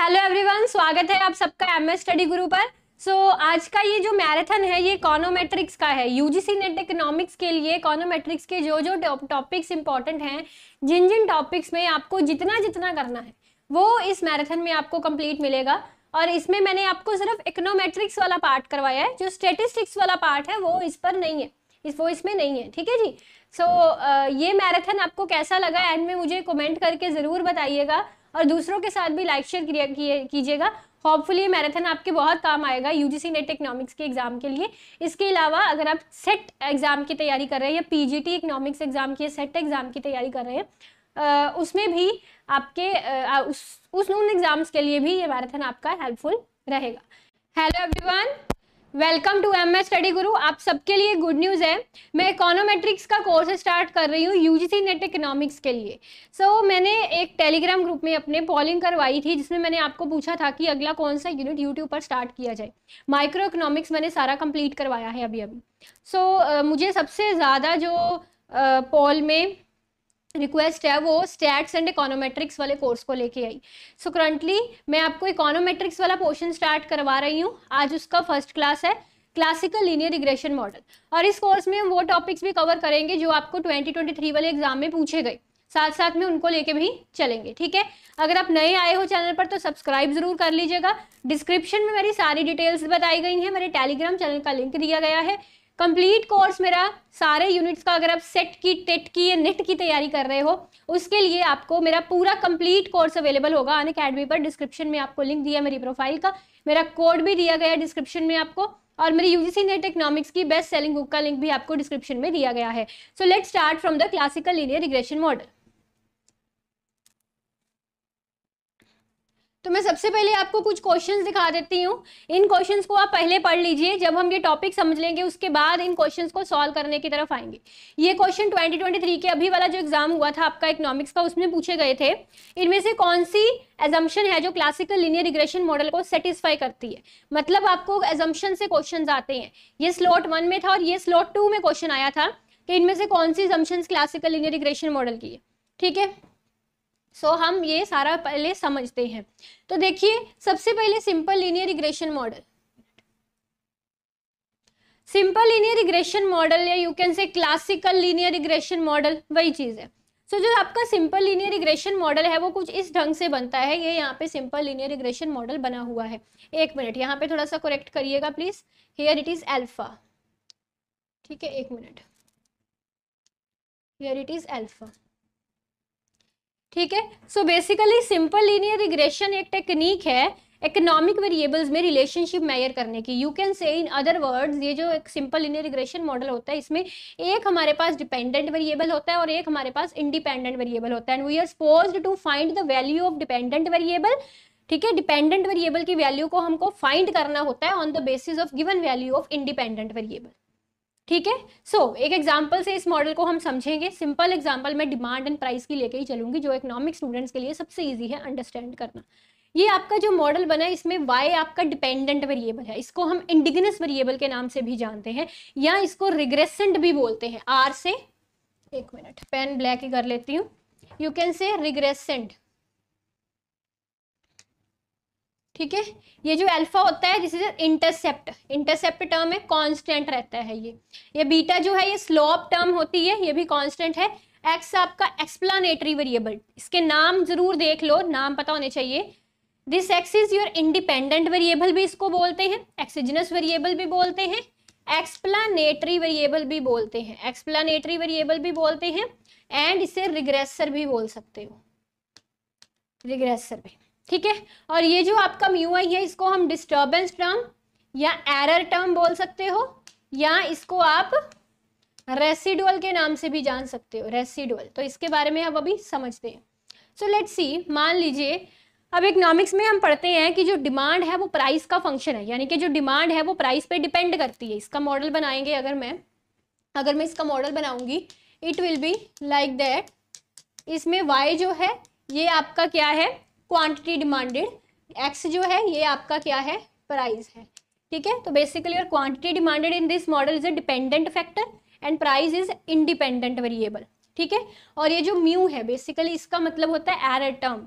Hello everyone स्वागत है आप सबका एम एस स्टडी गुरु पर सो so, आज का ये जो मैराथन है ये इकोनोमेट्रिक्स का है यूजीसी नेट इकोनॉमिक्स के लिए इकोनोमेट्रिक्स के जो जो टॉपिक्स इंपॉर्टेंट हैं जिन जिन टॉपिक्स में आपको जितना जितना करना है वो इस मैराथन में आपको कंप्लीट मिलेगा और इसमें मैंने आपको सिर्फ इकोनोमेट्रिक्स वाला पार्ट करवाया है जो स्टेटिस्टिक्स वाला पार्ट है वो इस पर नहीं है इस वो इसमें नहीं है ठीक है जी सो so, ये मैराथन आपको कैसा लगा एंड में मुझे कमेंट करके ज़रूर बताइएगा और दूसरों के साथ भी लाइक शेयर कीजिएगा होपफुली ये मैराथन आपके बहुत काम आएगा यूजीसी नेट इकोनॉमिक्स के एग्जाम के लिए इसके अलावा अगर आप सेट एग्जाम की तैयारी कर रहे हैं या पीजीटी इकोनॉमिक्स एग्जाम की सेट एग्जाम की तैयारी कर रहे हैं उसमें भी आपके उस उन एग्जाम्स के लिए भी ये मैराथन आपका हेल्पफुल रहेगा hello everyone welcome to M S study Guru आप सबके लिए गुड न्यूज़ है मैं इकोनोमेट्रिक्स का कोर्स स्टार्ट कर रही हूँ सी नेट इकोनॉमिक्स के लिए सो so, मैंने एक टेलीग्राम ग्रुप में अपने पॉलिंग करवाई थी जिसमें मैंने आपको पूछा था कि अगला कौन सा यूनिट यूट्यूब पर स्टार्ट किया जाए माइक्रो इकोनॉमिक्स मैंने सारा कंप्लीट करवाया है अभी अभी सो so, uh, मुझे सबसे ज़्यादा जो पॉल uh, में रिक्वेस्ट है वो स्टैट्स एंड इकोनोमेट्रिक्स वाले कोर्स को लेके आई सो करंटली मैं आपको इकोनोमेट्रिक्स वाला पोर्शन स्टार्ट करवा रही हूँ आज उसका फर्स्ट क्लास है क्लासिकल लीनियर रिग्रेशन मॉडल और इस कोर्स में हम वो टॉपिक्स भी कवर करेंगे जो आपको 2023 वाले एग्जाम में पूछे गए साथ साथ में उनको लेके भी चलेंगे ठीक है अगर आप नए आए हो चैनल पर तो सब्सक्राइब जरूर कर लीजिएगा डिस्क्रिप्शन में मेरी सारी डिटेल्स बताई गई हैं मेरे टेलीग्राम चैनल का लिंक दिया गया है कंप्लीट कोर्स मेरा सारे यूनिट्स का अगर आप सेट की टेट की या नेट की तैयारी कर रहे हो उसके लिए आपको मेरा पूरा कंप्लीट कोर्स अवेलेबल होगा अन अकेडमी पर डिस्क्रिप्शन में आपको लिंक दिया मेरी प्रोफाइल का मेरा कोड भी दिया गया डिस्क्रिप्शन में आपको और मेरी यूजीसी नेट इकोनॉमिक्स की बेस्ट सेलिंग बुक का लिंक भी आपको डिस्क्रिप्शन में दिया गया है so let start from the classical linear regression model तो मैं सबसे पहले आपको कुछ क्वेश्चंस दिखा देती हूँ इन क्वेश्चंस को आप पहले पढ़ लीजिए जब हम ये टॉपिक समझ लेंगे उसके बाद इन क्वेश्चंस को सॉल्व करने की तरफ आएंगे ये क्वेश्चन 2023 के अभी वाला जो एग्जाम हुआ था आपका इकोनॉमिक्स का उसमें पूछे गए थे इनमें से कौन सी एजम्पन है जो क्लासिकल लीनियर रिग्रेशन मॉडल को सेटिस्फाई करती है मतलब आपको एजम्पन से क्वेश्चन आते हैं ये स्लॉट वन में था और ये स्लॉट टू में क्वेश्चन आया था कि इनमें से कौन सी assumption classical linear regression model की है ठीक है सो so, हम ये सारा पहले समझते हैं तो देखिए सबसे पहले simple linear regression model simple linear regression model या you can say classical linear regression model वही चीज़ है सो so, जो आपका सिंपल लीनियर इग्रेशन मॉडल है वो कुछ इस ढंग से बनता है ये यहाँ पे सिंपल लीनियर इग्रेशन मॉडल बना हुआ है एक मिनट यहाँ पे थोड़ा सा करेक्ट करिएगा please here it is alpha ठीक है एक minute here it is alpha ठीक है so basically simple linear regression एक टेक्निक है इकोनॉमिक वेरिएबल्स में रिलेशनशिप मेयर करने की यू कैन से इन अदर वर्ड्स ये जो एक सिंपल लीनियर रिग्रेशन मॉडल होता है इसमें एक हमारे पास डिपेंडेंट वेरिएबल होता है और एक हमारे पास इंडिपेंडेंट वेरिएबल होता है and we are suppose to find the value of dependent variable ठीक है डिपेंडेंट वेरिएबल की वैल्यू को हमको फाइंड करना होता है on the basis of given value of independent variable ठीक है सो so, एक एग्जाम्पल से इस मॉडल को हम समझेंगे सिंपल एग्जाम्पल मैं डिमांड एंड प्राइस की लेके ही चलूंगी जो इकोनॉमिक स्टूडेंट्स के लिए सबसे ईजी है अंडरस्टैंड करना ये आपका जो मॉडल बना है इसमें वाई आपका डिपेंडेंट वेरिएबल है इसको हम इंडिगनस वेरिएबल के नाम से भी जानते हैं या इसको रिग्रेसेंट भी बोलते हैं आर से एक मिनट पेन ब्लैक ही कर लेती हूँ यू कैन से रिग्रेसेंट ठीक है ये जो अल्फा होता है this is intercept intercept term है कांस्टेंट रहता है ये ये बीटा जो है ये स्लोप टर्म होती है ये भी कांस्टेंट है एक्स आपका एक्सप्लानेटरी वेरिएबल इसके नाम जरूर देख लो नाम पता होने चाहिए this X is your independent variable भी इसको बोलते हैं एक्सीजनस वेरिएबल भी बोलते हैं एक्सप्लानेटरी वेरिएबल भी बोलते हैं एक्सप्लानेटरी वेरिएबल भी बोलते हैं एंड इसे रिग्रेसर भी बोल सकते हो रिग्रेसर भी ठीक है और ये जो आपका म्यू आई है इसको हम डिस्टर्बेंस टर्म या एरर टर्म बोल सकते हो या इसको आप रेसिडुअल के नाम से भी जान सकते हो रेसिडुअल तो इसके बारे में अब अभी समझते हैं सो लेट्स सी मान लीजिए अब इकोनॉमिक्स में हम पढ़ते हैं कि जो डिमांड है वो प्राइस का फंक्शन है यानी कि जो डिमांड है वो प्राइस पे डिपेंड करती है इसका मॉडल बनाएंगे अगर मैं अगर मैं इसका मॉडल बनाऊंगी it will be like that इसमें वाई जो है ये आपका क्या है क्वांटिटी डिमांडेड एक्स जो है ये आपका क्या है प्राइस है ठीक है तो बेसिकली और quantity demanded in this model is a dependent factor and price is independent variable ठीक है और ये जो म्यू है बेसिकली इसका मतलब होता है एरर टर्म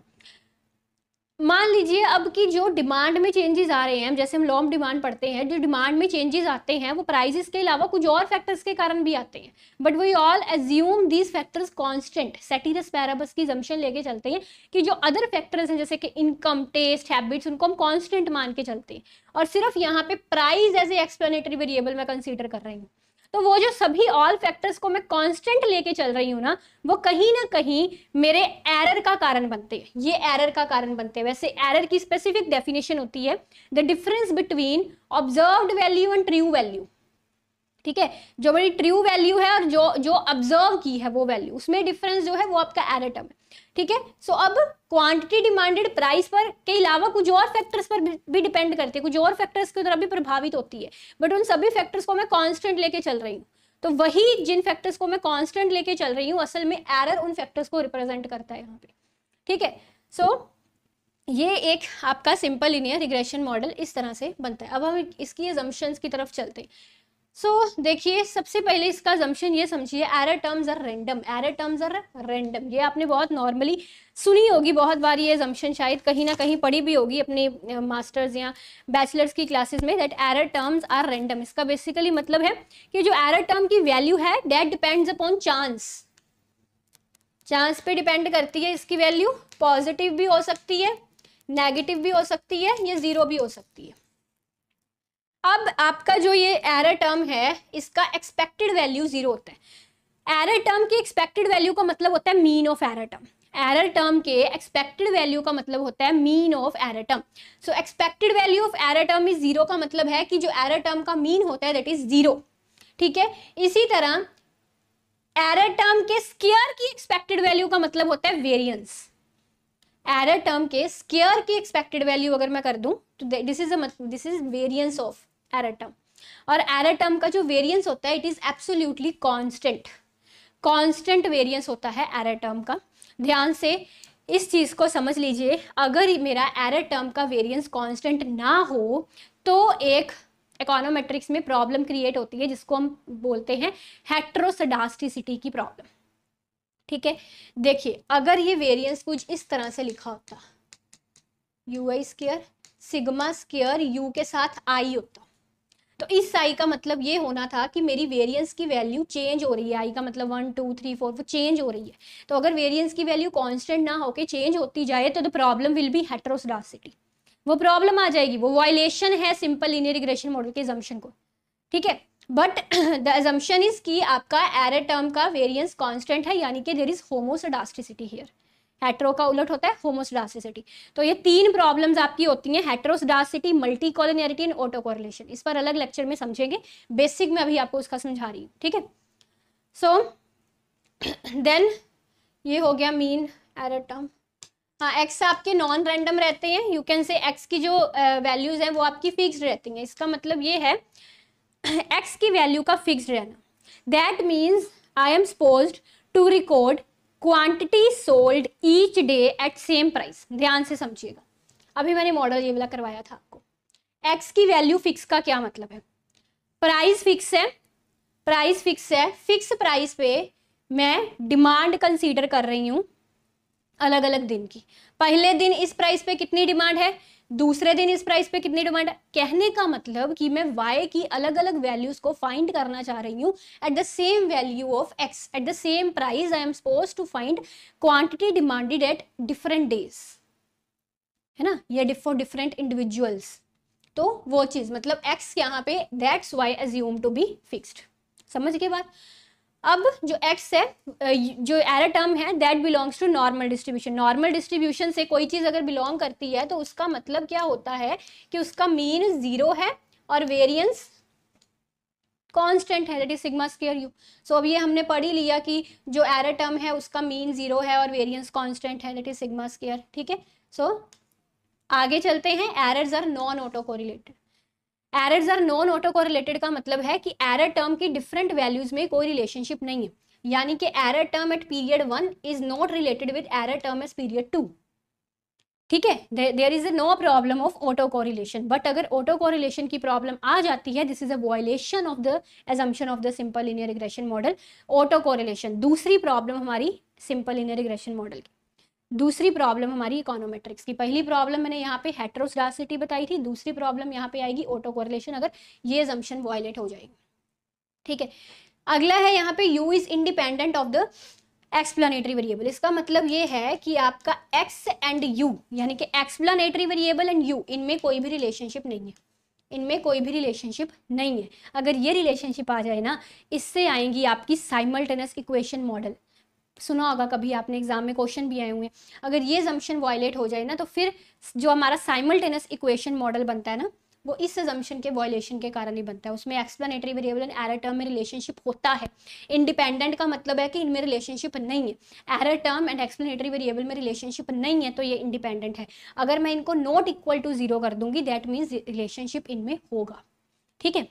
मान लीजिए अब की जो डिमांड में चेंजेस आ रहे हैं जैसे हम लॉन्ग डिमांड पढ़ते हैं जो डिमांड में चेंजेस आते हैं वो प्राइजेस के अलावा कुछ और फैक्टर्स के कारण भी आते हैं but we all assume these factors constant ceteris paribus की जम्शन लेके चलते हैं कि जो अदर फैक्टर्स हैं जैसे कि इनकम टेस्ट हैबिट्स उनको हम कॉन्स्टेंट मान के चलते हैं और सिर्फ यहाँ पे price as a explanatory variable मैं कंसिडर कर रही हूँ तो वो जो सभी ऑल फैक्टर्स को मैं कांस्टेंट लेके चल रही हूँ ना वो कहीं ना कहीं मेरे एरर का कारण बनते हैं ये एरर का कारण बनते हैं वैसे एरर की स्पेसिफिक डेफिनेशन होती है the difference between observed value and true value ठीक है जो मेरी ट्रू वैल्यू है और जो जो ऑब्जर्व की है वो वैल्यू उसमें डिफरेंस जो है वो आपका एरेटम है ठीक है सो अब क्वांटिटी डिमांडेड प्राइस पर के अलावा कुछ और फैक्टर्स पर भी डिपेंड करती है कुछ और फैक्टर्स की तरफ भी प्रभावित होती है बट उन सभी फैक्टर्स को मैं कॉन्स्टेंट लेके चल रही हूँ तो वही जिन फैक्टर्स को मैं कॉन्स्टेंट लेके चल रही हूँ असल में एरर उन फैक्टर्स को रिप्रेजेंट करता है यहाँ पे ठीक है सो so, ये एक आपका सिंपल लिनियर रिग्रेशन मॉडल इस तरह से बनता है अब हम इसकी एजम्पन्स की तरफ चलते हैं सो so, देखिए सबसे पहले इसका जम्पन ये समझिए error terms are random error terms are random ये आपने बहुत नॉर्मली सुनी होगी बहुत बार ये जम्पन शायद कहीं ना कहीं पढ़ी भी होगी अपने मास्टर्स या बैचलर्स की क्लासेस में that error terms are random इसका बेसिकली मतलब है कि जो एरर टर्म की वैल्यू है that depends upon chance chance पे डिपेंड करती है इसकी वैल्यू पॉजिटिव भी हो सकती है नेगेटिव भी हो सकती है या ज़ीरो भी हो सकती है अब आपका जो ये एरर टर्म है इसका एक्सपेक्टेड वैल्यू जीरो होता है एरर टर्म की एक्सपेक्टेड वैल्यू का मतलब होता है mean of error term error term के एक्सपेक्टेड वैल्यू का मतलब होता है mean of error term so expected value of error term is zero का मतलब है कि जो एरर टर्म का मीन होता है दैट इज जीरो ठीक है इसी तरह एरर टर्म के स्केयर की एक्सपेक्टेड वैल्यू का मतलब होता है वेरियंस एरर टर्म के स्केयर की एक्सपेक्टेड वैल्यू अगर मैं कर दूं तो this is this is variance of error term और एरेटम का जो वेरियंस होता है it is absolutely constant constant variance होता है एरेटम का ध्यान से इस चीज़ को समझ लीजिए अगर मेरा एरेटम का वेरियंस कॉन्स्टेंट ना हो तो एक इकोनोमेट्रिक्स में प्रॉब्लम क्रिएट होती है जिसको हम बोलते हैं हेट्रोसडास्टिसिटी की प्रॉब्लम ठीक है देखिए अगर ये वेरियंस कुछ इस तरह से लिखा होता U I square sigma square U के साथ आई होता तो इस आई का मतलब ये होना था कि मेरी वेरिएंस की वैल्यू चेंज हो रही है आई का मतलब वन टू थ्री फोर वो चेंज हो रही है तो अगर वेरिएंस की वैल्यू कॉन्स्टेंट ना होकर चेंज होती जाए तो the problem will be heteroscedasticity वो प्रॉब्लम आ जाएगी वो वायलेशन है सिंपल इन रिग्रेशन मॉडल के एजम्पन को ठीक है बट द एजम्पन इज कि आपका एरर टर्म का वेरियंस कॉन्स्टेंट है यानी कि there is homoscedasticity here hetero का उलट होता है होमोसडासिसिटी तो ये तीन प्रॉब्लम्स आपकी होती हैं heteroscedasticity multicollinearity and autocorrelation इस पर अलग लेक्चर में समझेंगे बेसिक में अभी आपको उसका समझा रही हूँ ठीक है सो देन ये हो गया मीन एरर टर्म हाँ एक्स आपके नॉन रैंडम रहते हैं यू कैन से एक्स की जो वैल्यूज़ हैं वो आपकी फिक्स्ड रहती हैं इसका मतलब ये है एक्स की वैल्यू का फिक्स्ड रहना that means I am suppose to record quantity sold each day at same price ध्यान से समझिएगा अभी मैंने मॉडल ये वाला करवाया था आपको एक्स की वैल्यू फिक्स का क्या मतलब है प्राइस फिक्स है प्राइस फिक्स है फिक्स प्राइस पे मैं डिमांड कंसीडर कर रही हूँ अलग अलग दिन की पहले दिन इस प्राइस पे कितनी डिमांड है दूसरे दिन इस प्राइस पे कितनी डिमांड है कहने का मतलब कि मैं वाई की अलग अलग वैल्यूज को फाइंड करना चाह रही हूँ at the same value of X at the same price I am suppose to find quantity demanded at different days है ना ये फॉर डिफरेंट इंडिविजुअल्स तो वो चीज़ मतलब एक्स यहाँ पे that's why assume to be fixed समझ के बाद अब जो एक्स है जो एरर टर्म है that belongs to normal distribution normal distribution से कोई चीज़ अगर बिलोंग करती है तो उसका मतलब क्या होता है कि उसका मीन ज़ीरो है और वेरियंस कॉन्स्टेंट है that is sigma square U so अब ये हमने पढ़ ही लिया कि जो एरर टर्म है उसका मीन ज़ीरो है और वेरियंस कॉन्स्टेंट है दैट इज सिग्मा स्केयर ठीक है सो आगे चलते हैं errors are non autocorrelated errors are non autocorrelated का मतलब है कि एरर टर्म की डिफरेंट वैल्यूज में कोई रिलेशनशिप नहीं है यानी कि error term at period one is not related with error term at period two ठीक है there is no problem of autocorrelation but अगर ऑटो कोरिलेशन की प्रॉब्लम आ जाती है this is a violation of the assumption of the simple linear regression model autocorrelation दूसरी problem हमारी simple linear regression model की दूसरी problem हमारी इकोनोमेट्रिक्स की पहली प्रॉब्लम मैंने यहाँ पे हेट्रोसिटी बताई थी दूसरी प्रॉब्लम यहाँ पे आएगी ऑटो कोरिलेशन अगर ये जम्पन वॉयलेट हो जाएगी ठीक है अगला है यहाँ पे U is independent of the explanatory variable इसका मतलब ये है कि आपका एक्स एंड यू यानी कि एक्सप्लानेटरी वेरिएबल एंड यू इनमें कोई भी रिलेशनशिप नहीं है इनमें कोई भी रिलेशनशिप नहीं है अगर ये रिलेशनशिप आ जाए ना इससे आएंगी आपकी साइमल्टेनस इक्वेशन मॉडल सुना होगा कभी आपने एग्जाम में क्वेश्चन भी आए हुए हैं अगर ये जम्शन वॉयलेट हो जाए ना तो फिर जो हमारा साइमल्टेनस इक्वेशन मॉडल बनता है ना वो इस जम्पन के वॉयलेशन के कारण ही बनता है उसमें explanatory variable and error term में रिलेशनशिप होता है इंडिपेंडेंट का मतलब है कि इनमें रिलेशनशिप नहीं है error term and explanatory variable में रिलेशनशिप नहीं है तो ये इंडिपेंडेंट है अगर मैं इनको नॉट इक्वल टू जीरो कर दूंगी दैट मीन्स रिलेशनशिप इनमें होगा ठीक है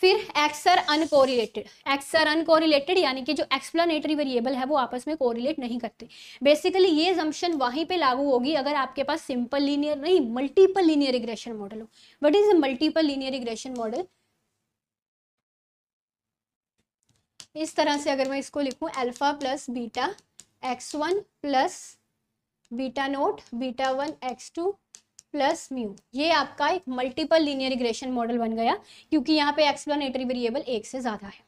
फिर X are uncorrelated X are uncorrelated यानी कि जो एक्सप्लेनेटरी वेरिएबल है वो आपस में कोरिलेट नहीं करते बेसिकली ये जम्पन वहीं पे लागू होगी अगर आपके पास सिंपल लीनियर नहीं मल्टीपल लीनियर रिग्रेशन मॉडल हो what is multiple linear regression model इस तरह से अगर मैं इसको लिखूं alpha plus beta X one plus beta naught beta one X two plus mu ये आपका एक मल्टीपल लीनियर इग्रेशन मॉडल बन गया क्योंकि यहाँ पे एक्सप्लेनेटरी वेरिएबल एक से ज़्यादा है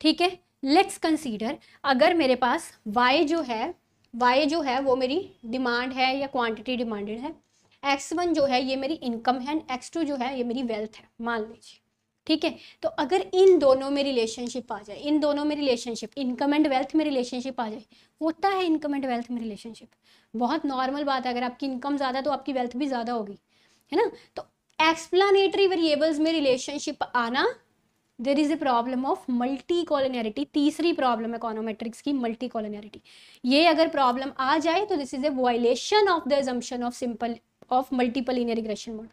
ठीक है लेट्स कंसीडर अगर मेरे पास वाई जो है वाई जो है वो मेरी डिमांड है या क्वांटिटी डिमांडेड है एक्स वन जो है ये मेरी इनकम है एंड टू जो है ये मेरी वेल्थ है मान लीजिए ठीक है तो अगर इन दोनों में रिलेशनशिप आ जाए इन दोनों में रिलेशनशिप इनकम एंड वेल्थ में रिलेशनशिप आ जाए होता है इनकम एंड वेल्थ में रिलेशनशिप बहुत नॉर्मल बात है अगर आपकी इनकम ज़्यादा तो आपकी वेल्थ भी ज़्यादा होगी है ना तो एक्सप्लानेटरी वेरिएबल्स में रिलेशनशिप आना there is a problem of multicollinearity तीसरी प्रॉब्लम है कॉनोमेट्रिक्स की मल्टी कॉलोनियरिटी ये अगर प्रॉब्लम आ जाए तो this is a violation of the assumption of simple of multiple linear regression model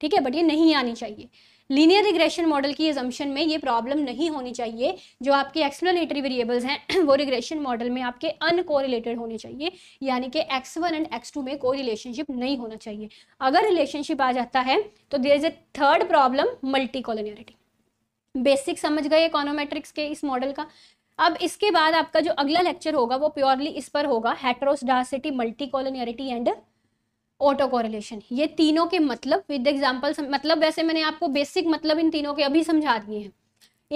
ठीक है बट ये नहीं आनी चाहिए लीनियर रिग्रेशन मॉडल की एजम्पन में ये प्रॉब्लम नहीं होनी चाहिए जो आपके एक्सप्लेनेटरी वेरिएबल्स हैं वो रिग्रेशन मॉडल में आपके अनकोरिलेटेड होने चाहिए यानी कि X one and X two में कोई रिलेशनशिप नहीं होना चाहिए अगर रिलेशनशिप आ जाता है तो there is a third problem multicollinearity basic समझ गए इकोनोमेट्रिक्स के इस मॉडल का अब इसके बाद आपका जो अगला लेक्चर होगा वो प्योरली इस पर होगा heteroscedasticity multicollinearity and autocorrelation ये तीनों के मतलब विद एग्जाम्पल मतलब वैसे मैंने आपको बेसिक मतलब इन तीनों के अभी समझा दिए हैं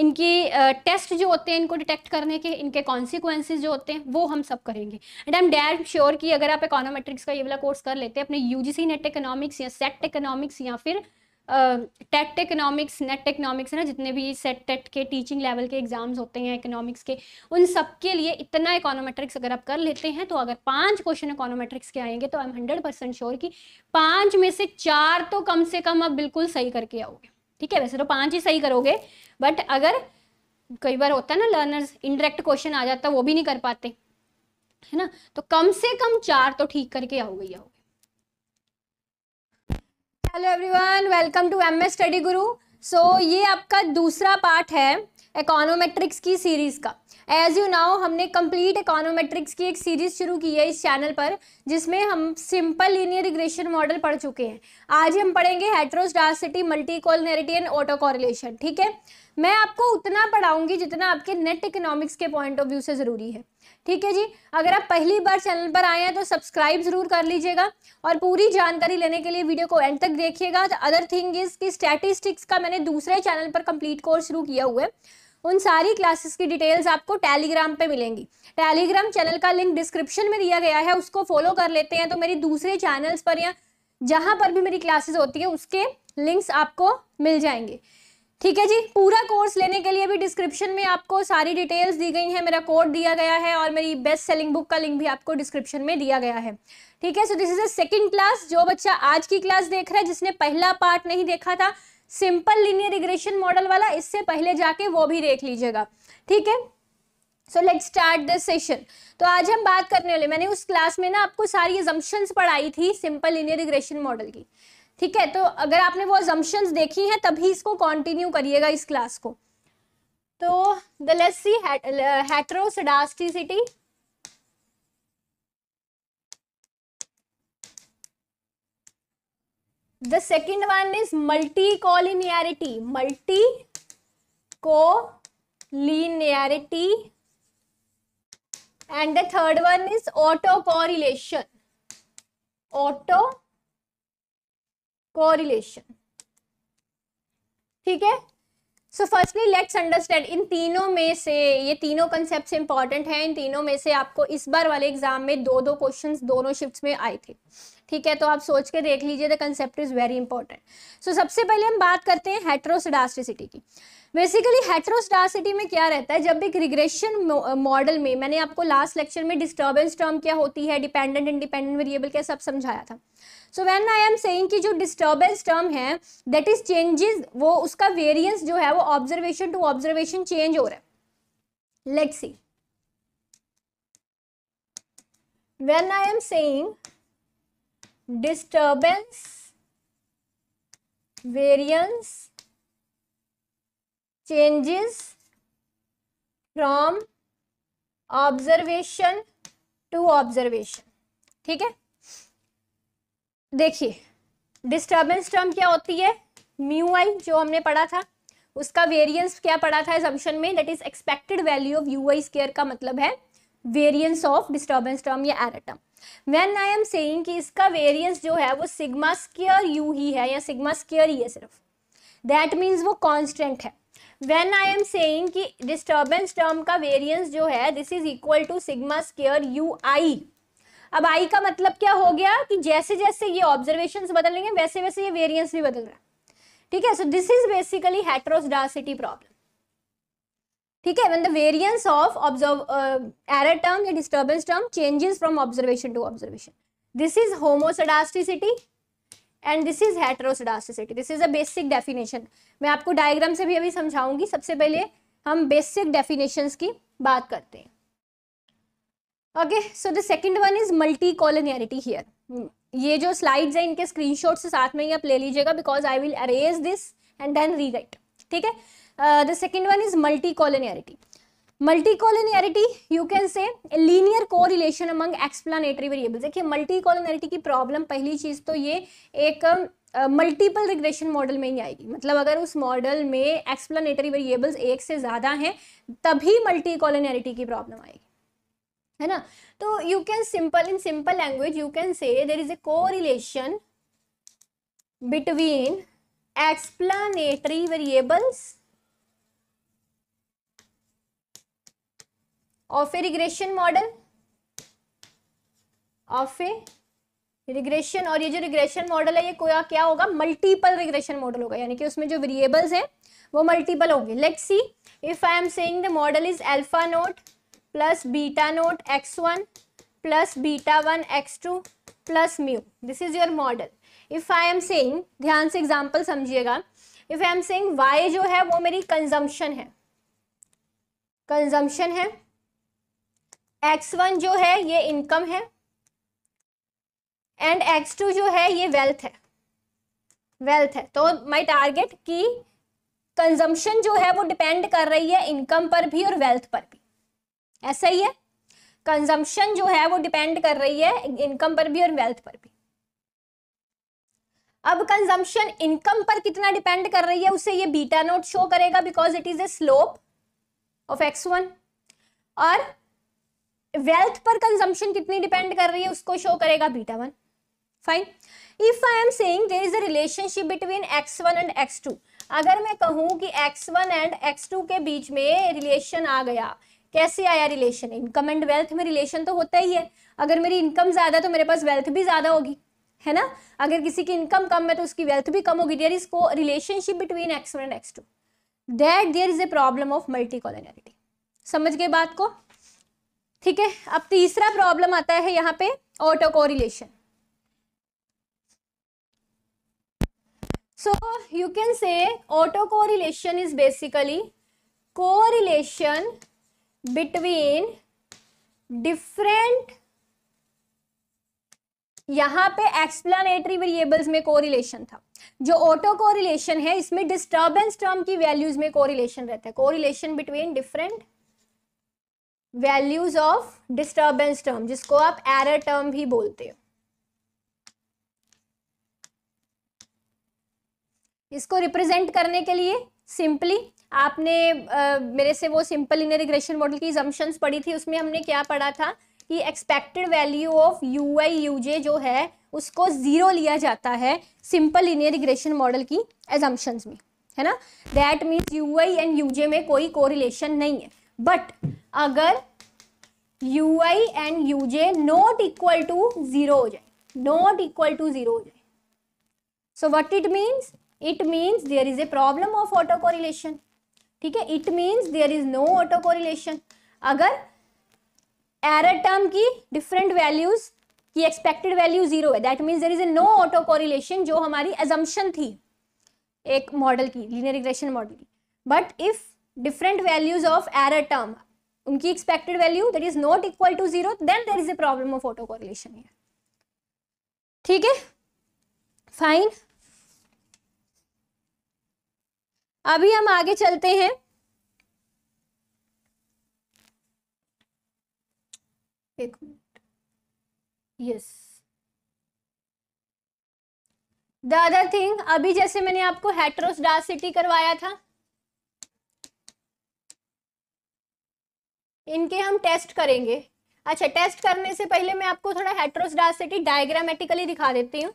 इनकी टेस्ट uh, जो होते हैं इनको डिटेक्ट करने के इनके कॉन्सिक्वेंसेज जो होते हैं वो हम सब करेंगे and I am damn sure कि अगर आप इकोनॉमेट्रिक्स का ये वाला कोर्स कर लेते हैं अपने यूजीसी नेट इकोनॉमिक्स या सेट इकोनॉमिक्स या फिर टेट इकोनॉमिक्स नेट इकोनॉमिक्स है ना जितने भी सेट टेट के टीचिंग लेवल के एग्जाम्स होते हैं इकोनॉमिक्स के उन सब के लिए इतना इकोनोमेट्रिक्स अगर आप कर लेते हैं तो अगर पांच क्वेश्चन इकोनोमेट्रिक्स के आएंगे तो I am hundred percent sure कि पांच में से चार तो कम से कम आप बिल्कुल सही करके आओगे ठीक है वैसे तो पांच ही सही करोगे बट अगर कई बार होता है ना लर्नर्स इनडायरेक्ट क्वेश्चन आ जाता है वो भी नहीं कर पाते है ना तो कम से कम चार तो ठीक करके आओगे ही आओगे hello everyone welcome to M S study गुरु सो ये आपका दूसरा पार्ट है इकोनोमेट्रिक्स की सीरीज़ का एज यू नाउ हमने कंप्लीट इकोनोमेट्रिक्स की एक सीरीज़ शुरू की है इस चैनल पर जिसमें हम सिंपल लीनियर रिग्रेशन मॉडल पढ़ चुके हैं आज हम पढ़ेंगे heteroscedasticity multicollinearity and autocorrelation ठीक है मैं आपको उतना पढ़ाऊंगी जितना आपके नेट इकोनॉमिक्स के पॉइंट ऑफ व्यू से ज़रूरी है ठीक है जी अगर आप पहली बार चैनल पर आए हैं तो सब्सक्राइब ज़रूर कर लीजिएगा और पूरी जानकारी लेने के लिए वीडियो को एंड तक देखिएगा तो अदर थिंग इज़ कि स्टैटिस्टिक्स का मैंने दूसरे चैनल पर कंप्लीट कोर्स शुरू किया हुआ है उन सारी क्लासेस की डिटेल्स आपको टेलीग्राम पे मिलेंगी टेलीग्राम चैनल का लिंक डिस्क्रिप्शन में दिया गया है उसको फॉलो कर लेते हैं तो मेरी दूसरे चैनल्स पर या जहाँ पर भी मेरी क्लासेस होती है उसके लिंक्स आपको मिल जाएंगे ठीक है जी पूरा कोर्स लेने के लिए भी डिस्क्रिप्शन में आपको सारी डिटेल्स दी गई हैं मेरा कोड दिया गया है और मेरी बेस्ट सेलिंग बुक का लिंक भी आपको डिस्क्रिप्शन में दिया गया है ठीक है so this is a second class जो बच्चा आज की क्लास देख रहा है जिसने पहला पार्ट नहीं देखा था सिंपल लिनियर रिग्रेशन मॉडल वाला इससे पहले जाके वो भी देख लीजिएगा ठीक है so let start this session तो आज हम बात करने वाले मैंने उस क्लास में ना आपको सारी एजम्पन्स पढ़ाई थी सिंपल लिनियर रिग्रेशन मॉडल की ठीक है तो अगर आपने वो अजम्पन्स देखी है तभी इसको कॉन्टिन्यू करिएगा इस क्लास को तो the lacy heteroscedasticity the second one is multicollinearity multicollinearity and the third one is autocorrelation autocorrelation ठीक है सो फर्स्टली लेट्स अंडरस्टैंड इन तीनों में से ये तीनों कंसेप्ट इंपॉर्टेंट हैं इन तीनों में से आपको इस बार वाले एग्जाम में दो दो क्वेश्चंस दोनों शिफ्ट्स में आए थे ठीक है तो आप सोच के देख लीजिए the concept is very important so सबसे पहले हम बात करते हैं हेट्रोसडास्टिसिटी की बेसिकली हेट्रोसडासिटी में क्या रहता है जब एक रिग्रेशन मॉडल में मैंने आपको लास्ट लेक्चर में डिस्टर्बेंस टर्म क्या होती है डिपेंडेंट इंडिपेंडेंट वेरिएबल क्या सब समझाया था so when I am saying कि जो डिस्टर्बेंस टर्म है दैट इज चेंजेस वो उसका वेरियंस जो है वो ऑब्जर्वेशन टू ऑब्जर्वेशन चेंज हो रहा है let see when I am saying disturbance variance changes from observation to observation ठीक है देखिए डिस्टर्बेंस टर्म क्या होती है म्यू आई जो हमने पढ़ा था उसका वेरियंस क्या पढ़ा था एजम्पन में that is expected value of U I square का मतलब है वेरियंस ऑफ डिस्टर्बेंस टर्म या error term when I am saying कि इसका वेरियंस जो है वो सिग्मा स्केयर यू ही है या सिग्मा स्केयर ही है सिर्फ दैट मीन्स वो कॉन्स्टेंट है वेन आई एम सेइंग कि डिस्टर्बेंस टर्म का वेरियंस जो है this is equal to sigma square U I अब आई का मतलब क्या हो गया कि जैसे जैसे ये ऑब्जर्वेशन बदलेंगे वैसे वैसे ये वेरियंस भी बदल रहा है ठीक है so this is basically heteroscedasticity problem ठीक है when the variance of observe uh, error या disturbance term changes from observation to observation this is homoscedasticity and this is heteroscedasticity this is a basic definition मैं आपको diagram से भी अभी समझाऊंगी सबसे पहले हम बेसिक डेफिनेशन की बात करते हैं okay so the second one is multicollinearity here ये जो स्लाइड्स है इनके स्क्रीनशॉट से साथ में ही आप ले लीजिएगा because I will erase this and then rewrite ठीक है the second one is multicollinearity multicollinearity you can say linear correlation explanatory variable देखिए मल्टी कॉलोनियरिटी की प्रॉब्लम पहली चीज़ तो ये एक मल्टीपल रिग्रेशन मॉडल में ही आएगी मतलब अगर उस मॉडल में एक्सप्लानेटरी वेरिएबल्स एक से ज़्यादा हैं तभी मल्टी कॉलोनियरिटी की प्रॉब्लम आएगी है ना तो you can simple in simple language you can say there is a correlation between explanatory variables of a regression model of a regression और ये जो रिग्रेशन मॉडल है ये कोया क्या होगा मल्टीपल रिग्रेशन मॉडल होगा यानी कि उसमें जो वेरिएबल्स हैं वो मल्टीपल होंगे let's see if I am saying the model is alpha naught plus beta naught X one plus beta one X two plus mu this is your model if I am saying ध्यान से example समझिएगा if I am saying Y जो है वो मेरी consumption है consumption है X one जो है ये इनकम है एंड एक्स टू जो है ये वेल्थ है वेल्थ है तो माई टारगेट की कंजम्पशन जो है वो डिपेंड कर रही है इनकम पर भी और वेल्थ पर भी ऐसा ही है कंजम्पशन जो है वो डिपेंड कर रही है इनकम पर भी और वेल्थ पर भी अब कंजम्पशन इनकम पर कितना डिपेंड कर रही है उसे ये बीटा नोट शो करेगा because it is a slope of X one और वेल्थ पर कंजम्पशन कितनी डिपेंड कर रही है उसको शो करेगा beta one fine if I am saying there is a relationship between X one and X two अगर मैं कहूं कि X one and X two के बीच में रिलेशन आ गया कैसे आया रिलेशन इनकम एंड वेल्थ में रिलेशन तो होता ही है अगर मेरी इनकम ज्यादा तो मेरे पास वेल्थ भी ज्यादा होगी है ना अगर किसी की इनकम कम है तो उसकी वेल्थ भी कम होगी there is co relationship between X one and X two that there is a problem of multicollinearity समझ गए बात को ठीक है अब तीसरा प्रॉब्लम आता है यहाँ पे autocorrelation so you can say autocorrelation is basically correlation between different यहाँ पे एक्सप्लेनेटरी वेरिएबल्स में कोरिलेशन था जो ऑटो कोरिलेशन है इसमें डिस्टर्बेंस टर्म की वैल्यूज में कोरिलेशन रहता है correlation between different values of disturbance term जिसको आप एरर टर्म भी बोलते हो इसको रिप्रेजेंट करने के लिए सिंपली आपने आ, मेरे से वो सिंपल इन रिग्रेशन मॉडल की जम्पन्स पढ़ी थी उसमें हमने क्या पढ़ा था कि expected value of U I U J जो है उसको ज़ीरो लिया जाता है सिंपल इन रिग्रेशन मॉडल की एजम्पन्स में है ना that means U I and U J में कोई कोरिलेशन नहीं है बट अगर U I and U J not equal to zero हो जाए नॉट इक्वल टू जीरो हो जाए so what it means it means there is a problem of autocorrelation ठीक है it means there is no autocorrelation अगर error term की different values की expected value zero है that means there is a no autocorrelation जो हमारी assumption थी एक मॉडल की लीनियर रिग्रेशन मॉडल की but if different values of error term unki expected value that is not equal to 0 then there is a problem of autocorrelation here theek hai fine अभी हम आगे चलते हैं एक minute yes the other thing अभी जैसे मैंने आपको हेट्रोसडासिटी करवाया था इनके हम टेस्ट करेंगे अच्छा टेस्ट करने से पहले मैं आपको थोड़ा हेट्रोसडासिटी डायग्रामेटिकली दिखा देती हूँ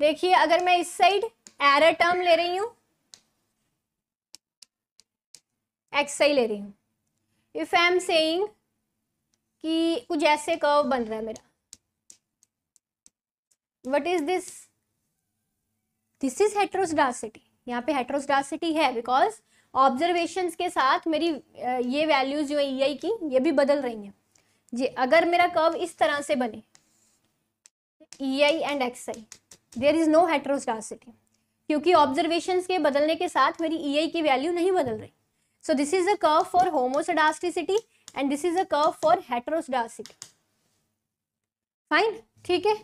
देखिए अगर मैं इस साइड एरर टर्म ले रही हूँ एक्सआई ले रही हूँ इफ आई एम सेइंग कि कुछ ऐसे कर्व बन रहा है मेरा what is this this is heteroscedasticity यहाँ पे हेट्रोसडासिटी है बिकॉज ऑब्जर्वेशंस के साथ मेरी ये वैल्यूज़ जो है ई e की ये भी बदल रही हैं जी अगर मेरा कर्व इस तरह से बने E I and X I there is no heteroscedasticity क्योंकि ऑब्जर्वेशन के बदलने के साथ मेरी ई e आई की वैल्यू नहीं बदल रही so this is a curve for homoscedasticity and this is a curve for heteroscedasticity fine ठीक है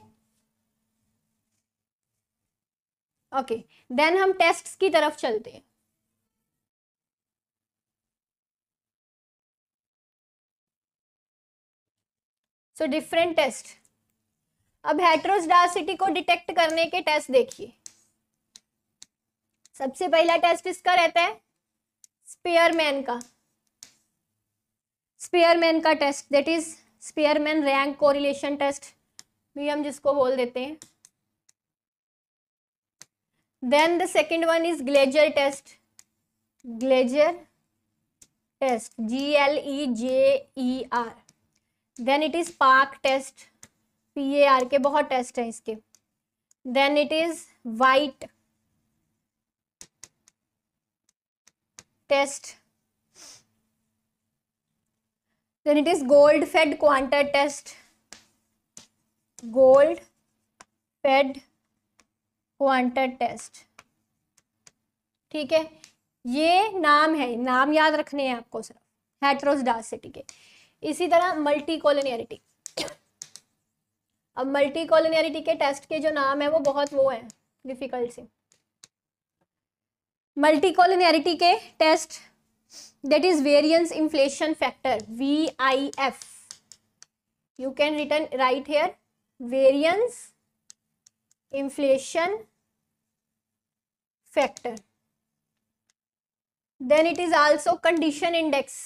ओके देन हम टेस्ट की तरफ चलते हैं सो डिफरेंट टेस्ट अब हेट्रोजडासिटी को डिटेक्ट करने के टेस्ट देखिए सबसे पहला टेस्ट इसका रहता है स्पीयरमैन का स्पीयरमैन का test that is Spearman rank correlation test भी हम जिसको बोल देते हैं then the second one is Glejser test Glejser test G L E J E R then it is Park test P A R K बहुत test है इसके then it is White test then it is Goldfeld Quandt test Goldfeld Quandt test ठीक है ये नाम है नाम याद रखने हैं आपको सिर्फ हेट्रोसडासिटी के इसी तरह मल्टी कॉलोनियरिटी अब मल्टी कॉलोनियरिटी के टेस्ट के जो नाम है वो बहुत वो है डिफिकल्ट से मल्टी कॉलोनियरिटी के test that is variance inflation factor V I F you can return write here variance inflation factor then it is also condition index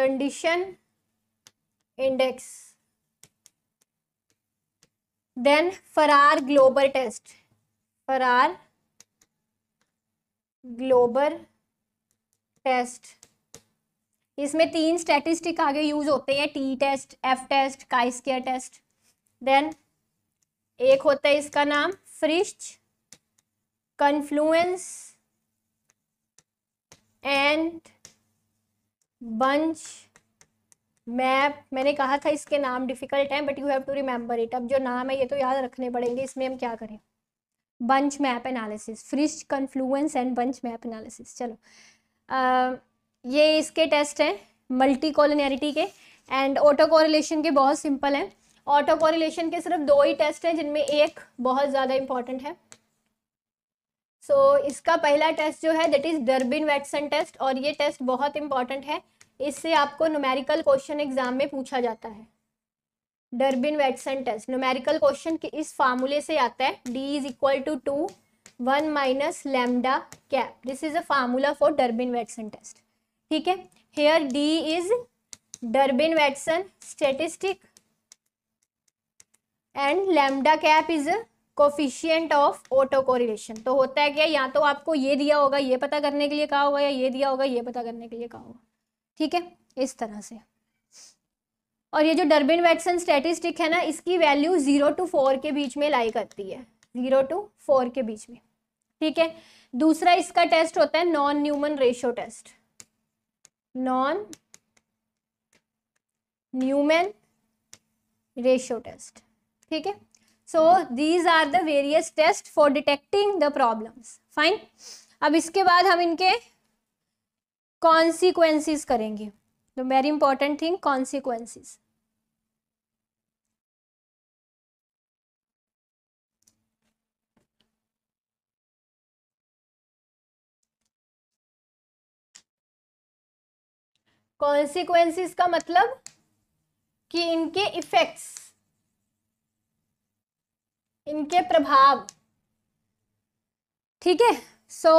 condition index then farrar glober test farrar glober test इसमें तीन statistic आगे use होते हैं T test F test chi square test then एक होता है इसका नाम Frisch confluence and bunch map मैंने कहा था इसके नाम डिफ़िकल्ट हैं but you have to remember it अब जो नाम है ये तो याद रखने पड़ेंगे इसमें हम क्या करें bunch map analysis Frisch confluence and bunch map analysis चलो आ, ये इसके टेस्ट हैं मल्टी कॉलोनियरिटी के एंड ऑटो कोरिलेशन के बहुत सिंपल हैं ऑटो कोरिलेशन के सिर्फ दो ही टेस्ट हैं जिनमें एक बहुत ज़्यादा इंपॉर्टेंट है सो so, इसका पहला टेस्ट जो है that is Durbin Watson test और ये टेस्ट बहुत इंपॉर्टेंट है इससे आपको न्यूमेरिकल क्वेश्चन एग्जाम में पूछा जाता है Durbin Watson test numerical question के इस फार्मूले से आता है D is equal to two one minus lambda cap this is a formula for Durbin Watson test ठीक है here D is Durbin Watson statistic and lambda cap is coefficient of autocorrelation तो होता है क्या या तो आपको ये दिया होगा ये पता करने के लिए कहा होगा या ये दिया होगा ये पता करने के लिए कहा होगा ठीक है इस तरह से और ये जो डर्बिन वैटसन स्टेटिस्टिक है ना इसकी वैल्यू जीरो टू फोर के बीच में लाई करती है जीरो टू फोर के बीच में ठीक है दूसरा इसका टेस्ट होता है von Neumann ratio test von Neumann ratio test ठीक है so these are the various test for detecting the problems fine अब इसके बाद हम इनके कॉन्सिक्वेंसिस करेंगे तो very important thing consequences consequences का मतलब कि इनके इफेक्ट्स इनके प्रभाव ठीक है सो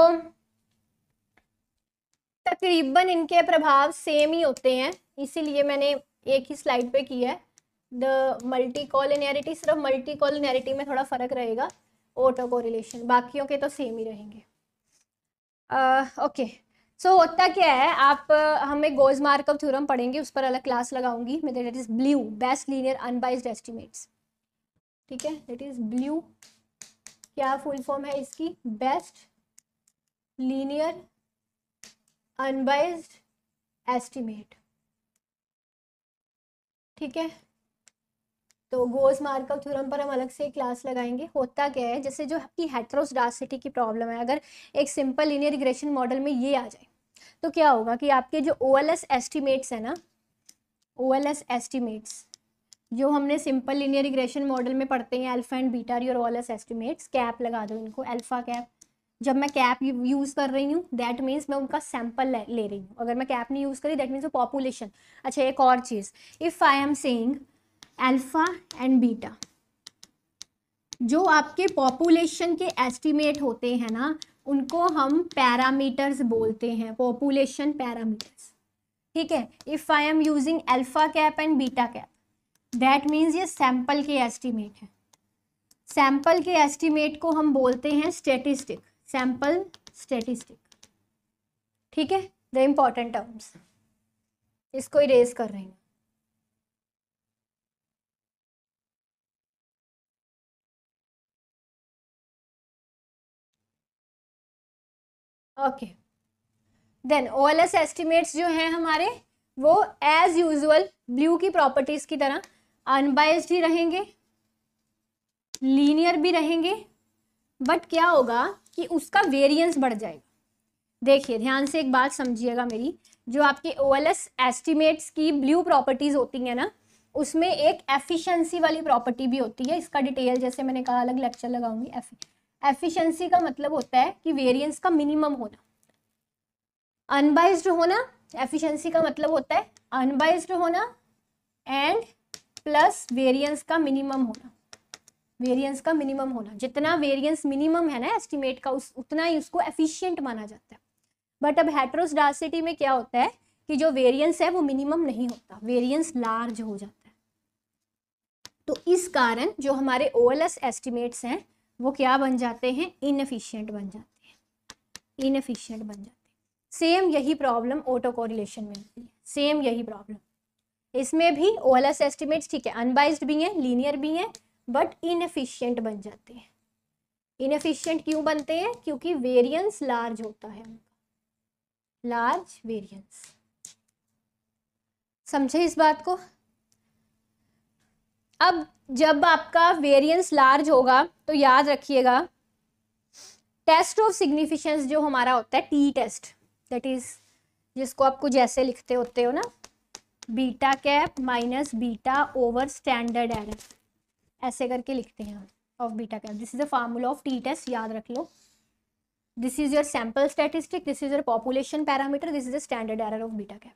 तकरीबन इनके प्रभाव सेम ही होते हैं इसीलिए मैंने एक ही स्लाइड पे किया है द मल्टी कॉलिनैरिटी सिर्फ मल्टी कॉलिनैरिटी में थोड़ा फ़र्क रहेगा ऑटो कोरिलेशन बाकियों के तो सेम ही रहेंगे ओके सो होता क्या है आप हमें गोज मार्कअप थ्योरम पढ़ेंगे उस पर अलग क्लास लगाऊंगी मैं that is BLUE best linear unbiased estimates ठीक है दैट इज ब्लू क्या फुल फॉर्म है इसकी बेस्ट लीनियर अनबाइज एस्टिमेट ठीक है तो गोज मार्क का थ्योरम पर हम अलग से क्लास लगाएंगे होता क्या है जैसे जो आपकी हेट्रोसडासिटी की प्रॉब्लम है अगर एक सिंपल लीनियर इग्रेशन मॉडल में ये आ जाए तो क्या होगा कि आपके जो ओ एल एस एस्टिमेट्स है ना ओ एल एस एस्टिमेट्स जो हमने सिंपल लिनियर इग्रेशन मॉडल में पढ़ते हैं alpha and beta your OLS estimates cap लगा दो इनको अल्फा कैप जब मैं कैप यूज़ कर रही हूँ दैट मीन्स मैं उनका सैम्पल ले, रही हूँ अगर मैं कैप नहीं यूज़ करी दैट मीन्स पॉपुलेशन अच्छा एक और चीज़ if I am saying alpha and beta जो आपके पॉपुलेशन के एस्टिमेट होते हैं ना उनको हम पैरामीटर्स बोलते हैं पॉपुलेशन पैरामीटर्स ठीक है if I am using alpha cap and beta cap that means ये सैंपल के एस्टिमेट है सैंपल के एस्टिमेट को हम बोलते हैं स्टेटिस्टिक सैंपल स्टेटिस्टिक ठीक है द इम्पॉर्टेंट टर्म्स इसको इरेज कर रहे हैं okay then O L S estimates जो हैं हमारे वो एज यूजल ब्लू की प्रॉपर्टीज की तरह अनबायस्ड ही रहेंगे लीनियर भी रहेंगे बट क्या होगा कि उसका वेरिएंस बढ़ जाएगा देखिए ध्यान से एक बात समझिएगा मेरी जो आपके ओ एल एस्टिमेट्स की ब्लू प्रॉपर्टीज़ होती है ना उसमें एक एफिशिएंसी वाली प्रॉपर्टी भी होती है इसका डिटेल जैसे मैंने कहा अलग लेक्चर लगाऊंगी एफिशिएंसी का मतलब होता है कि वेरिएंस का मिनिमम होना अनबाइज्ड होना एफिशिएंसी का मतलब होता है अनबाइज्ड होना एंड प्लस वेरिएंस का मिनिमम होना वेरिएंस का मिनिमम होना जितना वेरिएंस मिनिमम है ना एस्टिमेट का उस उतना ही उसको एफिशिएंट माना जाता है बट अब हेट्रोसडासिटी में क्या होता है कि जो वेरिएंस है वो मिनिमम नहीं होता वेरियंस लार्ज हो जाता है तो इस कारण जो हमारे ओ एस्टिमेट्स हैं वो क्या बन जाते हैं इनफिशियंट बन जाते हैं इनफिशियंट बन जाते हैं सेम यही प्रॉब्लम ऑटो कोरिलेशन में होती है सेम यही प्रॉब्लम इसमें भी ओ एल एस एस्टिमेट्स ठीक है अनबाइज भी हैं लीनियर भी हैं बट इनफिशियंट बन जाते हैं इनफिशियंट क्यों बनते हैं क्योंकि वेरियंस लार्ज होता है लार्ज वेरियंस समझे इस बात को अब जब आपका वेरियंस लार्ज होगा तो याद रखिएगा टेस्ट ऑफ सिग्निफिशेंस जो हमारा होता है टी टेस्ट दैट इज जिसको आप कुछ ऐसे लिखते होते हो ना beta cap minus beta over standard error ऐसे करके लिखते हैं of beta cap this is a formula of T test याद रख लो this is your sample statistic this is your population parameter this is the standard error of beta cap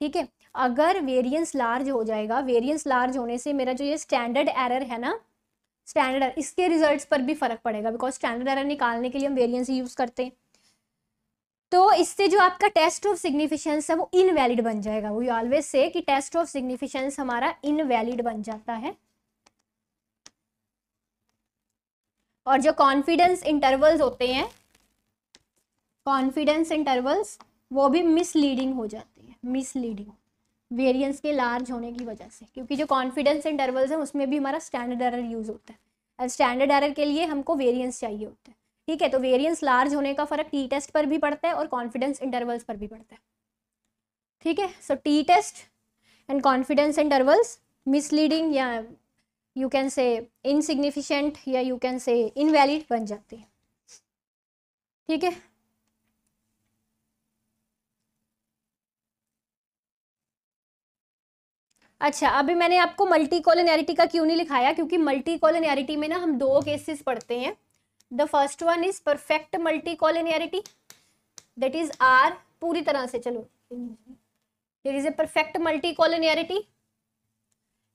ठीक है अगर वेरियंस लार्ज हो जाएगा वेरियंस लार्ज होने से मेरा जो ये स्टैंडर्ड एरर है ना स्टैंडर्ड इसके रिजल्ट्स पर भी फर्क पड़ेगा बिकॉज स्टैंडर्ड एरर निकालने के लिए हम वेरियंस यूज़ करते हैं तो इससे जो आपका टेस्ट ऑफ सिग्निफिकेंस है वो इनवैलिड बन जाएगा वो ऑलवेज से कि टेस्ट ऑफ सिग्निफिशेंस हमारा इनवैलिड बन जाता है और जो कॉन्फिडेंस इंटरवल्स होते हैं कॉन्फिडेंस इंटरवल्स वो भी मिसलीडिंग हो जाती है मिसलीडिंग वेरिएंस के लार्ज होने की वजह से क्योंकि जो कॉन्फिडेंस इंटरवल्स हैं उसमें भी हमारा स्टैंडर्ड एरर यूज़ होता है स्टैंडर्ड एरर के लिए हमको वेरिएंस चाहिए होता है ठीक है तो वेरियंस लार्ज होने का फर्क टी टेस्ट पर भी पड़ता है और कॉन्फिडेंस इंटरवल्स पर भी पड़ता है ठीक है so T test and confidence intervals misleading या यू कैन से इनसिग्निफिशेंट या यू कैन से इनवैलिड बन जाती है ठीक है अच्छा अभी मैंने आपको मल्टी कॉलोनियरिटी का क्यों नहीं लिखाया क्योंकि मल्टी कॉलोनियरिटी में ना हम दो केसेस पढ़ते हैं the first one is perfect multicollinearity that is R पूरी तरह से चलो there is a perfect multicollinearity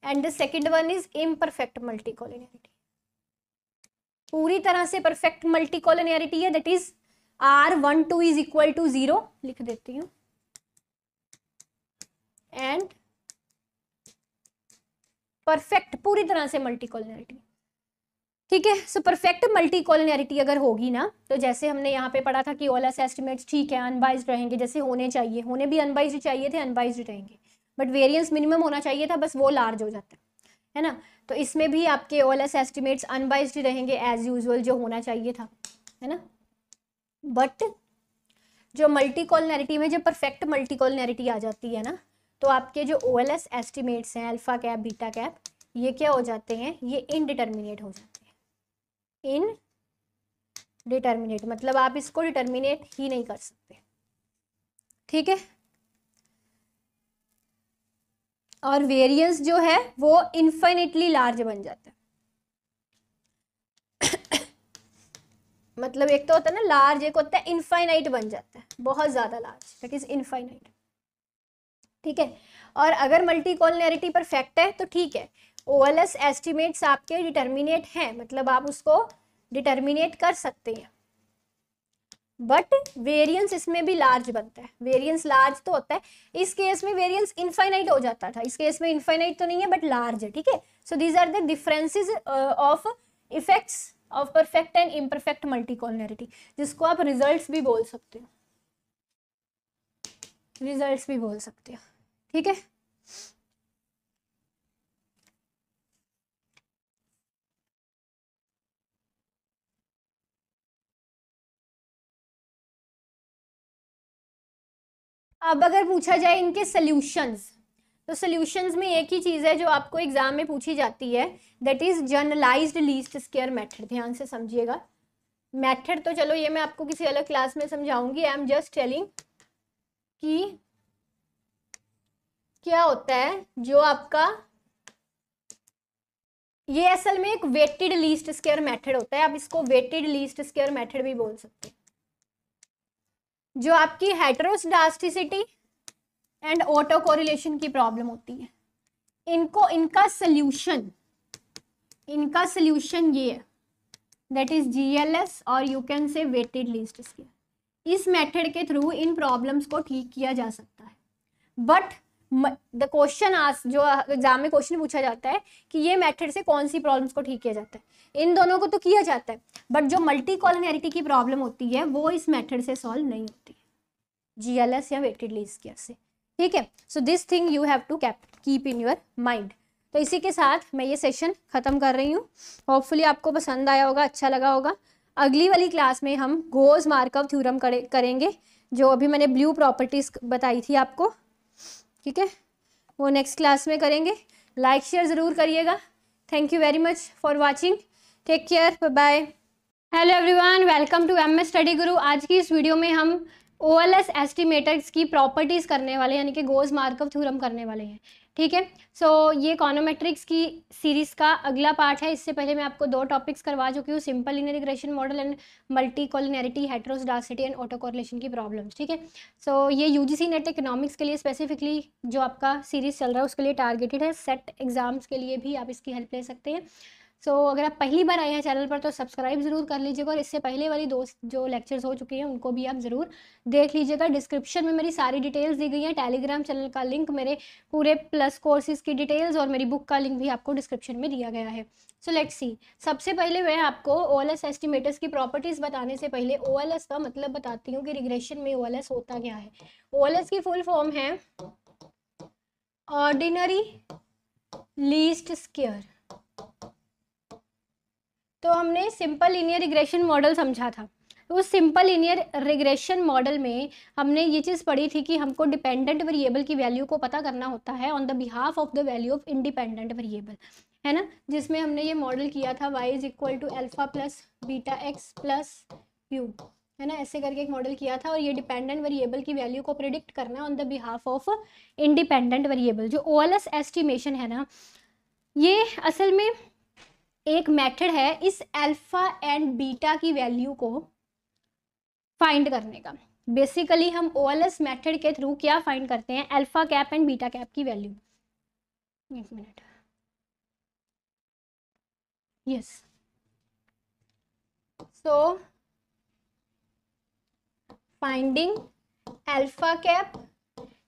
and the second one is imperfect multicollinearity पूरी तरह से परफेक्ट मल्टी कॉलिनियरिटी है that is R one two is equal to zero लिख देती हूँ एंड परफेक्ट पूरी तरह से मल्टी कॉलिनियरिटी ठीक है सो परफेक्ट मल्टी अगर होगी ना तो जैसे हमने यहाँ पे पढ़ा था कि ऑल एस एस्टिमेट्स ठीक है अनबाइज रहेंगे जैसे होने चाहिए होने भी अनबाइज चाहिए थे अनबाइज रहेंगे बट वेरियंस मिनिमम होना चाहिए था बस वो लार्ज हो जाता है ना तो इसमें भी आपके एल एस एस्टिमेट्स अनबाइज रहेंगे एज यूजल जो होना चाहिए था है ना बट जो मल्टी कॉलनैरिटी में जो परफेक्ट मल्टी कॉलनैरिटी आ जाती है ना तो आपके जो ओ एल एस एस्टिमेट्स हैं अल्फ़ा कैप बीटा कैप ये क्या हो जाते हैं ये इनडिटर्मिनेट हो जाते हैं इन डिटर्मिनेट मतलब आप इसको डिटर्मिनेट ही नहीं कर सकते ठीक है और वेरियंस जो है वो इन्फिनिटली लार्ज बन जाता है मतलब एक तो होता है ना लार्ज एक होता है इनफाइनाइट बन जाता है बहुत ज़्यादा लार्ज दैट इज़ इनफाइनाइट ठीक है और अगर मल्टी पर परफेक्ट है तो ठीक है ओ एल एस एस्टिमेट्स आपके डिटर्मिनेट हैं मतलब आप उसको डिटर्मिनेट कर सकते हैं बट वेरियंस इसमें भी लार्ज बनता है वेरियंस लार्ज तो होता है इस केस में वेरियंस इनफाइनाइट हो जाता था इस केस में इनफाइनाइट तो नहीं है बट लार्ज है ठीक है so these are the differences of effects of perfect and imperfect multicollinearity जिसको आप रिजल्ट भी बोल सकते हो रिजल्ट भी बोल सकते हो ठीक है अब अगर पूछा जाए इनके सल्यूशंस तो सोल्यूशंस में एक ही चीज़ है जो आपको एग्जाम में पूछी जाती है that is generalise least square method ध्यान से समझिएगा मैथड तो चलो ये मैं आपको किसी अलग क्लास में समझाऊंगी आई एम जस्ट टेलिंग कि क्या होता है जो आपका ये असल में एक वेटेड लीस्ट स्केयर मेथड होता है आप इसको वेटेड लीस्ट स्केयर मेथड भी बोल सकते हैं जो आपकी हेट्रोसडास्टिसिटी एंड ऑटो कोरिलेशन की प्रॉब्लम होती है इनको इनका सोल्यूशन इनका सोल्यूशन ये है दैट इज जीएलएस और you can say weighted least इस मेथड के थ्रू इन प्रॉब्लम्स को ठीक किया जा सकता है बट द क्वेश्चन आज जो एग्जाम में क्वेश्चन पूछा जाता है कि ये मेथड से कौन सी प्रॉब्लम्स को ठीक किया जाता है इन दोनों को तो किया जाता है बट जो मल्टी कॉलनैरिटी की प्रॉब्लम होती है वो इस मेथड से सॉल्व नहीं होती जी एल एस या वेटेड लीज केयर से ठीक है so this thing you have to cap keep in your mind तो इसी के साथ मैं ये सेशन ख़त्म कर रही हूँ होपफुली आपको पसंद आया होगा अच्छा लगा होगा अगली वाली क्लास में हम गोज मार्कअप थ्यूरम करेंगे जो अभी मैंने ब्लू प्रॉपर्टीज़ बताई थी आपको ठीक है वो नेक्स्ट क्लास में करेंगे लाइक शेयर ज़रूर करिएगा thank you very much for watching take care bye hello everyone welcome to M study गुरु आज की इस वीडियो में हम ओ एल एस एस्टिमेटर्स की प्रॉपर्टीज़ करने वाले यानी कि गोज मार्कअप थ्योरम करने वाले हैं ठीक है सो so, ये इकोनोमेट्रिक्स की सीरीज़ का अगला पार्ट है इससे पहले मैं आपको दो टॉपिक्स करवा चुकी हूँ simple in regression model and multicollinearity heteroscedasticity and auto की प्रॉब्लम ठीक है सो ये यू जी नेट इकोनॉमिक्स के लिए स्पेसिफिकली जो आपका सीरीज़ चल रहा है उसके लिए टारगेटेड है सेट एग्ज़ाम्स के लिए भी आप इसकी हेल्प ले सकते हैं सो so, अगर आप पहली बार आए हैं चैनल पर तो सब्सक्राइब ज़रूर कर लीजिएगा और इससे पहले वाली दो जो लेक्चर्स हो चुके हैं उनको भी आप ज़रूर देख लीजिएगा डिस्क्रिप्शन में मेरी सारी डिटेल्स दी गई हैं टेलीग्राम चैनल का लिंक मेरे पूरे प्लस कोर्सेज की डिटेल्स और मेरी बुक का लिंक भी आपको डिस्क्रिप्शन में दिया गया है सो लेट्स सी सबसे पहले मैं आपको ओ एल एस एस्टिमेटर्स की प्रॉपर्टीज़ बताने से पहले ओ एल एस का मतलब बताती हूँ कि रिग्रेशन में ओ एल एस होता क्या है ओ एल एस की फुल फॉर्म है ऑर्डिनरी लीस्ट स्केयर तो हमने सिंपल लीनियर रिग्रेशन मॉडल समझा था तो उस सिंपल लीनियर रिग्रेशन मॉडल में हमने ये चीज़ पढ़ी थी कि हमको डिपेंडेंट वेरिएबल की वैल्यू को पता करना होता है on the behalf of the value of independent variable है ना जिसमें हमने ये मॉडल किया था Y is equal to alpha plus beta X plus U है ना ऐसे करके एक मॉडल किया था और ये डिपेंडेंट वेरिएबल की वैल्यू को प्रिडिक्ट करना on the behalf of independent variable जो ओ एस्टिमेशन है ना ये असल में एक मेथड है इस अल्फा एंड बीटा की वैल्यू को फाइंड करने का बेसिकली हम ओ एल एस मैथड के थ्रू क्या फाइंड करते हैं alpha cap and beta cap की वैल्यू एक minute yes so finding alpha cap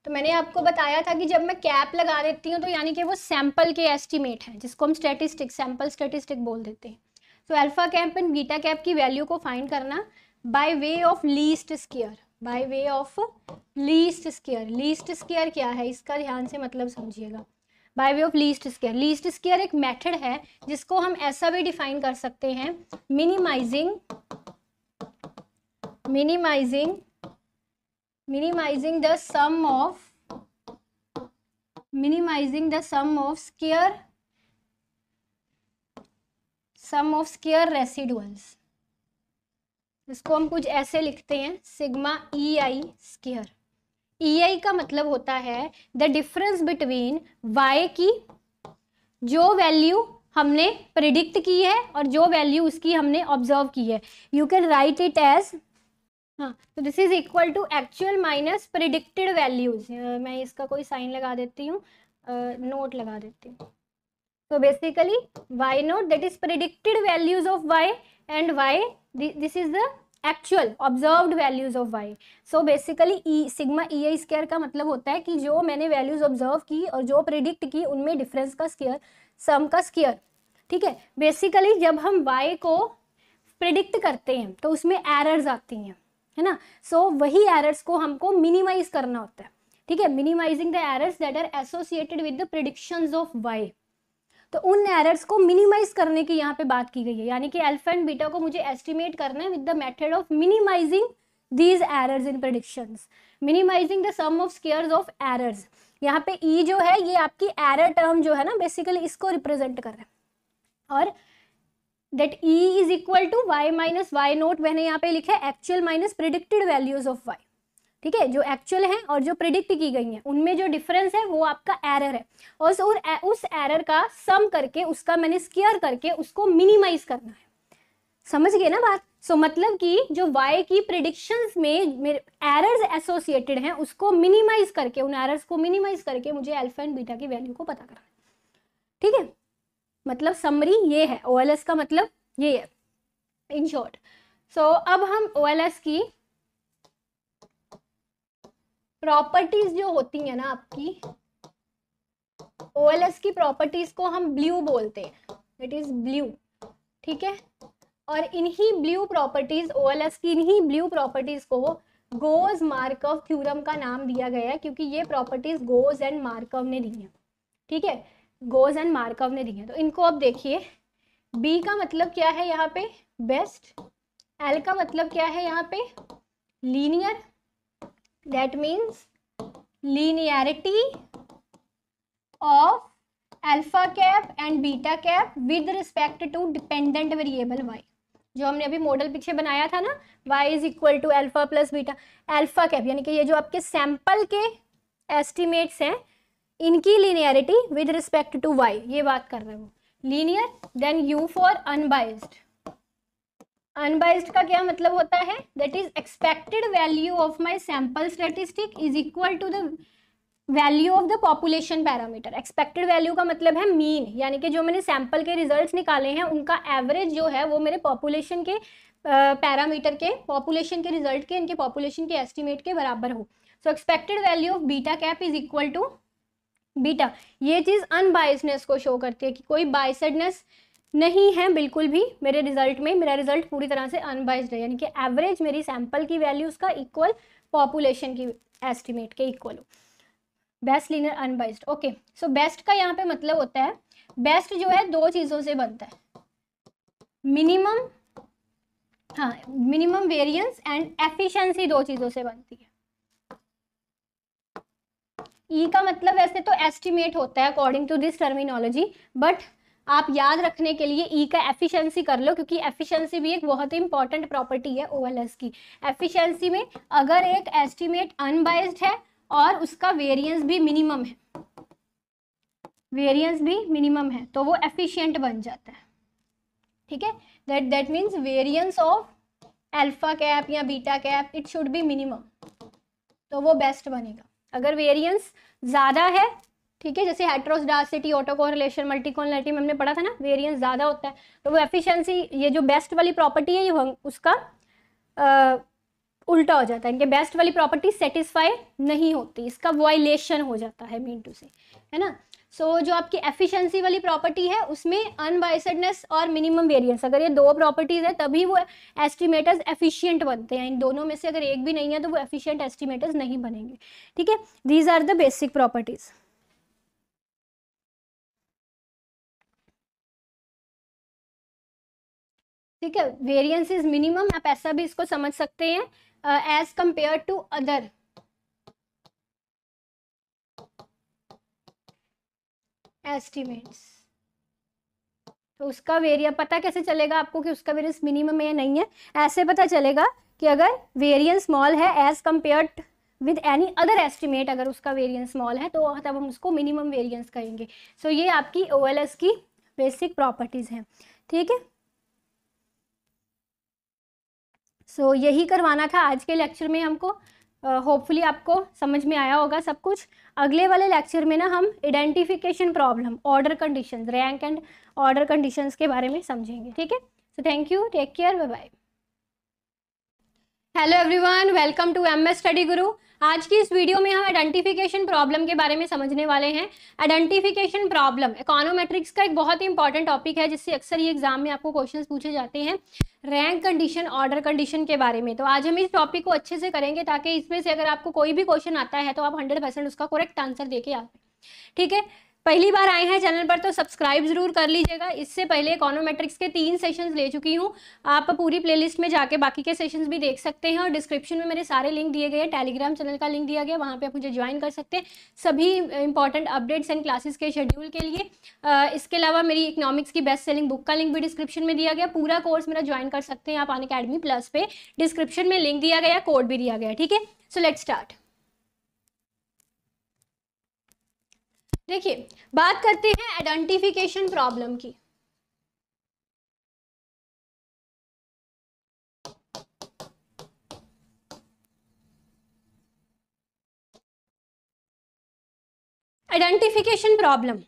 तो मैंने आपको बताया था कि जब मैं कैप लगा देती हूँ तो यानी कि वो सैंपल के एस्टिमेट हैं जिसको हम स्टेटिस्टिक सैंपल स्टेटिस्टिक बोल देते हैं तो alpha cap and beta cap की वैल्यू को फाइंड करना by way of least square by way of least square least square क्या है इसका ध्यान से मतलब समझिएगा by way of least square least square एक मेथड है जिसको हम ऐसा भी डिफाइन कर सकते हैं minimising minimising minimizing the sum of minimizing the sum of square sum of square residuals इसको हम कुछ ऐसे लिखते हैं सिग्मा ई आई स्केयर ई आई का मतलब होता है द डिफरेंस बिटवीन वाई की जो वैल्यू हमने प्रिडिक्ट की है और जो वैल्यू उसकी हमने ऑब्जर्व की है you can write it as हाँ तो this is equal to actual minus predicted values मैं इसका कोई साइन लगा देती हूँ नोट uh, लगा देती हूँ तो basically Y not that is predicted values of Y and Y this is the actual observed values of Y so basically E sigma E I square का मतलब होता है कि जो मैंने वैल्यूज ऑब्जर्व की और जो प्रिडिक्ट की उनमें डिफरेंस का स्केयर सम का स्केयर ठीक है बेसिकली जब हम वाई को प्रिडिक्ट करते हैं तो उसमें एरर्स आती हैं है ना सो so, वही एरर्स को हमको मिनिमाइज करना होता है ठीक है minimising the errors that are associated with the prediction of Y तो उन एरर्स को मिनिमाइज करने की यहाँ पे बात की गई है यानी कि एल्फा एंड बीटा को मुझे एस्टिमेट करना है with the method of minimising these errors in predictions minimising the sum of squares of errors यहाँ पे ई e जो है ये आपकी एरर टर्म जो है ना बेसिकली इसको रिप्रेजेंट कर रहा है और that E is equal to Y minus Y not मैंने यहाँ पे लिखा है actual minus predicted values of Y ठीक है जो एक्चुअल हैं और जो प्रिडिक्ट की गई हैं उनमें जो डिफरेंस है वो आपका एरर है और उस एरर का सम करके उसका मैंने स्केयर करके उसको मिनिमाइज करना है समझ गए ना बात सो so, मतलब कि जो वाई की प्रिडिक्शन में एरर्स एसोसिएटेड हैं उसको मिनिमाइज करके उन एरर्स को मिनिमाइज करके मुझे एल्फा एंड बीटा की वैल्यू को पता करना है ठीक है मतलब समरी ये है ओ का मतलब ये है इन शॉर्ट सो अब हम ओ की प्रॉपर्टीज जो होती है ना आपकी ओ की प्रॉपर्टीज को हम ब्लू बोलते हैं इट इज ब्लू ठीक है और इन्हीं ब्लू प्रॉपर्टीज ओ की इन्हीं ब्लू प्रॉपर्टीज को गोज मार्कव थ्योरम का नाम दिया गया है क्योंकि ये प्रॉपर्टीज गोज एंड मार्कव ने दी है ठीक है गोज एंड मार्कव ने दी है तो इनको अब देखिए बी का मतलब क्या है यहाँ पे बेस्ट एल का मतलब क्या है यहाँ पे linear that means linearity of alpha cap and beta cap with respect to dependent variable Y जो हमने अभी मॉडल पीछे बनाया था ना Y is equal to alpha plus beta alpha cap यानी कि ये जो आपके सैंपल के एस्टिमेट्स हैं इनकी linearity with respect to Y ये बात कर रहे हो linear then U for unbiased unbiased का क्या मतलब होता है that is expected value of my sample statistic is equal to the value of the population parameter expected value का मतलब है मीन यानी कि जो मैंने सैंपल के रिजल्ट्स निकाले हैं उनका एवरेज जो है वो मेरे पॉपुलेशन के पैरामीटर के पॉपुलेशन के रिजल्ट के इनके पॉपुलेशन के एस्टिमेट के बराबर हो so expected value of beta cap is equal to beta ये चीज़ अनबायसनेस को शो करती है कि कोई बायसडनेस नहीं है बिल्कुल भी मेरे रिजल्ट में मेरा रिजल्ट पूरी तरह से अनबायस्ड है यानी कि एवरेज मेरी सैंपल की वैल्यू उसका इक्वल पॉपुलेशन की एस्टिमेट के इक्वल हो best linear unbiased okay so best का यहाँ पे मतलब होता है बेस्ट जो है दो चीज़ों से बनता है मिनिमम हाँ मिनिमम वेरियंस एंड एफिशंसी दो चीज़ों से बनती है ई e का मतलब वैसे तो एस्टिमेट होता है according to this terminology but आप याद रखने के लिए ई e का एफिशिएंसी कर लो क्योंकि एफिशिएंसी भी एक बहुत ही इंपॉर्टेंट प्रॉपर्टी है ओएलएस की एफिशिएंसी में अगर एक एस्टिमेट अनबाइस्ड है और उसका वेरिएंस भी मिनिमम है वेरिएंस भी मिनिमम है तो वो एफिशिएंट बन जाता है ठीक है that that means variance of alpha cap या beta cap it should be minimum तो वो बेस्ट बनेगा अगर वेरिएंस ज़्यादा है ठीक है जैसे हेट्रोसडासिटी ऑटो कोरिलेशन मल्टी में हमने पढ़ा था ना वेरियंस ज़्यादा होता है तो वो एफिशिएंसी ये जो बेस्ट वाली प्रॉपर्टी है ये उसका आ, उल्टा हो जाता है इनके बेस्ट वाली प्रॉपर्टी सेटिस्फाई नहीं होती इसका वॉयलेशन हो जाता है मीन टू से है ना सो so, जो आपकी एफिशिएंसी वाली प्रॉपर्टी है उसमें अनबाइसडनेस और मिनिमम वेरिएंस अगर ये दो प्रॉपर्टीज़ है तभी वो एस्टिमेटर्स एफिशिएंट बनते हैं इन दोनों में से अगर एक भी नहीं है तो वो एफिशिएंट एस्टिमेटर्स नहीं बनेंगे ठीक है these are the basic properties ठीक है वेरियंस इज मिनिमम आप ऐसा भी इसको समझ सकते हैं as compare to other estimates तो उसका वेरिया पता कैसे चलेगा आपको कि उसका वेरियंस मिनिमम है या नहीं है ऐसे पता चलेगा कि अगर वेरियंस स्मॉल है as compare with any other estimate अगर उसका वेरियंस स्मॉल है तो तब हम उसको मिनिमम वेरियंस कहेंगे सो so, ये आपकी ओ की बेसिक प्रॉपर्टीज़ हैं ठीक है सो so, यही करवाना था आज के लेक्चर में हमको होपफुली आपको समझ में आया होगा सब कुछ अगले वाले लेक्चर में ना हम identification problem order condition rank and order conditions के बारे में समझेंगे ठीक है सो thank you take care bye bye hello everyone welcome to M S study गुरु आज की इस वीडियो में हम आइडेंटिफिकेशन प्रॉब्लम के बारे में समझने वाले हैं आइडेंटिफिकेशन प्रॉब्लम इकोनोमेट्रिक्स का एक बहुत ही इंपॉर्टेंट टॉपिक है जिससे अक्सर ये एग्जाम में आपको क्वेश्चन पूछे जाते हैं रैंक कंडीशन ऑर्डर कंडीशन के बारे में तो आज हम इस टॉपिक को अच्छे से करेंगे ताकि इसमें से अगर आपको कोई भी क्वेश्चन आता है तो आप हंड्रेड उसका करेक्ट आंसर दे के आ ठीक है पहली बार आए हैं चैनल पर तो सब्सक्राइब जरूर कर लीजिएगा इससे पहले इकोनोमेट्रिक्स के तीन सेशंस ले चुकी हूँ आप पूरी प्लेलिस्ट में जाके बाकी के सेशंस भी देख सकते हैं और डिस्क्रिप्शन में मेरे सारे लिंक दिए गए हैं टेलीग्राम चैनल का लिंक दिया गया वहाँ पे आप मुझे ज्वाइन कर सकते हैं सभी इंपॉर्टेंट अपडेट्स एंड क्लासेस के शेड्यूल के लिए आ, इसके अलावा मेरी इकनॉमिक्स की बेस्ट सेलिंग बुक का लिंक भी डिस्क्रिप्शन में दिया गया पूरा कोर्स मेरा ज्वाइन कर सकते हैं आप अन अकेडमी प्लस पे डिस्क्रिप्शन में लिंक दिया गया कोड भी दिया गया ठीक है सो लेट स्टार्ट देखिए बात करते हैं आइडेंटिफिकेशन प्रॉब्लम की आइडेंटिफिकेशन प्रॉब्लम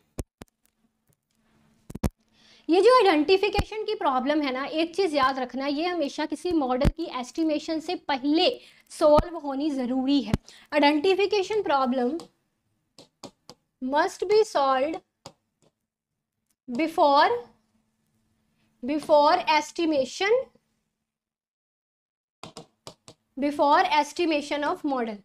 ये जो आइडेंटिफिकेशन की प्रॉब्लम है ना एक चीज़ याद रखना ये हमेशा किसी मॉडल की एस्टिमेशन से पहले सॉल्व होनी ज़रूरी है identification problem must be solved before before estimation before estimation of model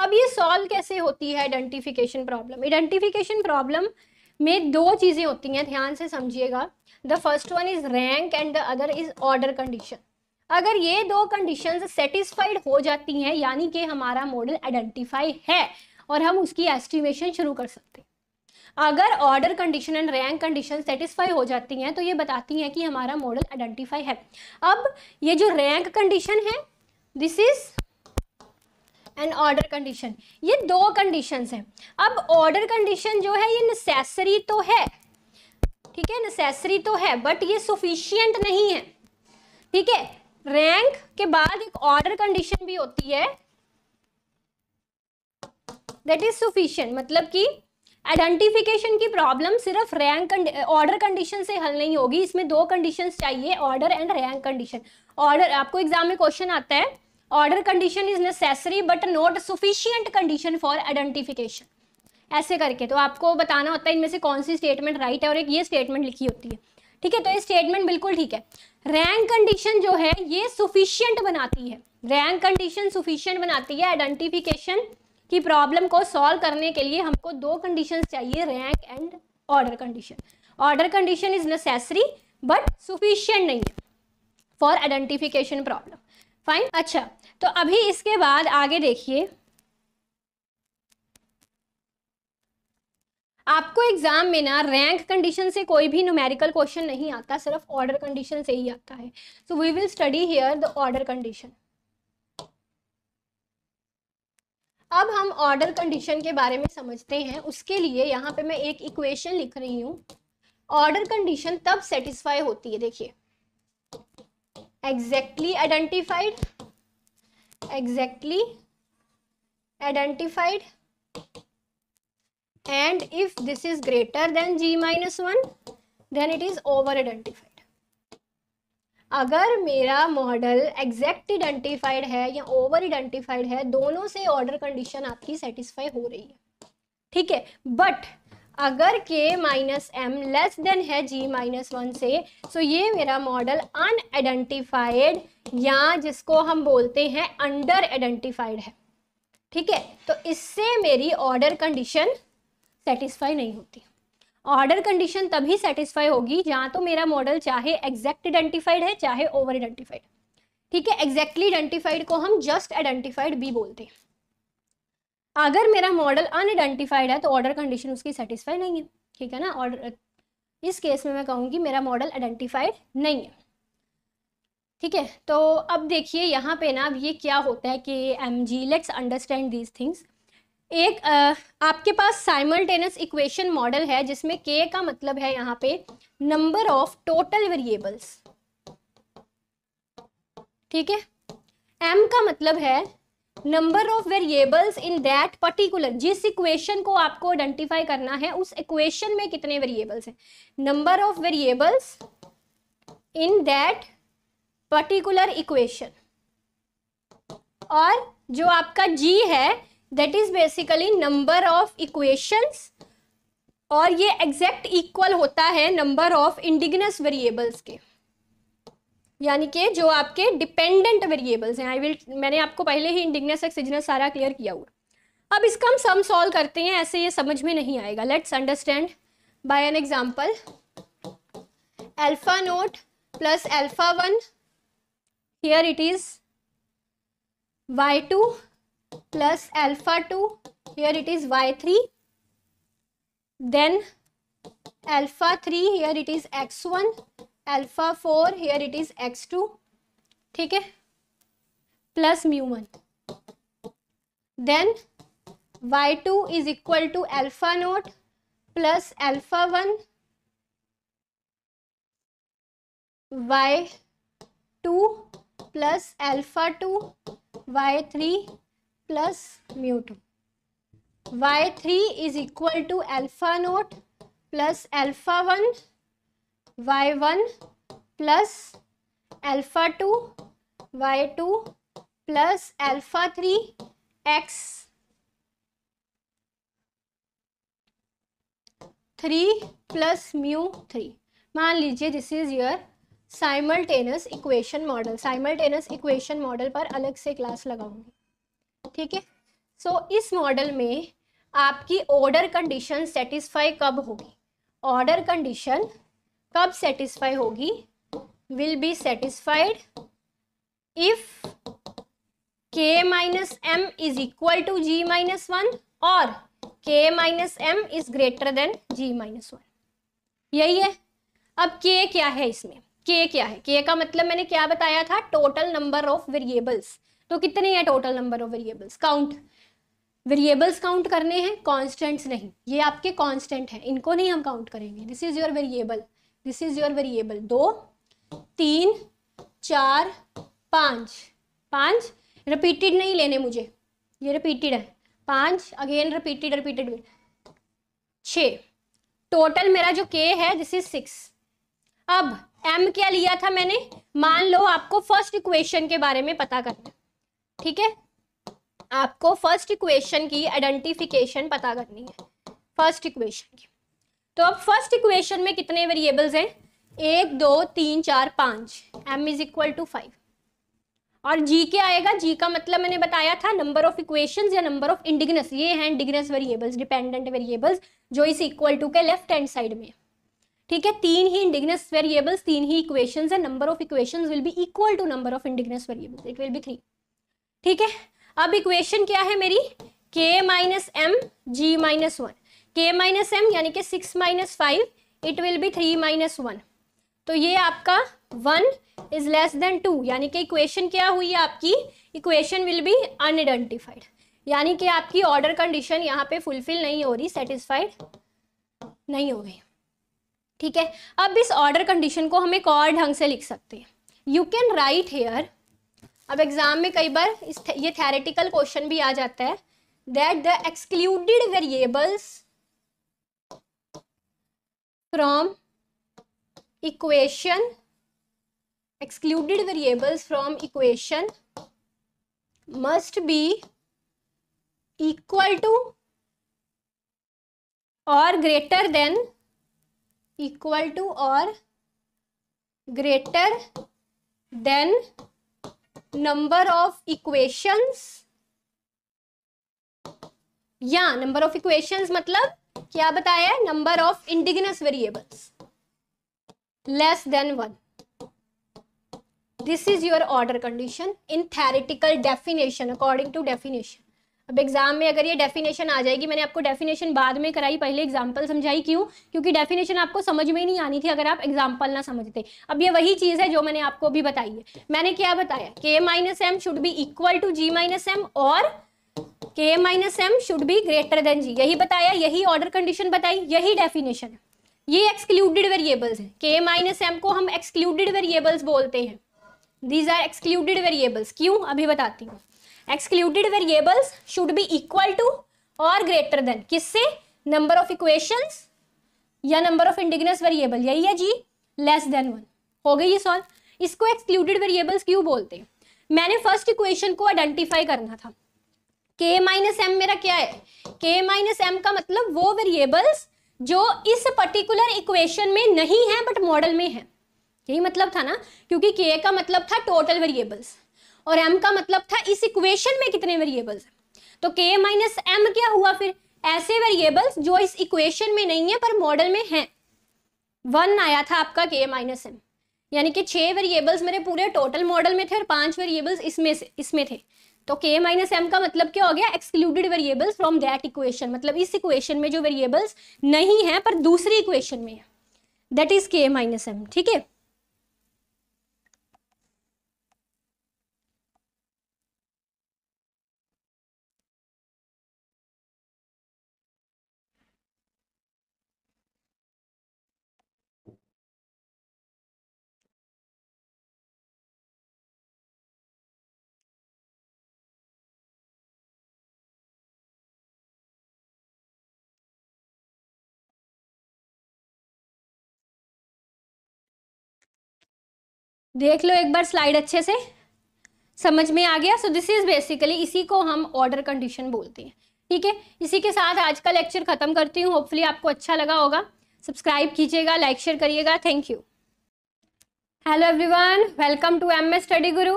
अब ये सॉल्व कैसे होती है आइडेंटिफिकेशन प्रॉब्लम आइडेंटिफिकेशन प्रॉब्लम में दो चीज़ें होती हैं ध्यान से समझिएगा the first one is rank and the other is order condition अगर ये दो कंडीशंस सेटिस्फाइड हो जाती हैं यानी कि हमारा मॉडल आइडेंटिफाई है और हम उसकी एस्टिमेशन शुरू कर सकते हैं अगर order condition and rank condition satisfy हो जाती हैं तो ये बताती हैं कि हमारा मॉडल आइडेंटिफाई है अब ये जो रैंक कंडीशन है this is an order condition ये दो कंडीशन हैं अब ऑर्डर कंडीशन जो है ये नेसेसरी तो है ठीक है नेसेसरी तो है बट ये सुफिशियंट नहीं है ठीक है रैंक के बाद एक ऑर्डर कंडीशन भी होती है दैट इज सुफिशियंट मतलब कि आइडेंटिफिकेशन की प्रॉब्लम सिर्फ रैंक ऑर्डर कंडीशन से हल नहीं होगी इसमें दो कंडीशन चाहिए order and rank condition order आपको एग्जाम में क्वेश्चन आता है order condition is necessary but not sufficient condition for identification ऐसे करके तो आपको बताना होता है इनमें से कौन सी स्टेटमेंट राइट है और एक ये स्टेटमेंट लिखी होती है ठीक है तो ये स्टेटमेंट बिल्कुल ठीक है रैंक कंडीशन जो है ये सुफिशियंट बनाती है रैंक कंडीशन सुफिशियंट बनाती है आइडेंटिफिकेशन कि प्रॉब्लम को सॉल्व करने के लिए हमको दो कंडीशन चाहिए rank and order condition order condition is necessary but sufficient नहीं है फॉर आइडेंटिफिकेशन प्रॉब्लम फाइन अच्छा तो अभी इसके बाद आगे देखिए आपको एग्जाम में ना रैंक कंडीशन से कोई भी न्यूमेरिकल क्वेश्चन नहीं आता सिर्फ ऑर्डर कंडीशन से ही आता है so we will study here the order condition अब हम ऑर्डर कंडीशन के बारे में समझते हैं उसके लिए यहाँ पे मैं एक इक्वेशन लिख रही हूँ ऑर्डर कंडीशन तब सेटिस्फाई होती है देखिए exactly identified exactly identified and if this is greater than G minus one then it is over identified अगर मेरा मॉडल एग्जैक्ट आइडेंटिफाइड है या ओवर आइडेंटिफाइड है दोनों से ऑर्डर कंडीशन आपकी सेटिस्फाई हो रही है ठीक है बट अगर के माइनस एम लेस देन है जी माइनस वन से सो तो ये मेरा मॉडल अनआइडेंटिफाइड या जिसको हम बोलते हैं अंडर आइडेंटिफाइड है ठीक है तो इससे मेरी ऑर्डर कंडीशन सेटिस्फाई नहीं होती ऑर्डर कंडीशन तभी सेटिस्फाई होगी जहाँ तो मेरा मॉडल चाहे एग्जैक्ट आइडेंटिफाइड है चाहे ओवर आइडेंटिफाइड ठीक है एग्जैक्टली आइडेंटिफाइड को हम जस्ट आइडेंटिफाइड भी बोलते हैं अगर मेरा मॉडल अनआइडेंटिफाइड है तो ऑर्डर कंडीशन उसकी सेटिस्फाई नहीं है ठीक है ना ऑर्डर इस केस में मैं कहूँगी मेरा मॉडल आइडेंटिफाइड नहीं है ठीक है तो अब देखिए यहाँ पे ना अब ये क्या होता है कि M G let's understand these things एक आ, आपके पास साइमल्टेनियस इक्वेशन मॉडल है जिसमें के का मतलब है यहाँ पे नंबर ऑफ टोटल वेरिएबल्स ठीक है एम का मतलब है number of variables in that particular जिस इक्वेशन को आपको आइडेंटिफाई करना है उस इक्वेशन में कितने वेरिएबल्स हैं number of variables in that particular equation और जो आपका जी है that is basically number of equations और ये एग्जैक्ट इक्वल होता है नंबर ऑफ इंडिगनस वेरिएबल्स के यानी कि जो आपके डिपेंडेंट वेरिएबल्स हैं आई विल मैंने आपको पहले ही इंडिगनस एक्सिजनस सारा क्लियर किया हुआ अब इसका हम सम सॉल्व करते हैं ऐसे ये समझ में नहीं आएगा let's understand by an example alpha naught plus alpha one here it is Y two plus alpha 2 here it is y3 then alpha 3 here it is x1 alpha 4 here it is x2 okay plus mu 1 then y2 is equal to alpha naught plus alpha 1 y 2 plus alpha 2 y 3 plus mu two Y three is equal to alpha naught plus alpha one Y one plus alpha two Y two plus alpha three X three plus mu three मान लीजिए this is your simultaneous equation model simultaneous equation model पर अलग से class लगाऊंगी ठीक है so so, इस model में आपकी ऑर्डर कंडीशन सेटिस्फाई कब होगी ऑर्डर कंडीशन कब सेटिस्फाई होगी will be satisfied if K minus M is equal to G minus one और K minus M is greater than G minus one यही है अब के क्या है इसमें के क्या है के का मतलब मैंने क्या बताया था टोटल नंबर ऑफ वेरिएबल्स तो कितने हैं total number of variables count variables count करने हैं कॉन्स्टेंट्स नहीं ये आपके कॉन्स्टेंट हैं इनको नहीं हम काउंट करेंगे this is your variable this is your variable दो तीन चार पाँच पाँच रिपीटेड नहीं लेने मुझे ये रिपीटेड है पाँच अगेन रिपीटेड रिपीटेड छ टोटल मेरा जो के है दिस इज सिक्स अब एम क्या लिया था मैंने मान लो आपको फर्स्ट इक्वेशन के बारे में पता करना ठीक है आपको फर्स्ट इक्वेशन की आइडेंटिफिकेशन पता करनी है फर्स्ट इक्वेशन की तो अब फर्स्ट इक्वेशन में कितने वेरिएबल्स हैं एक दो तीन चार पाँच M is equal to five और जी के आएगा जी का मतलब मैंने बताया था नंबर ऑफ इक्वेशंस या नंबर ऑफ इंडिगनस ये हैं इंडिगनस वेरिएबल्स डिपेंडेंट वेरिएबल्स जो इस इक्वल टू के लेफ्ट हैंड साइड में ठीक है तीन ही इंडिगनस वेरिएबल्स तीन ही इक्वेशंस है number of equations will be equal to number of endogenous variables it will be three ठीक है अब इक्वेशन क्या है मेरी K minus M G minus one K minus M यानी कि six minus five it will be three minus one तो ये आपका one is less than two यानी कि इक्वेशन क्या हुई आपकी इक्वेशन विल बी अनडेंटिफाइड यानी कि आपकी ऑर्डर कंडीशन यहाँ पे फुलफिल नहीं हो रही सेटिस्फाइड नहीं हो गई ठीक है अब इस ऑर्डर कंडीशन को हम एक और ढंग से लिख सकते हैं यू कैन राइट हेयर अब एग्जाम में कई बार इस ये थेरेटिकल क्वेश्चन भी आ जाता है that the excluded variables from equation excluded variables from equation must be equal to और ग्रेटर देन इक्वल टू और greater than number of equations या नंबर ऑफ इक्वेशंस मतलब क्या बताया है number of endogenous variables less than one this is your order condition in theoretical definition according to definition अब exam में अगर ये डेफिनेशन आ जाएगी मैंने आपको डेफिनेशन बाद में कराई पहले एग्जाम्पल समझाई क्यों क्योंकि डेफिनेशन आपको समझ में नहीं आनी थी अगर आप एग्जाम्पल ना समझते अब ये वही चीज़ है जो मैंने आपको अभी बताई है मैंने क्या बताया K minus M should be equal to G minus M और K minus M should be greater than G यही बताया यही ऑर्डर कंडीशन बताई यही डेफिनेशन है ये एक्सक्लूडेड वेरिएबल्स है के माइनस एम को हम एक्सक्लूडेड वेरिएबल्स बोलते हैं दीज आर एक्सक्लूडेड वेरिएबल्स क्यों अभी बताती हूँ excluded variables should be equal to और ग्रेटर देन किससे नंबर ऑफ इक्वेशन या नंबर ऑफ इंडिगनस वेरिएबल यही है जी लेस देन वन हो गई ये सॉल्व इसको एक्सक्लूडेड वेरिएबल्स क्यों बोलते हैं मैंने फर्स्ट इक्वेशन को आइडेंटिफाई करना था के माइनस एम मेरा क्या है के माइनस एम का मतलब वो वेरिएबल्स जो इस पर्टिकुलर इक्वेशन में नहीं है बट मॉडल में है यही मतलब था ना क्योंकि के का मतलब था टोटल वेरिएबल्स और m का मतलब था इस इक्वेशन में कितने वेरिएबल्स हैं तो k माइनस एम क्या हुआ फिर ऐसे वेरिएबल्स जो इस इक्वेशन में नहीं है पर मॉडल में हैं वन आया था आपका k माइनस एम यानी कि छः वेरिएबल्स मेरे पूरे टोटल मॉडल में थे और पांच वेरिएबल्स इसमें से इसमें थे तो k माइनस एम का मतलब क्या हो गया excluded variables from that equation मतलब इस इक्वेशन में जो वेरिएबल्स नहीं है पर दूसरी इक्वेशन में है that is k minus M ठीक है देख लो एक बार स्लाइड अच्छे से समझ में आ गया सो दिस इज़ बेसिकली इसी को हम ऑर्डर कंडीशन बोलते हैं ठीक है इसी के साथ आज का लेक्चर ख़त्म करती हूँ होपफुली आपको अच्छा लगा होगा सब्सक्राइब कीजिएगा लाइक शेयर करिएगा thank you hello everyone welcome to M study गुरु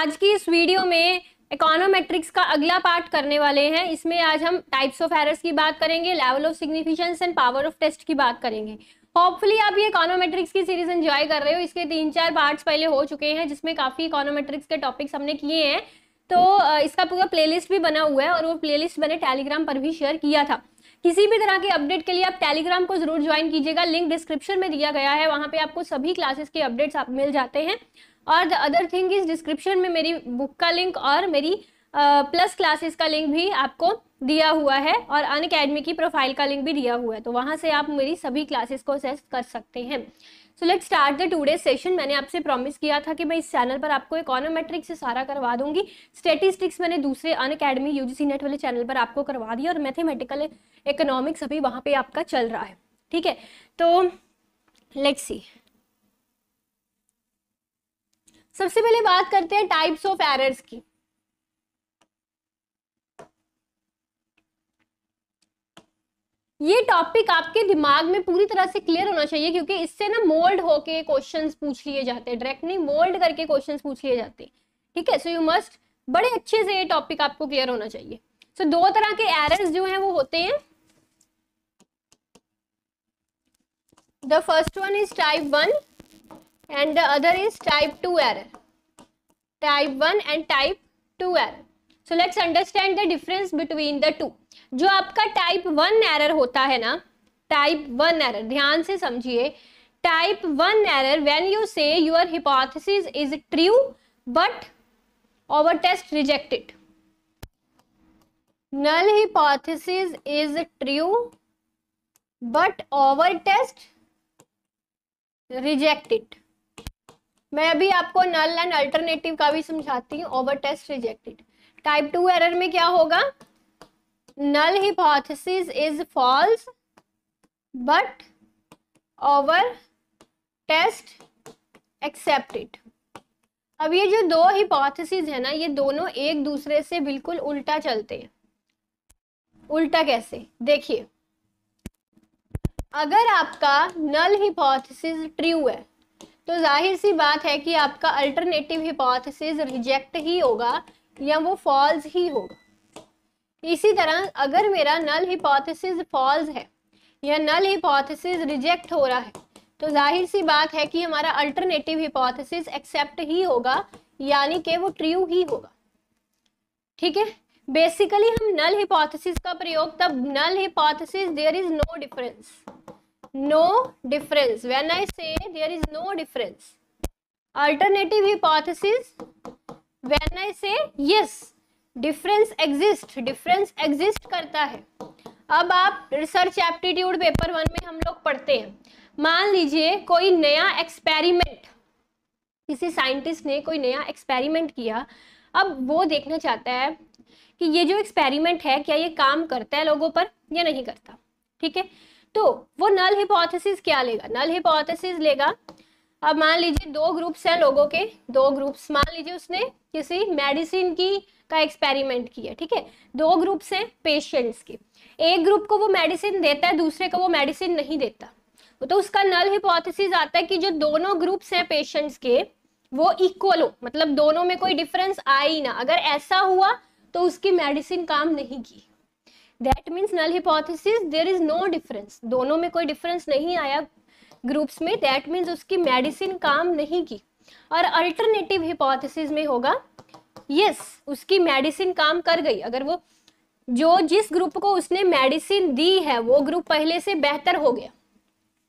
आज की इस वीडियो में इकोनोमेट्रिक्स का अगला पार्ट करने वाले हैं इसमें आज हम टाइप्स ऑफ एरर्स की बात करेंगे level of significance and power of test की बात करेंगे होपफुली आप ये इकोनोमेट्रिक्स की सीरीज एंजॉय कर रहे हो इसके तीन चार पार्ट्स पहले हो चुके हैं जिसमें काफ़ी इकोनोमेट्रिक्स के टॉपिक्स हमने किए हैं तो इसका पूरा प्लेलिस्ट भी बना हुआ है और वो प्लेलिस्ट मैंने टेलीग्राम पर भी शेयर किया था किसी भी तरह के अपडेट के लिए आप टेलीग्राम को जरूर ज्वाइन कीजिएगा लिंक डिस्क्रिप्शन में दिया गया है वहां पे आपको सभी क्लासेस के अपडेट्स आप मिल जाते हैं और the other thing is description में मेरी बुक का लिंक और मेरी प्लस क्लासेस का लिंक भी आपको दिया हुआ है और अन अकेडमी की प्रोफाइल का लिंक भी दिया हुआ है तो वहां से आप मेरी सभी क्लासेस को असेस कर सकते हैं so let start the today session मैंने आपसे प्रॉमिस किया था कि मैं इस चैनल पर आपको इकोनोमेट्रिक से सारा करवा दूंगी स्टेटिस्टिक्स मैंने दूसरे अन अकेडमी यू नेट वाले चैनल पर आपको करवा दिया और मैथेमेटिकल इकोनॉमिक्स अभी वहाँ पर आपका चल रहा है ठीक है तो लेट सी सबसे पहले बात करते हैं टाइप्स ऑफ एरर्स की ये टॉपिक आपके दिमाग में पूरी तरह से क्लियर होना चाहिए क्योंकि इससे ना मोल्ड होके क्वेश्चंस पूछ लिए जाते हैं डायरेक्ट नहीं मोल्ड करके क्वेश्चंस पूछ लिए जाते हैं ठीक है सो यू मस्ट बड़े अच्छे से ये टॉपिक आपको क्लियर होना चाहिए सो so, दो तरह के एरर्स जो हैं वो होते हैं the first one is type one and the other is type two error type one and type two error so let's understand the difference between the two जो आपका टाइप वन एरर होता है ना टाइप वन एरर ध्यान से समझिए type one error when you say your hypothesis is true but our test rejected null hypothesis is true but our test rejected मैं अभी आपको नल एंड अल्टरनेटिव का भी समझाती हूँ our test rejected type two error में क्या होगा null hypothesis is false but our test accept it अब ये जो दो हिपोथेसिस है ना ये दोनों एक दूसरे से बिल्कुल उल्टा चलते हैं उल्टा कैसे देखिए अगर आपका नल हिपोथेसिस ट्रू है तो जाहिर सी बात है कि आपका अल्टरनेटिव हिपोथेसिस रिजेक्ट ही होगा या वो फॉल्स ही होगा इसी तरह अगर मेरा नल हिपोथेसिस फॉल्स है या नल हिपोथेसिस रिजेक्ट हो रहा है तो जाहिर सी बात है कि हमारा अल्टरनेटिव हिपोथेसिस एक्सेप्ट ही होगा यानी कि वो ट्रू ही होगा ठीक है बेसिकली हम नल हिपोथेसिस का प्रयोग तब null hypothesis there is no difference no difference when I say there is no difference alternative hypothesis when I say yes difference exist difference exist करता है अब आप रिसर्च एप्टीट्यूड पेपर वन में हम लोग पढ़ते हैं मान लीजिए कोई नया एक्सपेरिमेंट किसी साइंटिस्ट ने कोई नया एक्सपेरिमेंट किया अब वो देखना चाहता है कि ये जो एक्सपेरिमेंट है क्या ये काम करता है लोगों पर या नहीं करता ठीक है तो वो नल हिपोथेसिस क्या लेगा नल हिपोथेसिस लेगा अब मान लीजिए दो ग्रुप्स हैं लोगों के दो ग्रुप्स मान लीजिए उसने किसी मेडिसिन की का एक्सपेरिमेंट किया ठीक है दो ग्रुप्स हैं पेशेंट्स के एक ग्रुप को वो मेडिसिन देता है दूसरे को वो मेडिसिन नहीं देता तो उसका नल हिपोथेसिस आता है कि जो दोनों ग्रुप्स हैं पेशेंट्स के वो इक्वल हो मतलब दोनों में कोई डिफरेंस आई ना अगर ऐसा हुआ तो उसकी मेडिसिन काम नहीं की that means null hypothesis there is no difference दोनों में कोई डिफरेंस नहीं आया ग्रुप्स में दैट मीन्स उसकी मेडिसिन काम नहीं की और अल्टरनेटिव हिपोथेसिस में होगा यस उसकी मेडिसिन काम कर गई अगर वो जो जिस ग्रुप को उसने मेडिसिन दी है वो ग्रुप पहले से बेहतर हो गया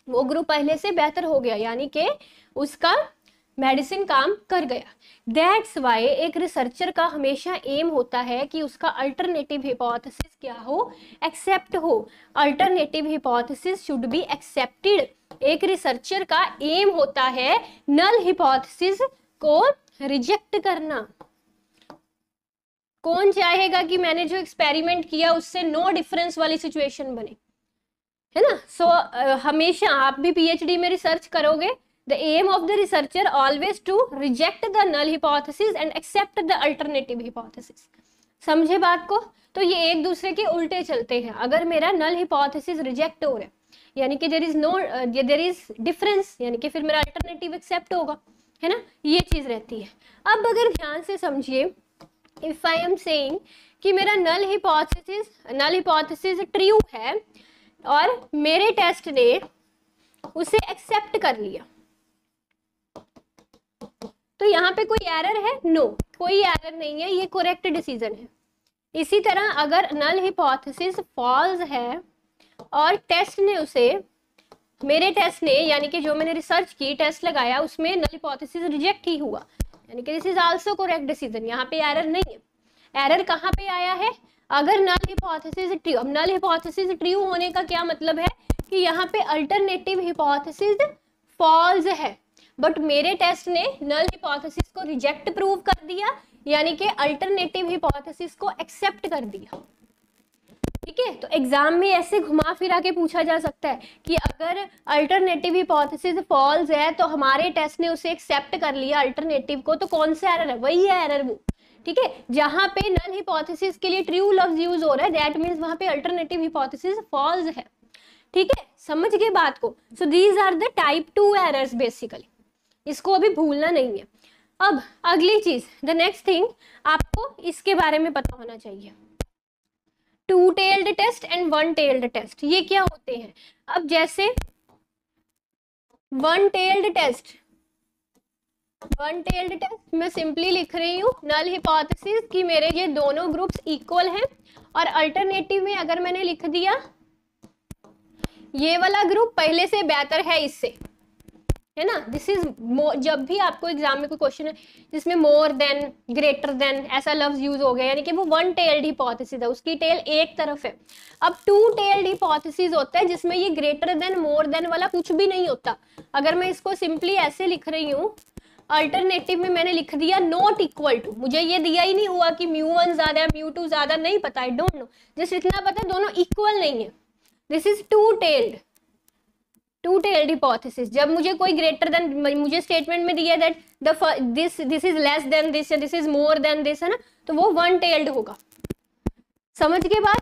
वो ग्रुप पहले से बेहतर हो गया यानी कि उसका मेडिसिन काम कर गया दैट्स वाई एक रिसर्चर का हमेशा एम होता है कि उसका अल्टरनेटिव हिपोथिस क्या हो एक्सेप्ट हो alternative hypothesis should be accepted एक रिसर्चर का एम होता है नल हिपोथिस को रिजेक्ट करना कौन चाहेगा कि मैंने जो एक्सपेरिमेंट किया उससे नो डिफरेंस वाली सिचुएशन बने है ना सो so, uh, हमेशा आप भी पीएचडी में रिसर्च करोगे the aim of the researcher always to reject the null hypothesis and accept the alternative hypothesis समझे बात को तो ये एक दूसरे के उल्टे चलते हैं अगर मेरा नल हिपोथेसिस रिजेक्ट हो रहा है यानी कि there is no there is difference यानी कि फिर मेरा अल्टरनेटिव एक्सेप्ट होगा है ना ये चीज रहती है अब अगर ध्यान से समझिए इफ आई एम सेइंग कि मेरा null hypothesis null hypothesis true है और मेरे टेस्ट ने उसे एक्सेप्ट कर लिया तो यहाँ पे कोई एरर है नो no, कोई एरर नहीं है ये करेक्ट डिसीजन है इसी तरह अगर नल हिपोथेसिस फॉल्स है और टेस्ट ने उसे मेरे टेस्ट ने यानी कि जो मैंने रिसर्च की टेस्ट लगाया उसमें नल हिपोथेसिस रिजेक्ट ही हुआ यानी कि this is also correct decision यहाँ पे एरर नहीं है एरर कहाँ पे आया है अगर नल हिपोथेसिस ट्रू अब नल हिपोथेसिस ट्रू होने का क्या मतलब है कि यहाँ पे अल्टरनेटिव हिपोथेसिस फॉल्स है बट मेरे टेस्ट ने नल हिपोथेसिस को रिजेक्ट प्रूव कर दिया यानी कि अल्टरनेटिव हिपोथेसिस को एक्सेप्ट कर दिया ठीक है तो एग्जाम में ऐसे घुमा फिरा के पूछा जा सकता है कि अगर अल्टरनेटिव हिपोथेसिस फॉल्स है तो हमारे टेस्ट ने उसे एक्सेप्ट कर लिया अल्टरनेटिव को तो कौन सा एरर है वही है एरर वो ठीक है जहां पे नल हिपोथेसिस के लिए ट्रू लव्स यूज हो रहा है दैट मीन्स वहां पे अल्टरनेटिव हिपोथेसिस फॉल्स है ठीक है समझ गए बात को so these are the type two errors basically इसको अभी भूलना नहीं है अब अगली चीज द नेक्स्ट थिंग आपको इसके बारे में पता होना चाहिए two tailed test and one tailed test ये क्या होते हैं अब जैसे one tailed test one tailed test मैं सिंपली लिख रही हूँ नल हिपोथेसिस कि मेरे ये दोनों ग्रुप्स इक्वल हैं और अल्टरनेटिव में अगर मैंने लिख दिया ये वाला ग्रुप पहले से बेहतर है इससे है ना दिस इज जब भी आपको एग्जाम में कोई क्वेश्चन है जिसमें मोर देन ग्रेटर देन ऐसा लफ्ज यूज हो गया यानी कि वो वन टेल्ड हिपोथेसिस है उसकी टेल एक तरफ है अब टू टेल्ड हिपोथेसिस होता है जिसमें ये ग्रेटर देन मोर देन वाला कुछ भी नहीं होता अगर मैं इसको सिंपली ऐसे लिख रही हूँ अल्टरनेटिव में मैंने लिख दिया नॉट इक्वल टू मुझे ये दिया ही नहीं हुआ कि म्यू वन ज्यादा है म्यू टू ज्यादा नहीं पता आई डोंट नो जिस इतना पता दोनों इक्वल नहीं है this is two tailed two tailed hypothesis जब मुझे कोई ग्रेटर देन मुझे स्टेटमेंट में दिया that this this is less than this this is more than this है ना तो वो वन टेल्ड होगा समझ के बाद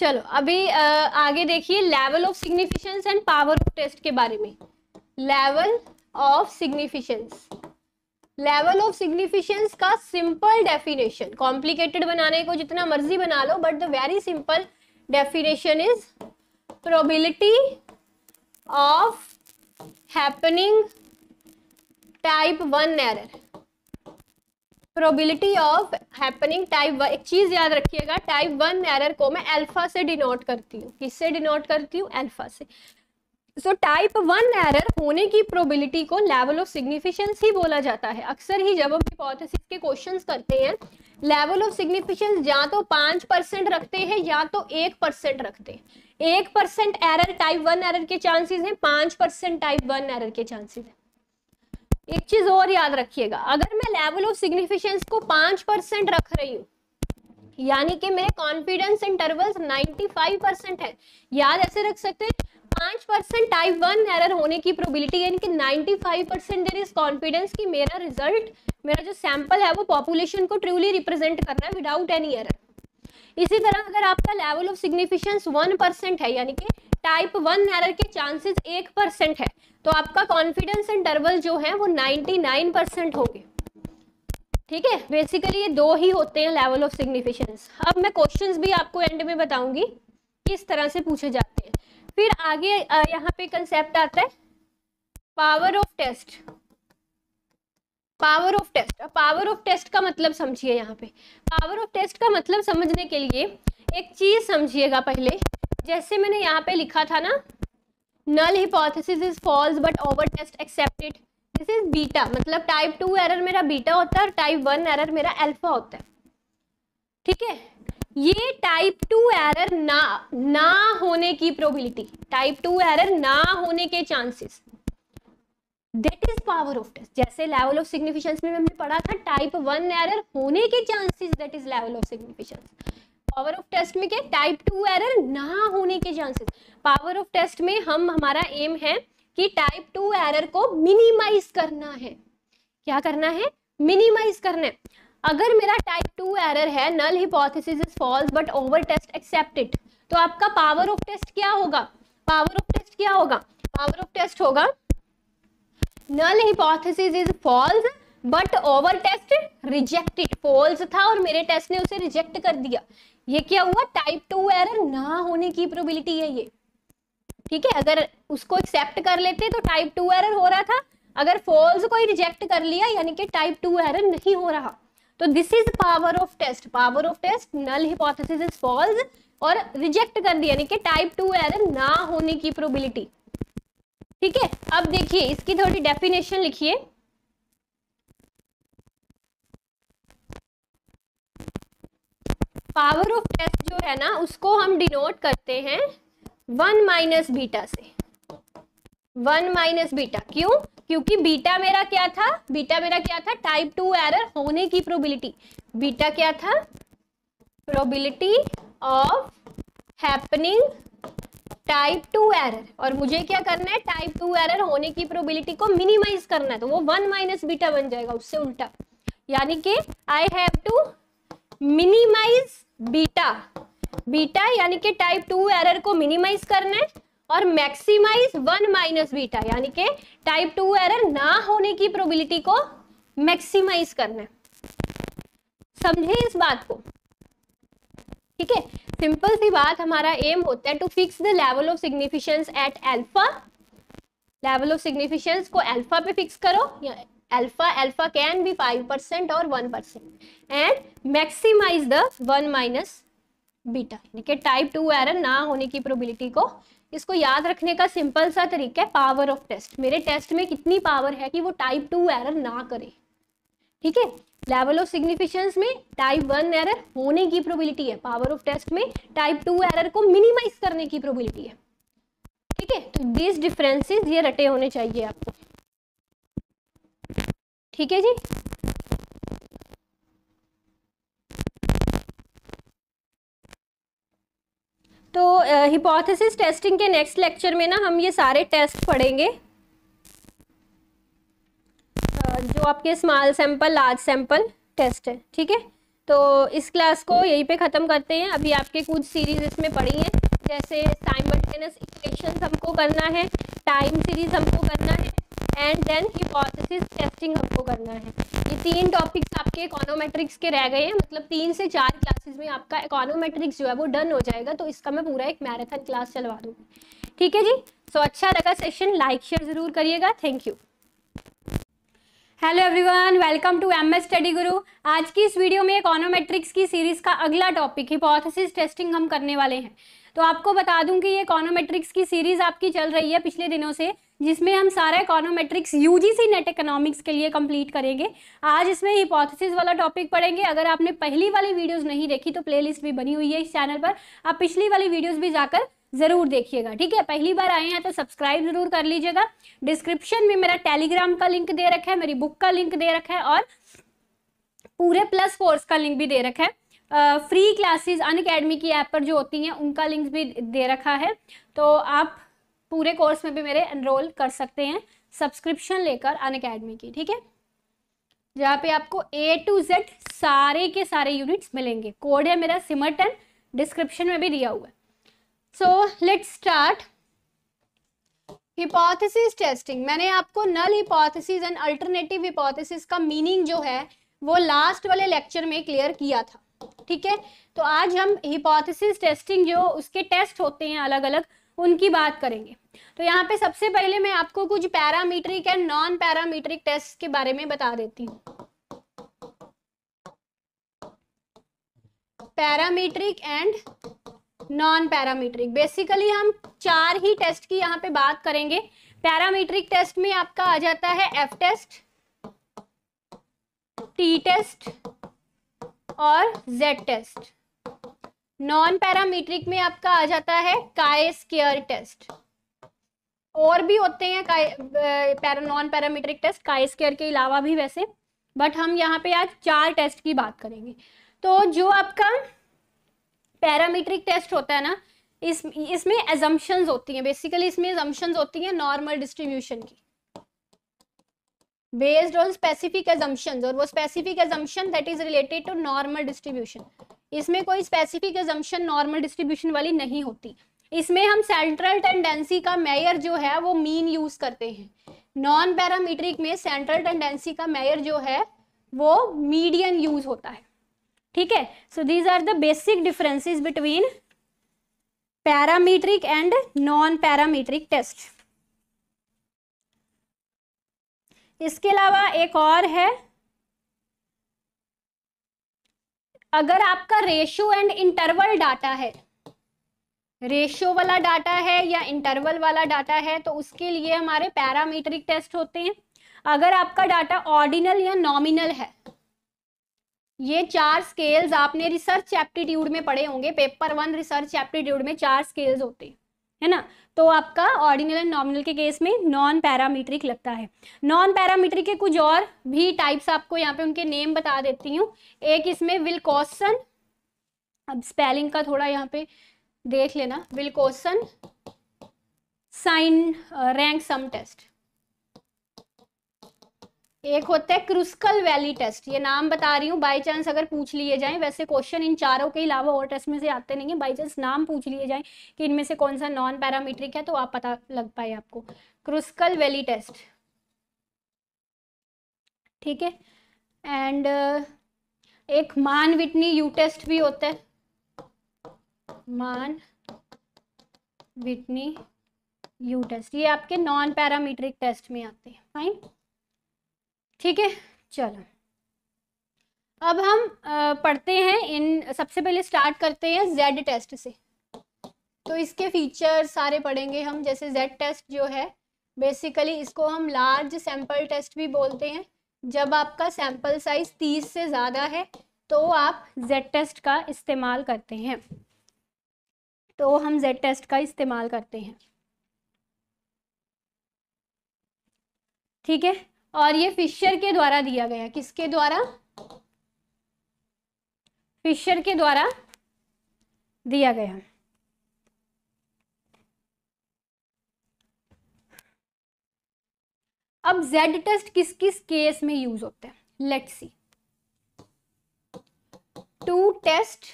चलो अभी आ, आगे देखिए level of significance and power of test के बारे में level of significance level of significance का सिंपल डेफिनेशन कॉम्प्लिकेटेड बनाने को जितना मर्जी बना लो but the very simple definition is probability of happening type one error probability of happening type one एक चीज़ याद रखिएगा टाइप वन एरर को मैं अल्फा से डिनोट करती हूँ किससे डिनोट करती हूँ अल्फा से सो टाइप वन एरर होने की प्रोबिलिटी को लेवल ऑफ सिग्निफिकेंस ही बोला जाता है अक्सर ही जब हम हिपोथेसिस के क्वेश्चंस करते हैं लेवल ऑफ सिग्निफिकेंस या तो पाँच परसेंट रखते हैं या तो एक परसेंट रखते हैं एक percent error type one error के चांसेस हैं पांच परसेंट टाइप वन एरर के चांसेस हैं एक चीज और याद रखिएगा अगर मैं लेवल ऑफ सिग्निफिकेंस को पांच परसेंट रख रही हूँ यानी कि मेरे कॉन्फिडेंस इंटरवल्स 95 परसेंट है याद ऐसे रख सकते हैं पांच परसेंट टाइप वन एरर होने की प्रोबिलिटी यानी कि 95 परसेंट देर इज कॉन्फिडेंस कि मेरा रिजल्ट मेरा जो सैंपल है वो पॉपुलेशन को ट्रूली रिप्रेजेंट कर रहा है विदाउट एनी एरर इसी तरह अगर आपका level of significance one percent है यानी कि टाइप वन एरर के चांसेस एक परसेंट है तो आपका कॉन्फिडेंस इंटरवल जो है वो नाइन्टी नाइन परसेंट हो गए ठीक है बेसिकली ये दो ही होते हैं लेवल ऑफ सिग्निफिकेंस अब मैं क्वेश्चन भी आपको एंड में बताऊंगी किस तरह से पूछे जाते हैं फिर आगे यहाँ पे कंसेप्ट आता है power of test power of test power of test का मतलब समझिए यहाँ पे पावर ऑफ टेस्ट का मतलब समझने के लिए एक चीज समझिएगा पहले जैसे मैंने यहाँ पे लिखा था ना null hypothesis is false but our test accepted this is beta मतलब टाइप टू एरर मेरा बीटा होता है और टाइप वन एरर मेरा अल्फा होता है ठीक है ये टाइप टू एरर ना ना होने की प्रोबेबिलिटी टाइप टू एरर ना होने के chances that is power of test जैसे लेवल ऑफ सिग्निफिकेंस में हमने पढ़ा था टाइप वन एरर होने के chances that is level of significance power of test में क्या टाइप टू एरर ना होने के चांसेस पावर ऑफ टेस्ट में हम हमारा एम है कि टाइप टू एरर को मिनिमाइज करना है क्या करना है मिनिमाइज करना है अगर मेरा टाइप टू एरर है null hypothesis is false but our test accepted तो आपका पावर ऑफ टेस्ट क्या होगा पावर ऑफ टेस्ट क्या होगा पावर ऑफ टेस्ट होगा null hypothesis is false but our test rejected false था और मेरे टेस्ट ने उसे रिजेक्ट कर दिया ये क्या हुआ टाइप टू एरर ना होने की प्रोबेबिलिटी है ये ठीक है अगर उसको एक्सेप्ट कर लेते तो टाइप टू एरर हो रहा था अगर फॉल्स कोई रिजेक्ट कर लिया यानी कि टाइप टू एरर नहीं हो रहा तो this is power of test power of test null hypothesis is false और रिजेक्ट कर दिया यानी कि टाइप टू एरर ना होने की प्रोबेबिलिटी ठीक है अब देखिए इसकी थोड़ी डेफिनेशन लिखिए पावर ऑफ एस जो है ना उसको हम डिनोट करते हैं वन माइनस बीटा से वन माइनस बीटा क्यों क्योंकि बीटा मेरा क्या था बीटा मेरा क्या था टाइप टू एरर होने की प्रोबिलिटी बीटा क्या था probability of happening type two error और मुझे क्या करना है टाइप टू एरर होने की प्रोबेबिलिटी को मिनिमाइज करना है तो वो वन माइनस बीटा बन जाएगा उससे उल्टा यानी कि I have to minimise beta beta यानी कि टाइप टू एरर को मिनिमाइज करना है और मैक्सिमाइज वन माइनस बीटा यानी कि टाइप टू एरर ना होने की प्रोबिलिटी को मैक्सिमाइज करना है समझे इस बात को ठीक है सिंपल सी बात हमारा एम होता है to fix the level of significance at alpha level of significance को अल्फा पे फिक्स करो alpha alpha can be five percent और one percent and maximise the one minus beta ठीक है टाइप टू एरर ना होने की प्रोबेबिलिटी को इसको याद रखने का सिंपल सा तरीका है पावर ऑफ टेस्ट मेरे टेस्ट में कितनी पावर है कि वो टाइप टू एरर ना करे ठीक है लेवल ऑफ सिग्निफिकेंस में टाइप वन एरर होने की प्रोबेबिलिटी है पावर ऑफ टेस्ट में टाइप टू एरर को मिनिमाइज करने की प्रोबेबिलिटी है ठीक है तो दिस डिफरेंसेस ये रटे होने चाहिए आपको ठीक है जी तो हिपोथेसिस टेस्टिंग के नेक्स्ट लेक्चर में ना हम ये सारे टेस्ट पढ़ेंगे जो आपके small sample large sample test है ठीक है तो इस क्लास को यहीं पे ख़त्म करते हैं अभी आपके कुछ सीरीज इसमें पड़ी हैं जैसे साइमल्टेनियस इक्वेशन हमको करना है टाइम सीरीज हमको करना है एंड देन हिपोथेसिस टेस्टिंग हमको करना है ये तीन टॉपिक्स आपके इकोनोमेट्रिक्स के रह गए हैं मतलब तीन से चार क्लासेस में आपका इकोनोमेट्रिक्स जो है वो डन हो जाएगा तो इसका मैं पूरा एक मैराथन क्लास चलवा दूँगी ठीक है जी सो so, अच्छा लगा सेशन लाइक शेयर ज़रूर करिएगा thank you hello everyone welcome to M S study गुरु आज की इस वीडियो में इकोनोमेट्रिक्स की सीरीज का अगला टॉपिक हिपोथेसिस टेस्टिंग हम करने वाले हैं तो आपको बता दूं कि ये इकोनोमेट्रिक्स की सीरीज आपकी चल रही है पिछले दिनों से जिसमें हम सारा इकोनोमेट्रिक्स यूजीसी नेट इकोनॉमिक्स के लिए कंप्लीट करेंगे आज इसमें हिपोथेसिस वाला टॉपिक पढ़ेंगे अगर आपने पहली वाली वीडियोज नहीं देखी तो प्लेलिस्ट भी बनी हुई है इस चैनल पर आप पिछली वाली वीडियोज भी जाकर ज़रूर देखिएगा ठीक है पहली बार आए हैं तो सब्सक्राइब ज़रूर कर लीजिएगा डिस्क्रिप्शन में मेरा टेलीग्राम का लिंक दे रखा है मेरी बुक का लिंक दे रखा है और पूरे प्लस कोर्स का लिंक भी दे रखा है फ्री क्लासेस अन अकेडमी की ऐप पर जो होती हैं उनका लिंक भी दे रखा है तो आप पूरे कोर्स में भी मेरे एनरोल कर सकते हैं सब्सक्रिप्शन लेकर अन अकेडमी की ठीक है जहाँ पे आपको ए टू जेड सारे के सारे यूनिट्स मिलेंगे कोड है मेरा टेन डिस्क्रिप्शन में भी दिया हुआ है so let start hypothesis testing मैंने आपको null hypothesis and alternative hypothesis का मीनिंग जो है वो लास्ट वाले लेक्चर में क्लियर किया था ठीक है तो आज हम हिपोथेसिस टेस्टिंग जो उसके टेस्ट होते हैं अलग अलग उनकी बात करेंगे तो यहाँ पे सबसे पहले मैं आपको कुछ parametric and non parametric test के बारे में बता देती हूँ parametric and non parametric basically हम चार ही टेस्ट की यहाँ पे बात करेंगे पैरामीट्रिक टेस्ट में आपका आ जाता है एफ टेस्ट टी टेस्ट और जेड टेस्ट नॉन पैरामीट्रिक में आपका आ जाता है काय स्केयर टेस्ट और भी होते हैं para non parametric test chi square के अलावा भी वैसे बट हम यहाँ पे आज चार टेस्ट की बात करेंगे तो जो आपका पैरामीट्रिक टेस्ट होता है ना इस इसमें एजम्पन्स होती हैं बेसिकली इसमें एजम्पन्स होती हैं नॉर्मल डिस्ट्रीब्यूशन की बेस्ड ऑन स्पेसिफिक एजम्पन और वो specific assumption that is related to normal distribution इसमें कोई स्पेसिफिक एजम्पन नॉर्मल डिस्ट्रीब्यूशन वाली नहीं होती इसमें हम सेंट्रल टेंडेंसी का मेयर जो है वो मीन यूज करते हैं नॉन पैरामीट्रिक में सेंट्रल टेंडेंसी का मेयर जो है वो मीडियन यूज होता है ठीक है so these are the basic differences between parametric and non parametric test इसके अलावा एक और है अगर आपका रेशो एंड इंटरवल डाटा है रेशो वाला डाटा है या इंटरवल वाला डाटा है तो उसके लिए हमारे पैरामीट्रिक टेस्ट होते हैं अगर आपका डाटा ऑर्डिनल या नॉमिनल है ये चार स्केल्स आपने रिसर्च एप्टीट्यूड में पढ़े होंगे पेपर वन रिसर्च एप्टीट्यूड में चार स्केल्स होते हैं है ना तो आपका ऑर्डिनल एंड नॉमिनल के केस में नॉन पैरामीट्रिक लगता है नॉन पैरामीट्रिक के कुछ और भी टाइप्स आपको यहाँ पे उनके नेम बता देती हूँ एक इसमें विलकोसन अब स्पेलिंग का थोड़ा यहाँ पे देख लेना Wilcoxon sign rank sum test एक होता है क्रुस्कल वैली टेस्ट ये नाम बता रही हूँ बाई चांस अगर पूछ लिए जाए वैसे क्वेश्चन इन चारों के अलावा और टेस्ट में से आते नहीं है बाई चांस नाम पूछ लिए जाए कि इनमें से कौन सा नॉन पैरामीट्रिक है तो आप पता लग पाए आपको क्रुस्कल वैली टेस्ट ठीक है एंड uh, एक मान विटनी यू टेस्ट भी होता है मान विटनी यू टेस्ट ये आपके नॉन पैरामीट्रिक टेस्ट में आते हैं फाइन ठीक है चलो अब हम पढ़ते हैं इन सबसे पहले स्टार्ट करते हैं जेड टेस्ट से तो इसके फीचर सारे पढ़ेंगे हम जैसे जेड टेस्ट जो है बेसिकली इसको हम लार्ज सैंपल टेस्ट भी बोलते हैं जब आपका सैंपल साइज तीस से ज़्यादा है तो आप जेड टेस्ट का इस्तेमाल करते हैं तो हम जेड टेस्ट का इस्तेमाल करते हैं ठीक है और ये फिशर के द्वारा दिया गया किसके द्वारा फिशर के द्वारा दिया गया अब जेड टेस्ट किस किस केस में यूज होते हैं let see to test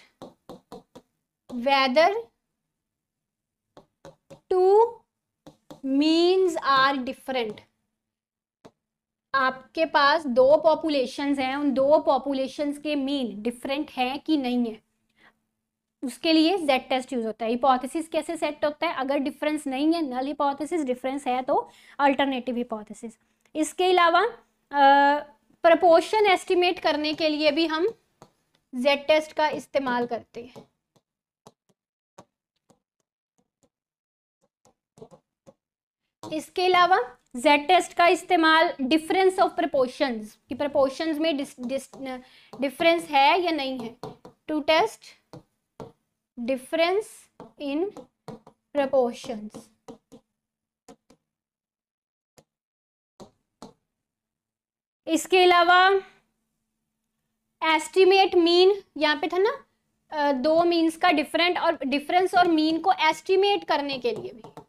whether two means are different आपके पास दो पॉपुलेशन हैं उन दो पॉपुलेशन के मीन डिफरेंट हैं कि नहीं है उसके लिए जेड टेस्ट यूज होता है हिपोथेसिस कैसे सेट होता है अगर डिफरेंस नहीं है नल हिपोथेसिस डिफरेंस है तो अल्टरनेटिव हिपोथेसिस इसके अलावा प्रपोर्शन एस्टिमेट करने के लिए भी हम जेड टेस्ट का इस्तेमाल करते हैं इसके अलावा जेड टेस्ट का इस्तेमाल डिफरेंस ऑफ प्रपोर्शंस कि प्रपोर्शन में डिफरेंस है या नहीं है to test difference in proportions इसके अलावा एस्टिमेट मीन यहाँ पे था ना दो मीन्स का डिफरेंट और डिफरेंस और मीन को एस्टिमेट करने के लिए भी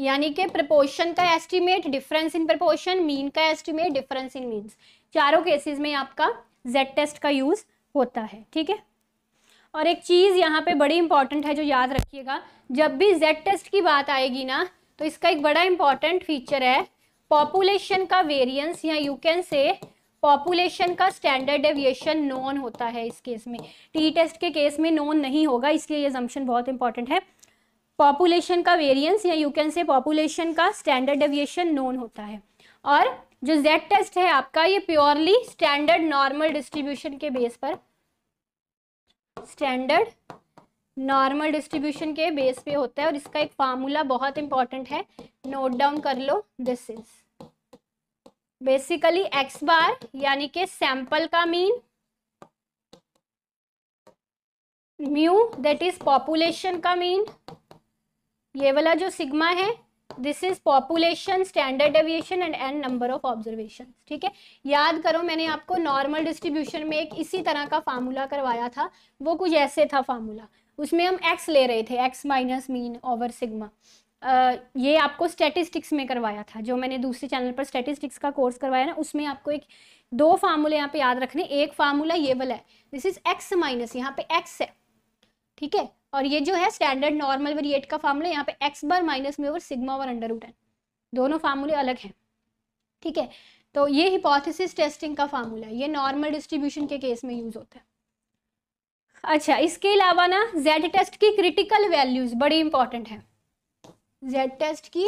यानी कि प्रपोर्शन का estimate difference in proportion mean का एस्टिमेट डिफरेंस इन मीन चारों केसेस में आपका जेड टेस्ट का यूज़ होता है ठीक है और एक चीज़ यहाँ पे बड़ी इंपॉर्टेंट है जो याद रखिएगा जब भी जेड टेस्ट की बात आएगी ना तो इसका एक बड़ा इंपॉर्टेंट फीचर है पॉपुलेशन का वेरियंस या यू कैन से पॉपुलेशन का स्टैंडर्ड डेविएशन नॉन होता है इस केस में टी टेस्ट के केस में नॉन नहीं होगा इसलिए ये जम्पन बहुत इंपॉर्टेंट है पॉपुलेशन का वेरिएंस या यू कैन से पॉपुलेशन का स्टैंडर्ड डेविएशन नोन होता है और जो जेड टेस्ट है आपका ये प्योरली स्टैंडर्ड नॉर्मल डिस्ट्रीब्यूशन के बेस पर स्टैंडर्ड नॉर्मल डिस्ट्रीब्यूशन के बेस पे होता है और इसका एक फार्मूला बहुत इंपॉर्टेंट है नोट डाउन कर लो this is basically X bar यानी के सैंपल का mean mu that is population का मीन ये वाला जो सिग्मा है this is population standard deviation and N number of observation ठीक है याद करो मैंने आपको नॉर्मल डिस्ट्रीब्यूशन में एक इसी तरह का फार्मूला करवाया था वो कुछ ऐसे था फार्मूला उसमें हम एक्स ले रहे थे X minus mean over sigma ये आपको स्टेटिस्टिक्स में करवाया था जो मैंने दूसरे चैनल पर स्टेटिस्टिक्स का कोर्स करवाया ना उसमें आपको एक दो फार्मूले यहाँ पे याद रखने एक फार्मूला ये वाला है दिस इज एक्स माइनस यहाँ पे एक्स है ठीक है और ये जो है स्टैंडर्ड नॉर्मल वेरिएट का फार्मूला यहाँ पे एक्स बार माइनस में ओवर सिग्मा और अंडर रूट एन दोनों फार्मूले अलग हैं ठीक है तो ये हिपोथेसिस टेस्टिंग का फार्मूला है ये नॉर्मल डिस्ट्रीब्यूशन के केस में यूज होता है अच्छा इसके अलावा ना जेड टेस्ट की क्रिटिकल वैल्यूज बड़ी इंपॉर्टेंट है जेड टेस्ट की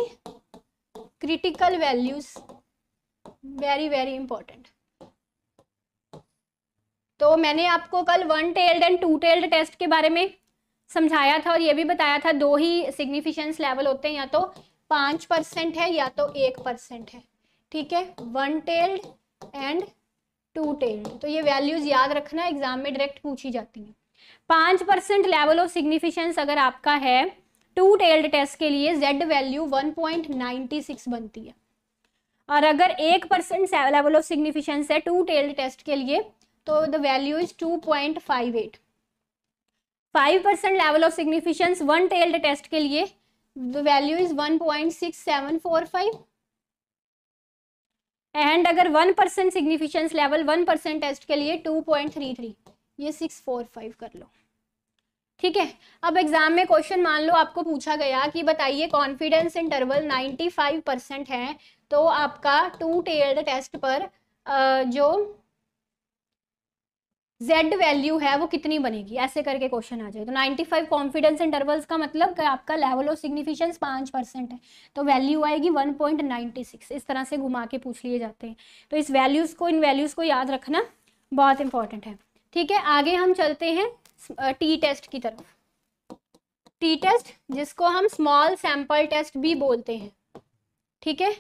critical values very very important तो मैंने आपको कल one tailed and two tailed test के बारे में समझाया था और ये भी बताया था दो ही सिग्निफिशेंस लेवल होते हैं या तो पाँच परसेंट है या तो एक परसेंट है ठीक है one tailed and two tailed तो ये वैल्यूज याद रखना एग्जाम में डायरेक्ट पूछी जाती हैं पाँच परसेंट लेवल ऑफ सिग्निफिशेंस अगर आपका है टू टेल्ड टेस्ट के लिए Z value one point ninety six बनती है और अगर एक परसेंट लेवल ऑफ सिग्निफिशेंस है टू टेल्ड टेस्ट के लिए तो the value is two point five eight five percent level of significance one tailed test के लिए value is one point six seven four five and अगर one percent significance level one percent test के लिए two point three three ये six four five कर लो ठीक है अब एग्जाम में क्वेश्चन मान लो आपको पूछा गया कि बताइए confidence interval ninety five percent है तो आपका टू टेल्ड टेस्ट पर जो z वैल्यू है वो कितनी बनेगी ऐसे करके क्वेश्चन आ जाए तो 95 कॉन्फिडेंस इंटरवल्स का मतलब आपका लेवल ऑफ सिग्निफिकेंस पाँच परसेंट है तो वैल्यू आएगी 1.96 इस तरह से घुमा के पूछ लिए जाते हैं तो इस वैल्यूज़ को इन वैल्यूज़ को याद रखना बहुत इंपॉर्टेंट है ठीक है आगे हम चलते हैं टी टेस्ट की तरफ टी टेस्ट जिसको हम स्मॉल सैम्पल टेस्ट भी बोलते हैं ठीक है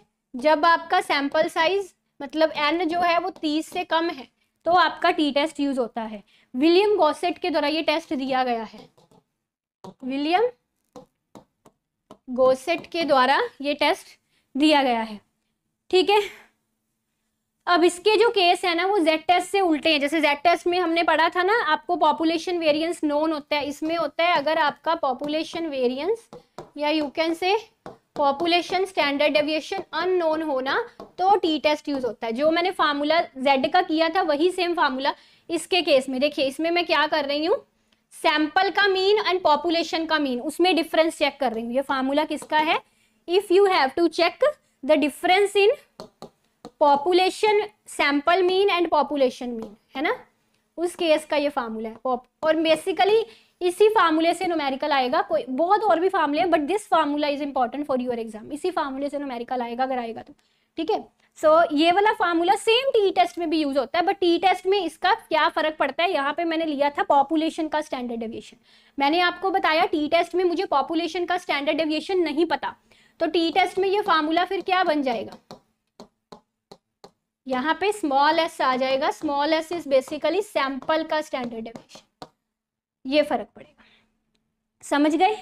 जब आपका सैम्पल साइज मतलब एन जो है वो तीस से कम है तो आपका टी टेस्ट यूज होता है विलियम गोसेट के द्वारा ये टेस्ट दिया गया है विलियम गोसेट के द्वारा ये टेस्ट दिया गया है ठीक है अब इसके जो केस है ना वो जेड टेस्ट से उल्टे हैं जैसे जेड टेस्ट में हमने पढ़ा था ना आपको पॉपुलेशन वेरिएंस नोन होता है इसमें होता है अगर आपका पॉपुलेशन वेरिएंस या you can say population standard deviation unknown होना तो टी टेस्ट यूज होता है जो मैंने फार्मूला जेड का किया था वही सेम फार्मूला इसके केस में देखिए इसमें मैं क्या कर रही हूँ सैंपल का मीन एंड पॉपुलेशन का मीन उसमें डिफरेंस चेक कर रही हूँ ये फार्मूला किसका है if you have to check the difference in population sample mean and population mean है ना उस केस का ये फार्मूला है और बेसिकली इसी फार्मूले से नोमेरिकल आएगा कोई बहुत और भी फार्मूले हैं but this formula is important for your exam इसी फार्मूले से नोमेरिकल आएगा अगर आएगा तो ठीक है सो so, ये वाला फार्मूला सेम टी टेस्ट में भी यूज होता है बट टी टेस्ट में इसका क्या फर्क पड़ता है यहाँ पे मैंने लिया था पॉपुलेशन का स्टैंडर्ड डेविएशन मैंने आपको बताया टी टेस्ट में मुझे पॉपुलेशन का स्टैंडर्ड डेविएशन नहीं पता तो टी टेस्ट में ये फार्मूला फिर क्या बन जाएगा यहाँ पे स्मॉल एस आ जाएगा small S is basically sample का स्टैंडर्ड डेविएशन ये फ़र्क पड़ेगा समझ गए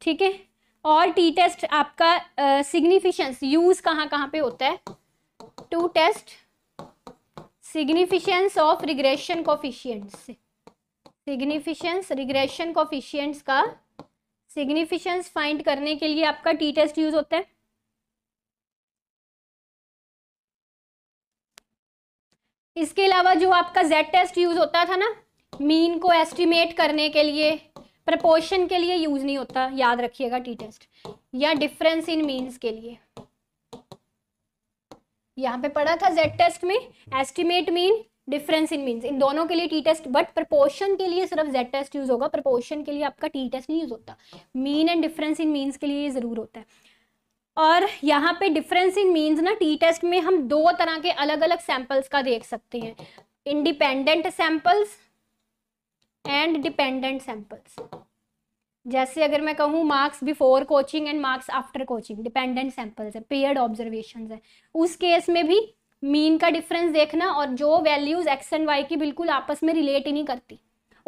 ठीक है और टी टेस्ट आपका सिग्निफिशंस यूज़ कहाँ कहाँ पे होता है to test significance of regression coefficients significance regression coefficients का सिग्निफिशेंस फाइंड करने के लिए आपका टी टेस्ट यूज़ होता है इसके अलावा जो आपका जेड टेस्ट यूज़ होता था ना मीन को एस्टिमेट करने के लिए प्रपोर्शन के लिए यूज नहीं होता याद रखिएगा टी टेस्ट या डिफरेंस इन मीन्स के लिए यहाँ पे पढ़ा था जेड टेस्ट में estimate mean difference in means इन दोनों के लिए टी टेस्ट बट प्रपोर्शन के लिए सिर्फ जेड टेस्ट यूज होगा प्रपोर्शन के लिए आपका टी टेस्ट नहीं यूज होता mean and difference in means के लिए ये जरूर होता है और यहाँ पे डिफरेंस इन मीन्स ना टी टेस्ट में हम दो तरह के अलग अलग सैंपल्स का देख सकते हैं independent samples and dependent samples जैसे अगर मैं कहूँ marks before coaching and marks after coaching dependent samples है पेयर्ड ऑब्जर्वेशन है उस केस में भी मीन का डिफरेंस देखना और जो वैल्यूज़ एक्स एंड वाई की बिल्कुल आपस में रिलेट ही नहीं करती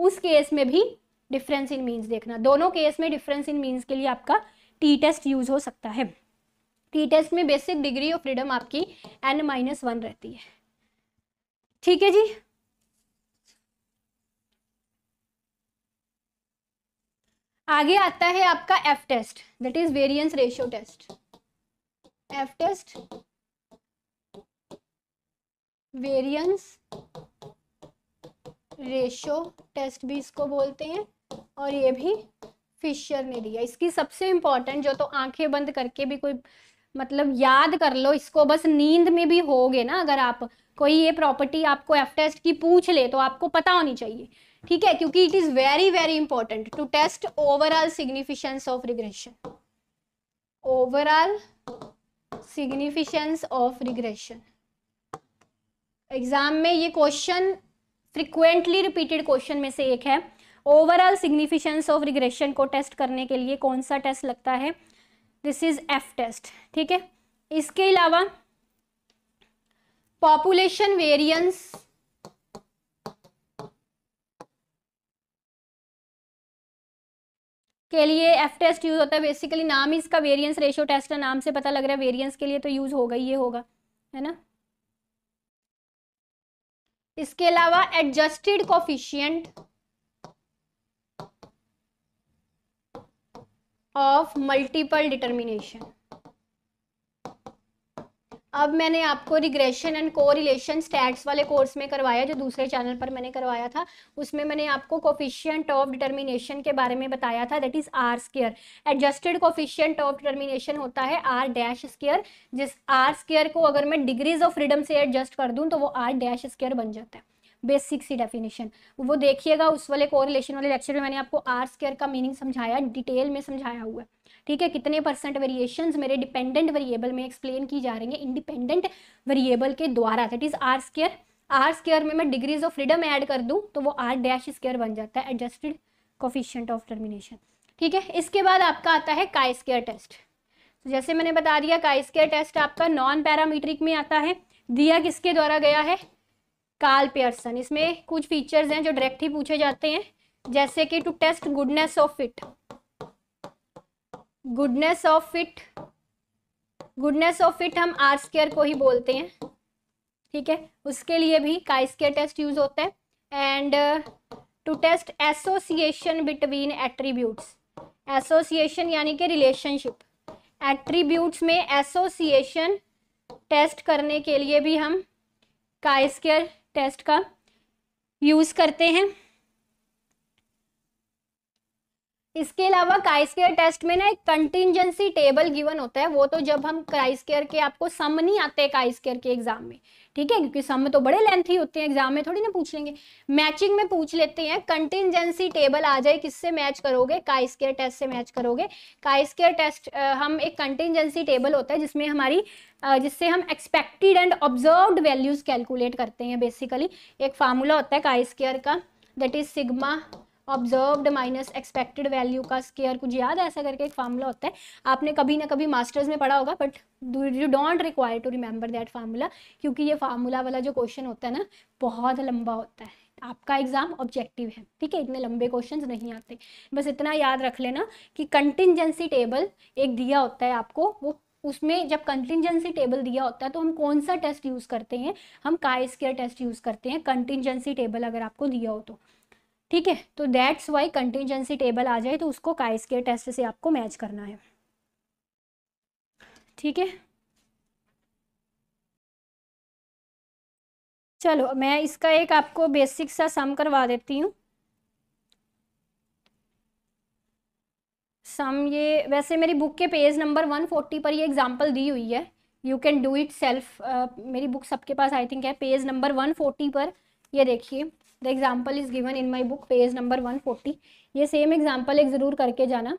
उस केस में भी डिफरेंस इन मीन्स देखना दोनों केस में डिफरेंस इन मीन्स के लिए आपका टी टेस्ट यूज़ हो सकता है टी टेस्ट में बेसिक डिग्री ऑफ फ्रीडम आपकी एन माइनस वन रहती है ठीक है जी आगे आता है आपका F test that is variance ratio test F test variance ratio test भी इसको बोलते हैं और ये भी फिशर ने दिया इसकी सबसे इंपॉर्टेंट जो तो आंखें बंद करके भी कोई मतलब याद कर लो इसको बस नींद में भी होगे ना अगर आप कोई ये प्रॉपर्टी आपको एफ टेस्ट की पूछ ले तो आपको पता होनी चाहिए ठीक है क्योंकि it is very very important to test overall significance of regression overall significance of regression exam में ये क्वेश्चन फ्रिक्वेंटली रिपीटेड क्वेश्चन में से एक है ओवरऑल सिग्निफिकेंस ऑफ रिग्रेशन को टेस्ट करने के लिए कौन सा टेस्ट लगता है दिस इज एफ टेस्ट ठीक है इसके अलावा पॉपुलेशन वेरियंस के लिए एफ टेस्ट यूज होता है बेसिकली नाम ही इसका वेरियंस रेशियो टेस्ट का नाम से पता लग रहा है वेरियंस के लिए तो यूज होगा ही ये होगा है ना इसके अलावा adjusted coefficient of multiple determination अब मैंने आपको रिग्रेशन एंड कोरिलेशन स्टैट्स वाले कोर्स में करवाया जो दूसरे चैनल पर मैंने करवाया था उसमें मैंने आपको कोफिशियंट ऑफ डिटर्मिनेशन के बारे में बताया था that is R square adjusted coefficient of determination होता है आर डैश स्केयर जिस आर स्केयर को अगर मैं डिग्रीज ऑफ फ्रीडम से एडजस्ट कर दूँ तो वो आर डैश स्केयर बन जाता है बेसिक सी डेफिनेशन वो देखिएगा उस वाले कोरिलेशन वाले लेक्चर में मैंने आपको आर स्केयर का मीनिंग समझाया डिटेल में समझाया हुआ है ठीक है कितने परसेंट वेरिएशन मेरे डिपेंडेंट वेरिएबल में एक्सप्लेन की जा रही है इंडिपेंडेंट वेरिएबल के द्वारा that is R square R square में मैं डिग्रीज ऑफ फ्रीडम ऐड कर दूँ तो वो आर डैश स्केयर बन जाता है एडजस्टेड कोफिशियंट ऑफ टर्मिनेशन ठीक है इसके बाद आपका आता है काय स्केयर टेस्ट तो जैसे मैंने बता दिया काय स्केयर टेस्ट आपका नॉन पैरामीट्रिक में आता है दिया किसके द्वारा गया है कार्ल पियर्सन इसमें कुछ फीचर्स हैं जो डायरेक्ट ही पूछे जाते हैं जैसे कि to test goodness of fit goodness of fit goodness of fit हम आर स्केयर को ही बोलते हैं ठीक है उसके लिए भी काई टेस्ट यूज होता है and to test association between attributes association यानी कि रिलेशनशिप एट्रीब्यूट्स में एसोसिएशन टेस्ट करने के लिए भी हम काई टेस्ट का यूज़ करते हैं इसके अलावा क्राइस केयर टेस्ट में ना एक कंटिजेंसी टेबल गिवन होता है वो तो जब हम क्राइस केयर के आपको सम नहीं आते हैं क्राइस केयर के एग्जाम में ठीक है क्योंकि सम तो बड़े लेंथी होते हैं एग्जाम में थोड़ी ना पूछ लेंगे मैचिंग में पूछ लेते हैं कंटिजेंसी टेबल आ जाए किससे मैच करोगे काइस केयर टेस्ट से मैच करोगे काइस केयर टेस्ट हम एक कंटिजेंसी टेबल होता है जिसमें हमारी जिससे हम expected and observed values calculate करते हैं बेसिकली एक फार्मूला होता है काइस केयर का that is sigma observed minus expected value का स्केयर कुछ याद है ऐसा करके एक फार्मूला होता है आपने कभी ना कभी मास्टर्स में पढ़ा होगा but you don't require to remember that formula क्योंकि ये फार्मूला वाला जो क्वेश्चन होता है ना बहुत लंबा होता है आपका एग्जाम ऑब्जेक्टिव है ठीक है इतने लंबे क्वेश्चंस नहीं आते बस इतना याद रख लेना कि कंटिजेंसी टेबल एक दिया होता है आपको वो उसमें जब कंटिजेंसी टेबल दिया होता है तो हम कौन सा टेस्ट यूज़ करते हैं हम काय स्केयर टेस्ट यूज़ करते हैं कंटिजेंसी टेबल अगर आपको दिया हो तो ठीक है तो दैट्स वाई कंटिजेंसी टेबल आ जाए तो उसको काइस के टेस्ट से आपको मैच करना है ठीक है चलो मैं इसका एक आपको बेसिक सा सम करवा देती हूँ सम ये वैसे मेरी बुक के पेज नंबर वन फोर्टी पर ये एग्जांपल दी हुई है you can do it self मेरी बुक सबके पास आई थिंक है पेज नंबर वन फोर्टी पर ये देखिए the example is given in my book page number one forty ये सेम एग्जाम्पल एक ज़रूर करके जाना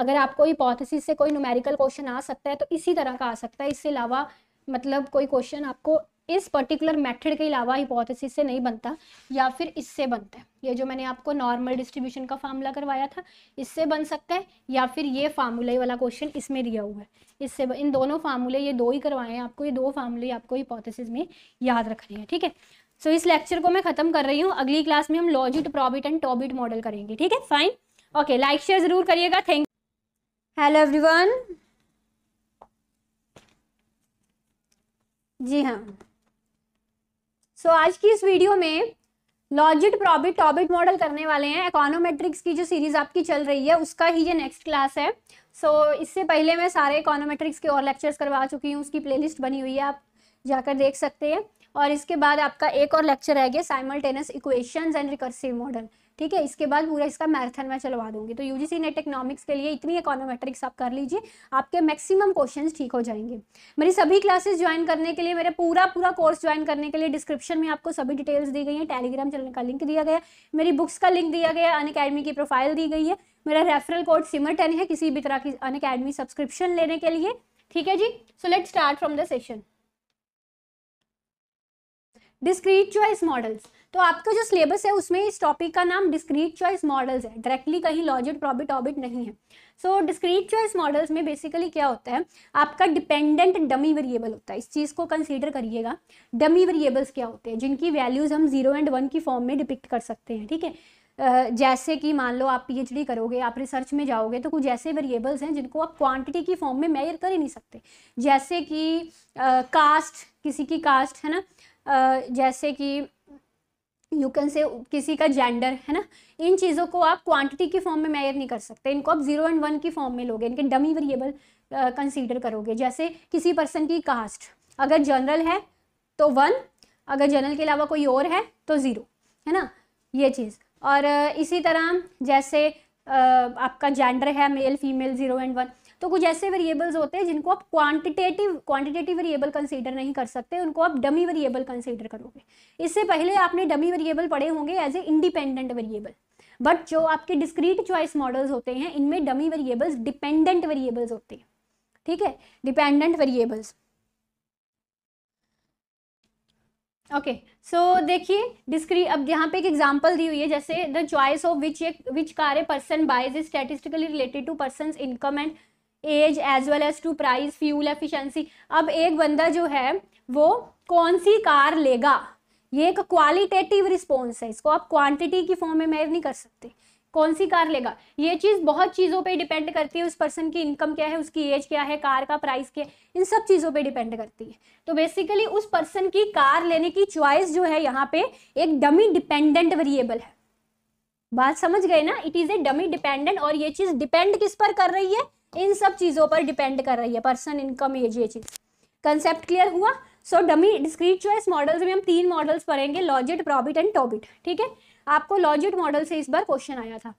अगर आपको हिपोथेसिस से कोई न्यूमेरिकल क्वेश्चन आ सकता है तो इसी तरह का आ सकता है इससे अलावा मतलब कोई क्वेश्चन आपको इस पर्टिकुलर मेथड के अलावा हिपोथेसिस से नहीं बनता या फिर इससे बनता है ये जो मैंने आपको नॉर्मल डिस्ट्रीब्यूशन का फार्मूला करवाया था इससे बन सकता है या फिर ये फार्मूले वाला क्वेश्चन इसमें दिया हुआ है इससे इन दोनों फार्मूले ये दो ही करवाए हैं आपको ये दो फार्मूले आपको हिपोथेसिस में याद रखने हैं ठीक है सो so, इस लेक्चर को मैं खत्म कर रही हूँ अगली क्लास में हम logit probit and tobit model करेंगे ठीक है फाइन ओके लाइक शेयर जरूर करिएगा थैंक हेलो एवरीवन जी हाँ सो so, आज की इस वीडियो में लॉजिट प्रॉबिट टॉबिट मॉडल करने वाले हैं इकोनोमेट्रिक्स की जो सीरीज आपकी चल रही है उसका ही ये नेक्स्ट क्लास है सो so, इससे पहले मैं सारे इकोनोमेट्रिक्स के और लेक्चर्स करवा चुकी हूँ उसकी प्लेलिस्ट बनी हुई है आप जाकर देख सकते हैं और इसके बाद आपका एक और लेक्चर रह गया simultaneous equation and recursive model ठीक है इसके बाद पूरा इसका मैराथन मैं चलवा दूंगी तो यूजीसी नेट इकोनॉमिक्स के लिए इतनी इकोनोमेट्रिक्स आप कर लीजिए आपके मैक्सिमम क्वेश्चन ठीक हो जाएंगे मेरी सभी क्लासेस ज्वाइन करने के लिए मेरा पूरा पूरा कोर्स ज्वाइन करने के लिए डिस्क्रिप्शन में आपको सभी डिटेल्स दी गई है टेलीग्राम चैनल का लिंक दिया गया मेरी बुक्स का लिंक दिया गया अन अकेडमी की प्रोफाइल दी गई है मेरा रेफरल कोड सिमर टेन है किसी भी तरह की अन अकेडमी सब्सक्रिप्शन लेने के लिए ठीक है जी so let start from the session discrete choice models तो आपका जो सिलेबस है उसमें इस टॉपिक का नाम डिस्क्रीट चॉइस मॉडल्स है डायरेक्टली कहीं लॉजिट प्रॉबिट ऑबिट नहीं है सो डिस्क्रीट चॉइस मॉडल्स में बेसिकली क्या होता है आपका डिपेंडेंट डमी वेरिएबल होता है इस चीज़ को कंसीडर करिएगा डमी वेरिएबल्स क्या होते हैं जिनकी वैल्यूज़ हम जीरो एंड वन की फॉर्म में डिपिक्ट कर सकते हैं ठीक है Uh, जैसे कि मान लो आप पीएचडी करोगे आप रिसर्च में जाओगे तो कुछ ऐसे वेरिएबल्स हैं जिनको आप क्वांटिटी की फॉर्म में मेयर कर ही नहीं सकते जैसे कि कास्ट uh, किसी की कास्ट है ना जैसे कि यू कैन से किसी का जेंडर है ना इन चीज़ों को आप क्वांटिटी की फॉर्म में मैयर नहीं कर सकते इनको आप जीरो एंड वन की फॉर्म में लोगे इनके डमी वेरिएबल कंसीडर करोगे जैसे किसी पर्सन की कास्ट अगर जनरल है तो वन अगर जनरल के अलावा कोई और है तो ज़ीरो है ना ये चीज़ और इसी तरह जैसे आपका जेंडर है male female zero and one तो कुछ ऐसे वेरिएबल्स होते हैं जिनको आप क्वांटिटेटिव क्वांटिटेटिव वेरिएबल कंसीडर नहीं कर सकते उनको आप डमी वेरिएबल कंसीडर करोगे इससे पहले आपने डमी वेरिएबल पढ़े होंगे as a independent variable but जो आपके डिस्क्रीट चॉइस मॉडल्स होते हैं इनमें डमी वेरिएबल्स डिपेंडेंट वेरिएबल्स होते हैं ठीक है डिपेंडेंट वेरिएबल्स ओके सो देखिए डिस्क्री अब यहाँ पे एक एग्जांपल दी हुई है जैसे the choice of which which car a person buys is statistically related to person income and age as well as to price fuel efficiency अब एक बंदा जो है वो कौन सी कार लेगा ये एक क्वालिटेटिव रिस्पॉन्स है इसको आप क्वांटिटी की फॉर्म में मेयर नहीं कर सकते कौन सी कार लेगा ये चीज़ बहुत चीज़ों पे डिपेंड करती है उस पर्सन की इनकम क्या है उसकी एज क्या है कार का प्राइस क्या है इन सब चीज़ों पे डिपेंड करती है तो बेसिकली उस पर्सन की कार लेने की चॉइस जो है यहाँ पे एक डमी डिपेंडेंट वेरिएबल है बात समझ गए ना it is a dummy dependent और ये चीज़ डिपेंड किस पर कर रही है इन सब चीज़ों पर डिपेंड कर रही है पर्सन इनकम एज ये चीज़ कंसेप्ट क्लियर हुआ so dummy discrete choice models में हम तीन मॉडल्स पढ़ेंगे लॉजिट प्रॉबिट एंड टॉबिट ठीक है आपको लॉजिट मॉडल से इस बार क्वेश्चन आया था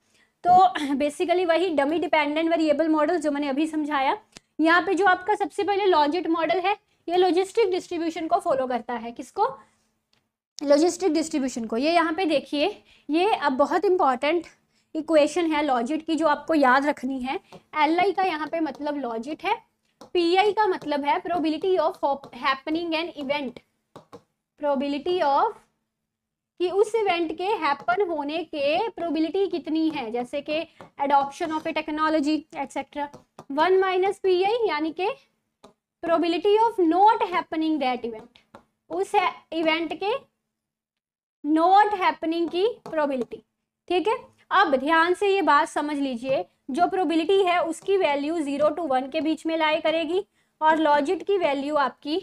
तो बेसिकली वही डमी डिपेंडेंट वेरिएबल मॉडल जो मैंने अभी समझाया यहाँ पे जो आपका सबसे पहले लॉजिट मॉडल है ये लॉजिस्टिक डिस्ट्रीब्यूशन को फॉलो करता है किसको लॉजिस्टिक डिस्ट्रीब्यूशन को ये यहाँ पे देखिए ये अब बहुत इंपॉर्टेंट इक्वेशन है लॉजिट की जो आपको याद रखनी है एल आई का यहाँ पे मतलब लॉजिट है पी आई का मतलब है probability of happening an event probability of कि उस इवेंट के हैपन होने के प्रोबिलिटी कितनी है जैसे कि adoption of a technology etcetera one minus P I यानी के probability of not happening that event उस इवेंट के नॉट हैपनिंग की प्रोबिलिटी ठीक है अब ध्यान से ये बात समझ लीजिए जो प्रोबिलिटी है उसकी वैल्यू जीरो टू वन के बीच में लाई करेगी और लॉजिट की वैल्यू आपकी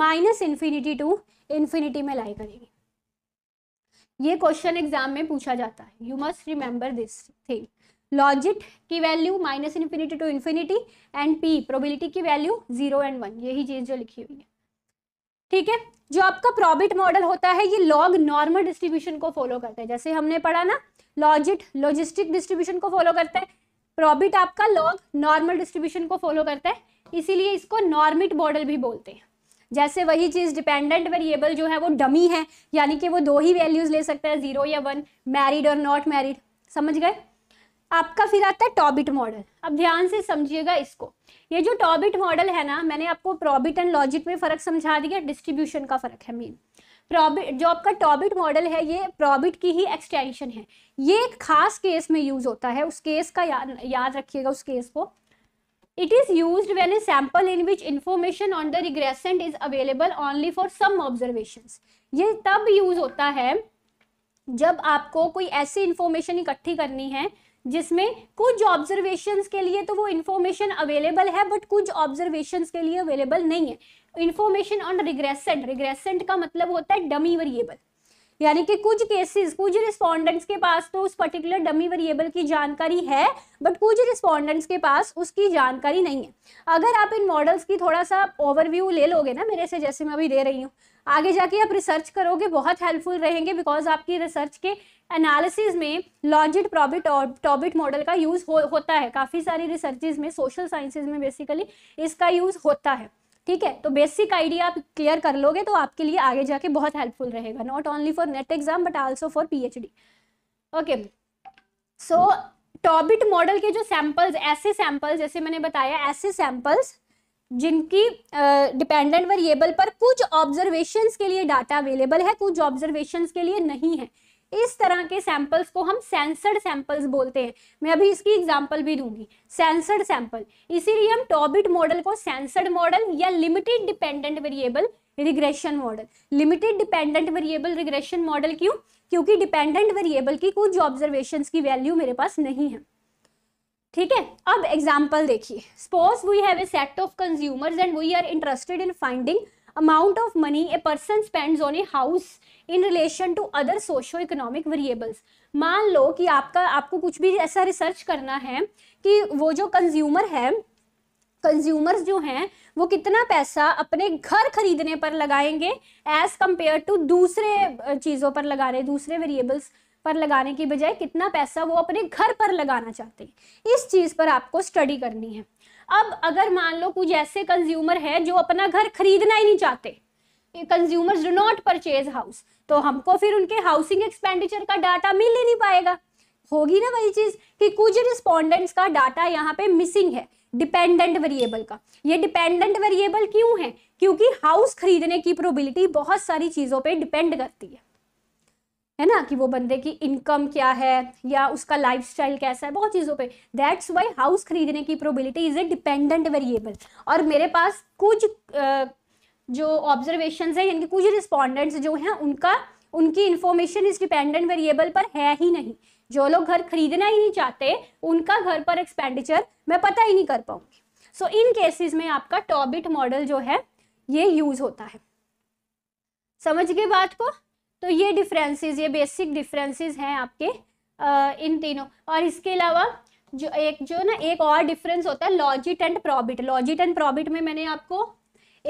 माइनस इन्फिनिटी टू इन्फिनिटी में लाई करेगी ये क्वेश्चन एग्जाम में पूछा जाता है you must remember this thing logit की value minus infinity to infinity and P probability की वैल्यू जीरो एंड वन यही चीज जो लिखी हुई है ठीक है जो आपका प्रॉबिट मॉडल होता है ये लॉग नॉर्मल डिस्ट्रीब्यूशन को फॉलो करता है जैसे हमने पढ़ा ना लॉजिट लॉजिस्टिक डिस्ट्रीब्यूशन को फॉलो करता है प्रॉबिट आपका लॉग नॉर्मल डिस्ट्रीब्यूशन को फॉलो करता है इसीलिए इसको नॉर्मिट मॉडल भी बोलते हैं जैसे वही चीज़ डिपेंडेंट वेरिएबल जो है वो डमी है यानी कि वो दो ही वैल्यूज़ ले सकता है जीरो या वन मैरिड और नॉट मैरिड समझ गए आपका फिर आता है टॉबिट मॉडल अब ध्यान से समझिएगा इसको ये जो टॉबिट मॉडल है ना मैंने आपको प्रॉबिट एंड लॉजिट में फ़र्क समझा दिया डिस्ट्रीब्यूशन का फ़र्क है मेन प्रॉबिट जो आपका टॉबिट मॉडल है ये प्रॉबिट की ही एक्सटेंशन है ये एक खास केस में यूज़ होता है उस केस का या, याद रखिएगा उस केस को it is use when a sample in which information on the regressand is available only for some observation ये तब यूज होता है जब आपको कोई ऐसी इंफॉर्मेशन इकट्ठी करनी है जिसमें कुछ ऑब्जर्वेशंस के लिए तो वो इन्फॉर्मेशन अवेलेबल है बट कुछ ऑब्जर्वेशंस के लिए अवेलेबल नहीं है इन्फॉर्मेशन ऑन रिग्रेसेंट रिग्रेसेंट का मतलब होता है डमी वेरिएबल यानी कि कुछ केसेस कुछ रिस्पोंडेंट्स के पास तो उस पर्टिकुलर डमी वेरिएबल की जानकारी है बट कुछ रिस्पोंडेंट्स के पास उसकी जानकारी नहीं है अगर आप इन मॉडल्स की थोड़ा सा ओवरव्यू ले लोगे ना मेरे से जैसे मैं अभी दे रही हूँ आगे जाके आप रिसर्च करोगे बहुत हेल्पफुल रहेंगे बिकॉज आपकी रिसर्च के एनालिसिस में लॉन्जिट प्रॉबिट और टॉबिट मॉडल का यूज़ हो, होता है काफ़ी सारी रिसर्चेज में सोशल साइंसेज में बेसिकली इसका यूज़ होता है ठीक है तो बेसिक आइडिया आप क्लियर कर लोगे तो आपके लिए आगे जाके बहुत हेल्पफुल रहेगा not only for NET exam but also for PhD okay so Tobit model के जो सैंपल्स ऐसे सैंपल्स जैसे मैंने बताया ऐसे सैंपल्स जिनकी डिपेंडेंट वेरिएबल पर कुछ ऑब्जर्वेशंस के लिए डाटा अवेलेबल है कुछ ऑब्जर्वेशंस के लिए नहीं है इस तरह के सैंपल्स को हम सेंसर्ड सैंपल्स बोलते हैं मैं अभी इसकी एग्जांपल भी दूंगी सेंसर्ड सैंपल इसीलिए हम टॉबिट मॉडल को सेंसर्ड मॉडल या limited dependent variable regression model limited dependent variable regression model क्यों क्योंकि डिपेंडेंट वेरिएबल की कुछ ऑब्जर्वेशन की वैल्यू मेरे पास नहीं है ठीक है अब एग्जाम्पल देखिए suppose we have a set of consumers and we are interested in finding amount of money a person spends on a house in relation to other socio economic variables मान लो कि आपका आपको कुछ भी ऐसा रिसर्च करना है कि वो जो कंज्यूमर है कंज्यूमर्स जो हैं वो कितना पैसा अपने घर खरीदने पर लगाएंगे एज कम्पेयर टू दूसरे चीज़ों पर लगा रहे दूसरे वेरिएबल्स पर लगाने की बजाय कितना पैसा वो अपने घर पर लगाना चाहते हैं इस चीज़ पर आपको स्टडी करनी है अब अगर मान लो कुछ ऐसे कंज्यूमर है जो अपना घर खरीदना ही नहीं चाहते consumers do not purchase house तो हमको फिर उनके हाउसिंग एक्सपेंडिचर का डाटा मिल ही नहीं पाएगा होगी ना वही चीज़ कि कुछ रिस्पोंडेंट्स का डाटा यहाँ पे मिसिंग है डिपेंडेंट वेरिएबल का ये डिपेंडेंट वेरिएबल क्यों है क्योंकि हाउस खरीदने की प्रोबेबिलिटी बहुत सारी चीज़ों पे डिपेंड करती है है ना कि वो बंदे की इनकम क्या है या उसका लाइफ कैसा है बहुत चीज़ों पे दैट्स वाई हाउस खरीदने की probability is a dependent variable और मेरे पास कुछ जो ऑब्जर्वेशन है यानी कि कुछ रिस्पॉन्डेंट्स जो हैं उनका उनकी इन्फॉर्मेशन इस डिपेंडेंट वेरिएबल पर है ही नहीं जो लोग घर खरीदना ही नहीं चाहते उनका घर पर एक्सपेंडिचर मैं पता ही नहीं कर पाऊंगी सो इन केसेस में आपका टॉबिट मॉडल जो है ये यूज़ होता है समझ गए बात को तो ये डिफरेंसेस ये बेसिक डिफरेंसेस हैं आपके आ, इन तीनों और इसके अलावा जो एक जो ना एक और डिफरेंस होता है logit and probit logit and probit में मैंने आपको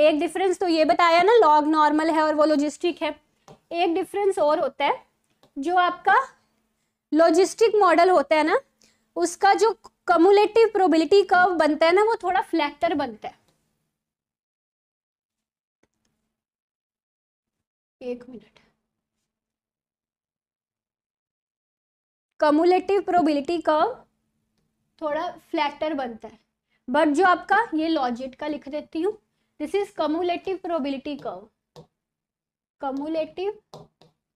एक डिफरेंस तो ये बताया ना लॉग नॉर्मल है और वो लॉजिस्टिक है एक डिफरेंस और होता है जो आपका लॉजिस्टिक मॉडल होता है ना उसका जो कमुलेटिव प्रोबिलिटी कर्व बनता है ना वो थोड़ा फ्लैक्टर बनता है एक मिनट कमुलेटिव प्रोबिलिटी कर्व थोड़ा फ्लैटर बनता है बट जो आपका ये लॉजिट का लिख देती हूँ this is cumulative probability curve cumulative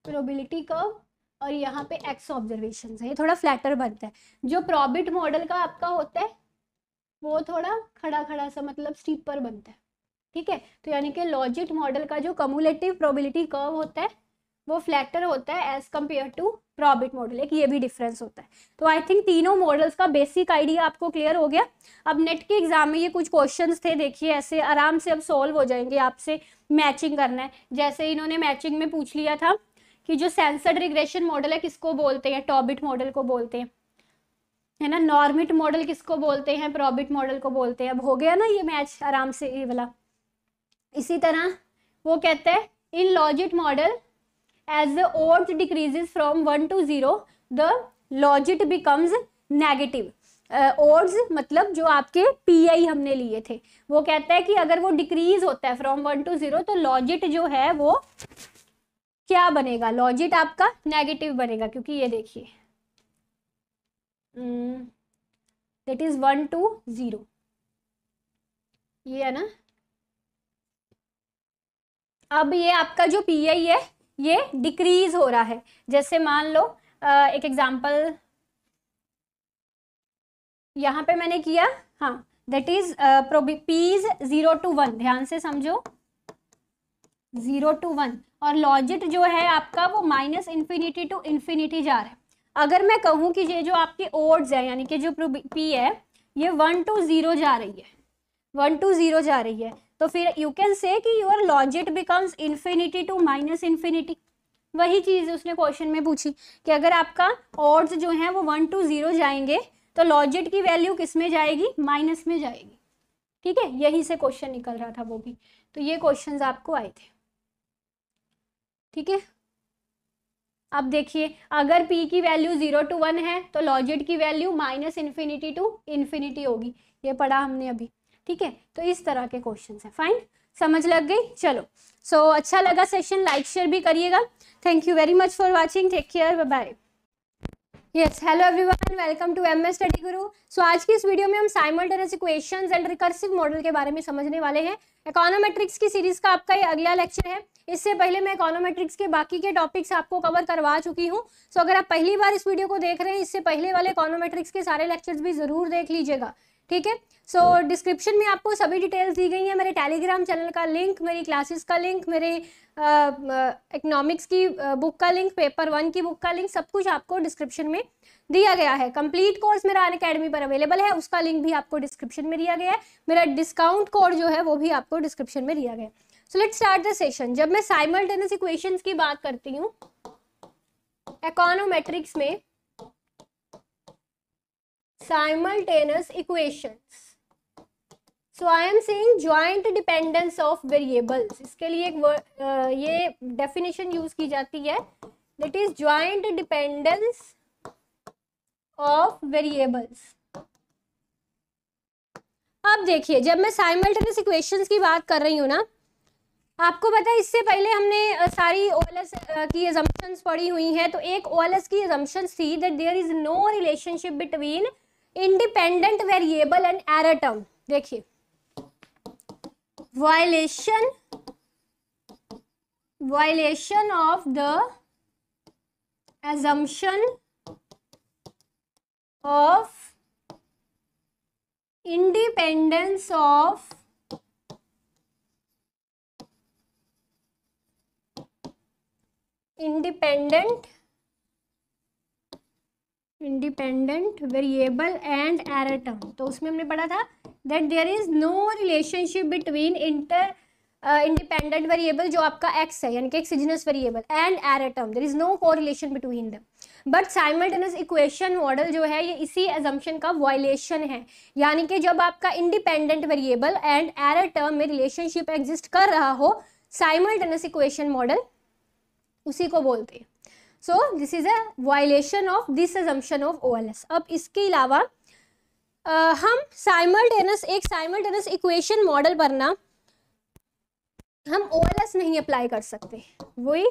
probability curve और यहाँ पे एक्स ऑब्जर्वेशन है ये थोड़ा फ्लैटर बनता है जो प्रॉबिट मॉडल का आपका होता है वो थोड़ा खड़ा खड़ा सा मतलब स्टीपर बनता है ठीक है तो यानी कि लॉजिट मॉडल का जो कमुलेटिव प्रोबिलिटी कर्व होता है वो फ्लैटर होता है as compare to probit model एक ये भी डिफरेंस होता है तो आई थिंक तीनों मॉडल्स का बेसिक आइडिया आपको क्लियर हो गया अब नेट के एग्जाम में ये कुछ क्वेश्चंस थे देखिए ऐसे आराम से अब सॉल्व हो जाएंगे आपसे मैचिंग करना है जैसे इन्होंने मैचिंग में पूछ लिया था कि जो सेंसर्ड रिग्रेशन मॉडल है किसको बोलते हैं टॉबिट मॉडल को बोलते हैं है ना नॉर्मिट मॉडल किसको बोलते हैं प्रॉबिट मॉडल को बोलते हैं अब हो गया ना ये मैच आराम से ये वाला इसी तरह वो कहते हैं in logit model as the odds decreases from one to zero the logit becomes negative odds मतलब जो आपके आई हमने लिए थे वो कहता है कि अगर वो डिक्रीज होता है फ्रॉम वन टू जीरो तो लॉजिट जो है वो क्या बनेगा लॉजिट आपका नेगेटिव बनेगा क्योंकि ये देखिए that is one to zero ये है ना अब ये आपका जो आई है ये डिक्रीज हो रहा है जैसे मान लो एक एग्जाम्पल यहाँ पे मैंने किया हाँ that is Ps zero to one ध्यान से समझो जीरो टू वन और लॉजिट जो है आपका वो माइनस इंफिनिटी टू इंफिनिटी जा रहा है अगर मैं कहूँ कि ये जो आपकी ओड्स है यानी कि जो पी है ये वन टू ज़ीरो जा रही है वन टू ज़ीरो जा रही है तो फिर यू कैन से कि your logit becomes infinity to minus infinity वही चीज़ उसने क्वेश्चन में पूछी कि अगर आपका ऑर्ड्स जो हैं वो वन टू ज़ीरो जाएंगे तो लॉजिट की वैल्यू किस में जाएगी माइनस में जाएगी ठीक है यही से क्वेश्चन निकल रहा था वो भी तो ये क्वेश्चंस आपको आए थे ठीक है अब देखिए अगर p की वैल्यू जीरो टू वन है तो लॉजिट की value minus infinity to infinity होगी ये पढ़ा हमने अभी ठीक है तो इस तरह के क्वेश्चन है फाइन समझ लग गई चलो सो so, अच्छा लगा सेशन लाइक शेयर भी करिएगा thank you very much for watching take care bye yes hello everyone welcome to M S study गुरु सो आज की इस वीडियो में हम simultaneous equations and recursive model के बारे में समझने वाले हैं इकोनोमेट्रिक्स की सीरीज का आपका ये अगला लेक्चर है इससे पहले मैं इकोनोमेट्रिक्स के बाकी के टॉपिक्स आपको कवर करवा चुकी हूँ सो so, अगर आप पहली बार इस वीडियो को देख रहे हैं इससे पहले वाले इकोनोमेट्रिक्स के सारे लेक्चर्स भी जरूर देख लीजिएगा ठीक है सो डिस्क्रिप्शन हाँ। में आपको सभी डिटेल्स दी गई हैं मेरे टेलीग्राम चैनल का लिंक मेरी क्लासेस का लिंक मेरे इकोनॉमिक्स की बुक का लिंक पेपर वन की बुक का लिंक सब कुछ आपको डिस्क्रिप्शन में दिया गया है कंप्लीट कोर्स मेरा अन अकेडमी पर अवेलेबल है उसका लिंक भी आपको डिस्क्रिप्शन में दिया गया है मेरा डिस्काउंट कोड जो है वो भी आपको डिस्क्रिप्शन में दिया गया है so let start the session जब मैं साइमल्टेनियस इक्वेशंस की बात करती हूँ इकोनोमेट्रिक्स में simultaneous equations so i am saying joint dependence of variables इसके लिए एक uh, ये definition use की जाती है that is joint dependence of variables अब देखिए जब मैं साइमल्टेनियस इक्वेशंस की बात कर रही हूँ ना आपको पता है इससे पहले हमने सारी ओ की एजम्पन्स पढ़ी हुई हैं तो एक ओ की एजम्पन्स थी that there is no relationship between independent variable and error term देखिए violation violation of the assumption of independence of independent independent variable and error term तो उसमें हमने पढ़ा था that there is no relationship between inter independent variable जो आपका X है यानी कि exogenous variable and error term there is no correlation between them but simultaneous equation model जो है ये इसी एजम्पन का वॉयलेशन है यानी कि जब आपका independent variable and error term में रिलेशनशिप एग्जिस्ट कर रहा हो साइमल्टेनियस इक्वेशन मॉडल उसी को बोलते हैं so this is a violation of this assumption of OLS अब इसके अलावा uh, हम साइमल्टेनस एक साइमल्टेनस इक्वेशन मॉडल बनना हम ओएलएस नहीं अप्लाई कर सकते we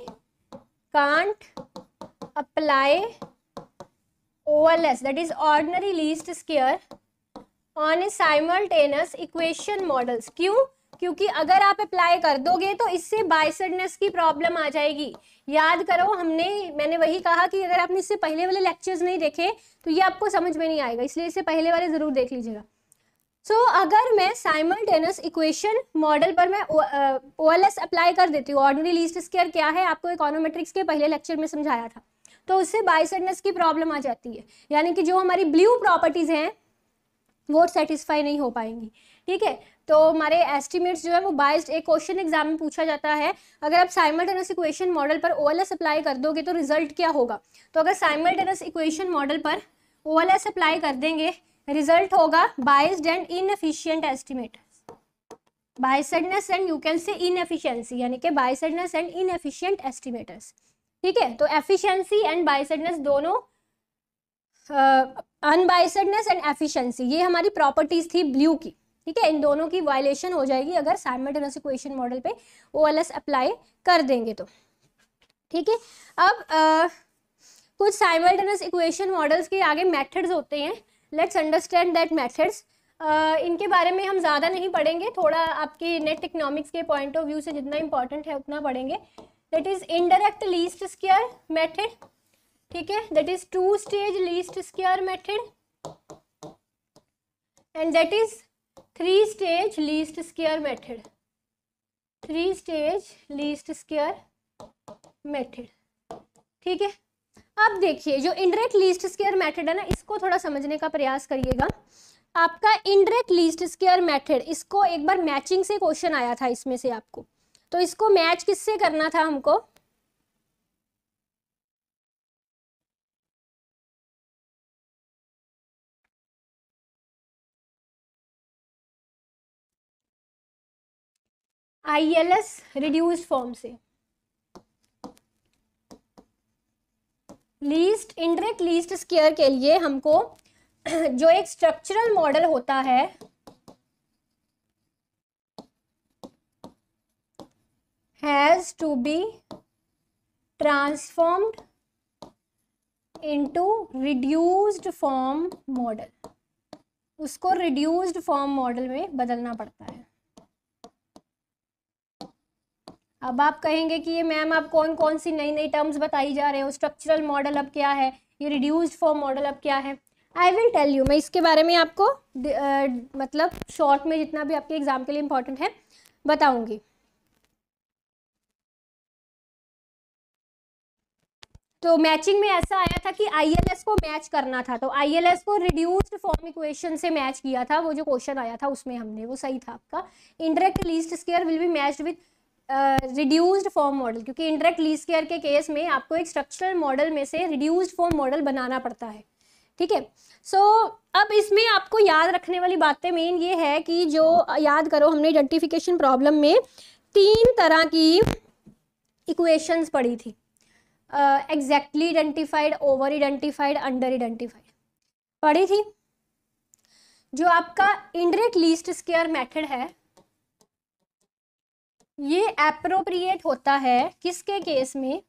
can't apply OLS that is ordinary least square on a simultaneous equation models क्यों क्योंकि अगर आप अप्लाई कर दोगे तो इससे बाइसडनेस की प्रॉब्लम आ जाएगी याद करो हमने मैंने वही कहा कि अगर आपने इससे पहले वाले लेक्चर्स नहीं देखे तो ये आपको समझ में नहीं आएगा इसलिए इससे पहले वाले ज़रूर देख लीजिएगा सो so, अगर मैं साइमल्टेनस इक्वेशन मॉडल पर मैं ओ एल एस अप्लाई कर देती हूँ ऑर्डनरी लीस्ट स्केयर क्या है आपको इकोनोमेट्रिक्स के पहले लेक्चर में समझाया था तो उससे बाइसेडनेस की प्रॉब्लम आ जाती है यानी कि जो हमारी ब्लू प्रॉपर्टीज़ हैं वो सेटिस्फाई नहीं हो पाएंगी ठीक है तो हमारे एस्टिमेट्स जो है वो बाइस्ड एक क्वेश्चन एग्जाम में पूछा जाता है अगर आप साइमल्टेनस इक्वेशन मॉडल पर ओ अप्लाई कर दोगे तो रिजल्ट क्या होगा तो अगर साइमल्टेनस इक्वेशन मॉडल पर ओ अप्लाई कर देंगे रिजल्ट होगा biased and inefficient estimate biasedness and you can say inefficiency यानी कि बाइसडनेस एंड इनएफिशिएंट एस्टिमेटर्स ठीक है तो एफिशियंसी एंड बाइसडनेस दोनों अनबाइसडनेस एंड एफिशियंसी ये हमारी प्रॉपर्टीज थी ब्लू की ठीक है इन दोनों की वायलेशन हो जाएगी अगर साइमल्टेनियस इक्वेशन मॉडल पे ओ अप्लाई कर देंगे तो ठीक है अब आ, कुछ साइमल्टेनियस इक्वेशन मॉडल्स के आगे मेथड्स होते हैं लेट्स अंडरस्टैंड दैट मेथड्स इनके बारे में हम ज़्यादा नहीं पढ़ेंगे थोड़ा आपके नेट इकनॉमिक्स के पॉइंट ऑफ व्यू से जितना इंपॉर्टेंट है उतना पढ़ेंगे that is indirect least square method ठीक है that is two stage least square method and that is three stage least square method three stage least square method ठीक है अब देखिए जो इनडायरेक्ट लीस्ट स्केयर मेथड है ना इसको थोड़ा समझने का प्रयास करिएगा आपका इनडायरेक्ट लीस्ट स्केयर मेथड इसको एक बार मैचिंग से क्वेश्चन आया था इसमें से आपको तो इसको मैच किससे करना था हमको I L S reduce form से लीस्ट इंडरेक्ट लीस्ट स्केयर के लिए हमको जो एक स्ट्रक्चरल मॉडल होता है has to be transformed into reduced form model उसको रिड्यूस्ड फॉर्म मॉडल में बदलना पड़ता है अब आप कहेंगे कि ये मैम आप कौन कौन सी नई नई टर्म्स बताई जा रहे हो स्ट्रक्चरल मॉडल अब क्या है ये रिड्यूज फॉर्म मॉडल अब क्या है आई विल टेल यू मैं इसके बारे में आपको आ, मतलब शॉर्ट में जितना भी आपके एग्जाम के लिए इम्पोर्टेंट है बताऊंगी तो मैचिंग में ऐसा आया था कि आईएलएस को मैच करना था तो आईएलएस को रिड्यूस्ड फॉर्म इक्वेशन से मैच किया था वो जो क्वेश्चन आया था उसमें हमने वो सही था आपका indirect least square will be matched with reduced form model क्योंकि इंडरेक्ट लीज केयर के केस में आपको एक स्ट्रक्चरल मॉडल में से रिड्यूस्ड फॉर्म मॉडल बनाना पड़ता है ठीक है सो अब इसमें आपको याद रखने वाली बातें मेन ये है कि जो याद करो हमने आइडेंटिफिकेशन प्रॉब्लम में तीन तरह की इक्वेशंस पढ़ी थी exactly identified over identified under identified पढ़ी थी जो आपका इंडरेक्ट लीस्ट स्केयर मेथड है ये अप्रोप्रिएट होता है किसके केस में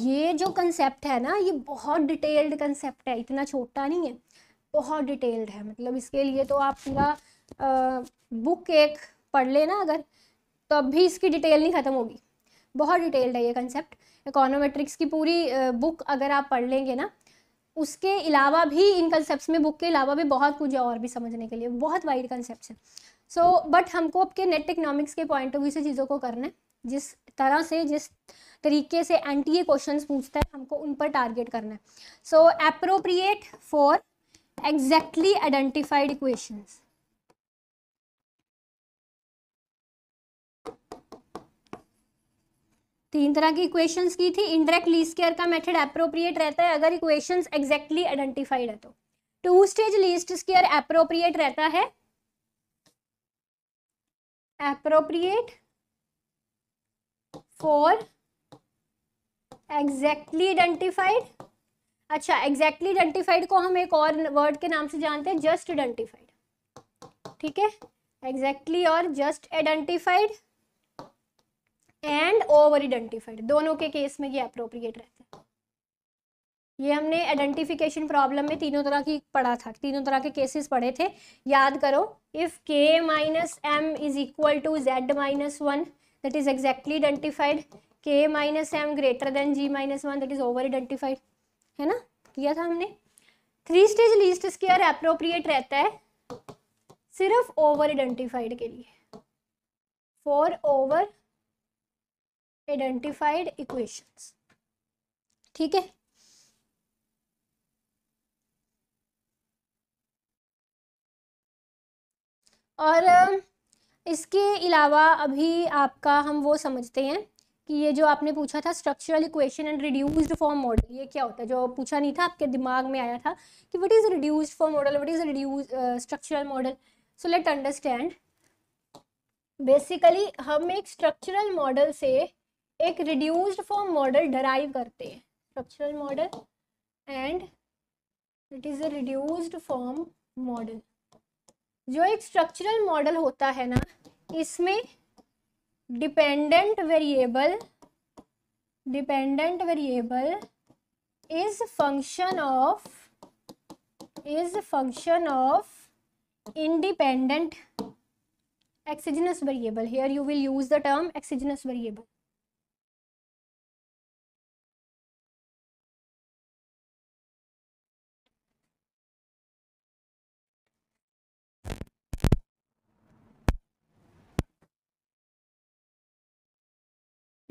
ये जो कंसेप्ट है ना ये बहुत डिटेल्ड कंसेप्ट है इतना छोटा नहीं है बहुत डिटेल्ड है मतलब इसके लिए तो आप पूरा बुक एक पढ़ लेना अगर तब तो भी इसकी डिटेल नहीं ख़त्म होगी बहुत डिटेल्ड है ये कंसेप्ट इकोनोमेट्रिक्स की पूरी बुक अगर आप पढ़ लेंगे ना उसके अलावा भी इन कंसेप्ट में बुक के अलावा भी बहुत कुछ और भी समझने के लिए बहुत वाइड कंसेप्ट है सो so, बट हमको आपके नेट इकोनॉमिक्स के पॉइंट ऑफ व्यू से चीज़ों को करना है जिस तरह से जिस तरीके से एन टी क्वेश्चन पूछता है हमको उन पर टारगेट करना है so appropriate for exactly identified equations तीन तरह की इक्वेशंस की थी इनडायरेक्ट लीज केयर का मेथड अप्रोप्रिएट रहता है अगर इक्वेशंस एग्जैक्टली आइडेंटिफाइड है तो two stage least square appropriate रहता है appropriate for exactly identified अच्छा exactly identified को हम एक और वर्ड के नाम से जानते हैं just identified ठीक है exactly और just identified and over identified दोनों के केस में ये अप्रोप्रिएट रहता है ये हमने आइडेंटिफिकेशन प्रॉब्लम में तीनों तरह की पढ़ा था तीनों तरह के केसेस पढ़े थे याद करो if K minus M is equal to Z minus one that is exactly identified K minus M greater than G minus one that is over identified है ना किया था हमने three stage least square appropriate रहता है सिर्फ over identified के लिए फॉर ओवर आइडेंटिफाइड इक्वेशंस ठीक है और इसके अलावा अभी आपका हम वो समझते हैं कि ये जो आपने पूछा था structural equation and reduced form model ये क्या होता है जो पूछा नहीं था आपके दिमाग में आया था कि what is reduced form model what is reduce structural model so let understand basically हम एक स्ट्रक्चरल मॉडल से एक रिड्यूस्ड फॉर्म मॉडल डराइव करते हैं structural model and it is a reduced form model जो एक स्ट्रक्चरल मॉडल होता है ना इसमें dependent variable dependent variable is function of is function of independent exogenous variable here you will use the term exogenous variable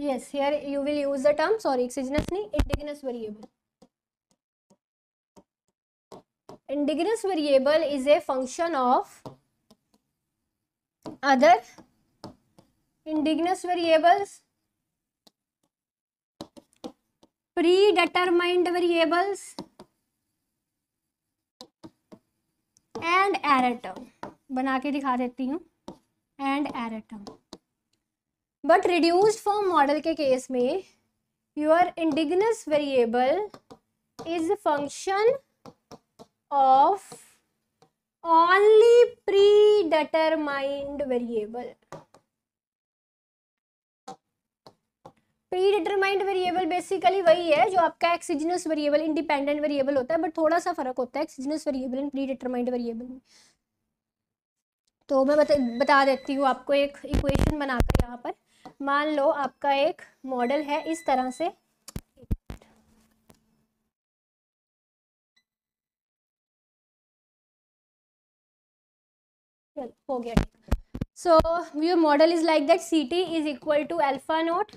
yes here you will use the term sorry exogenous nahi indigenous variable indigenous variable is a function of other indigenous variables predetermined variables and and error term बना के दिखा देती हूँ and error term but reduced form model के case में your endogenous variable is function of only predetermined variable determined variable basically वही है जो आपका एक्सिजनस वेरिएबल इंडिपेंडेंट वेरिएबल होता है बट थोड़ा सा फर्क होता है exogenous variable and predetermined variable में तो मैं बता, बता देती हूँ आपको एक इक्वेशन बनाकर यहाँ पर मान लो आपका एक मॉडल है इस तरह से हो गया so you model is like that C T is equal to alpha naught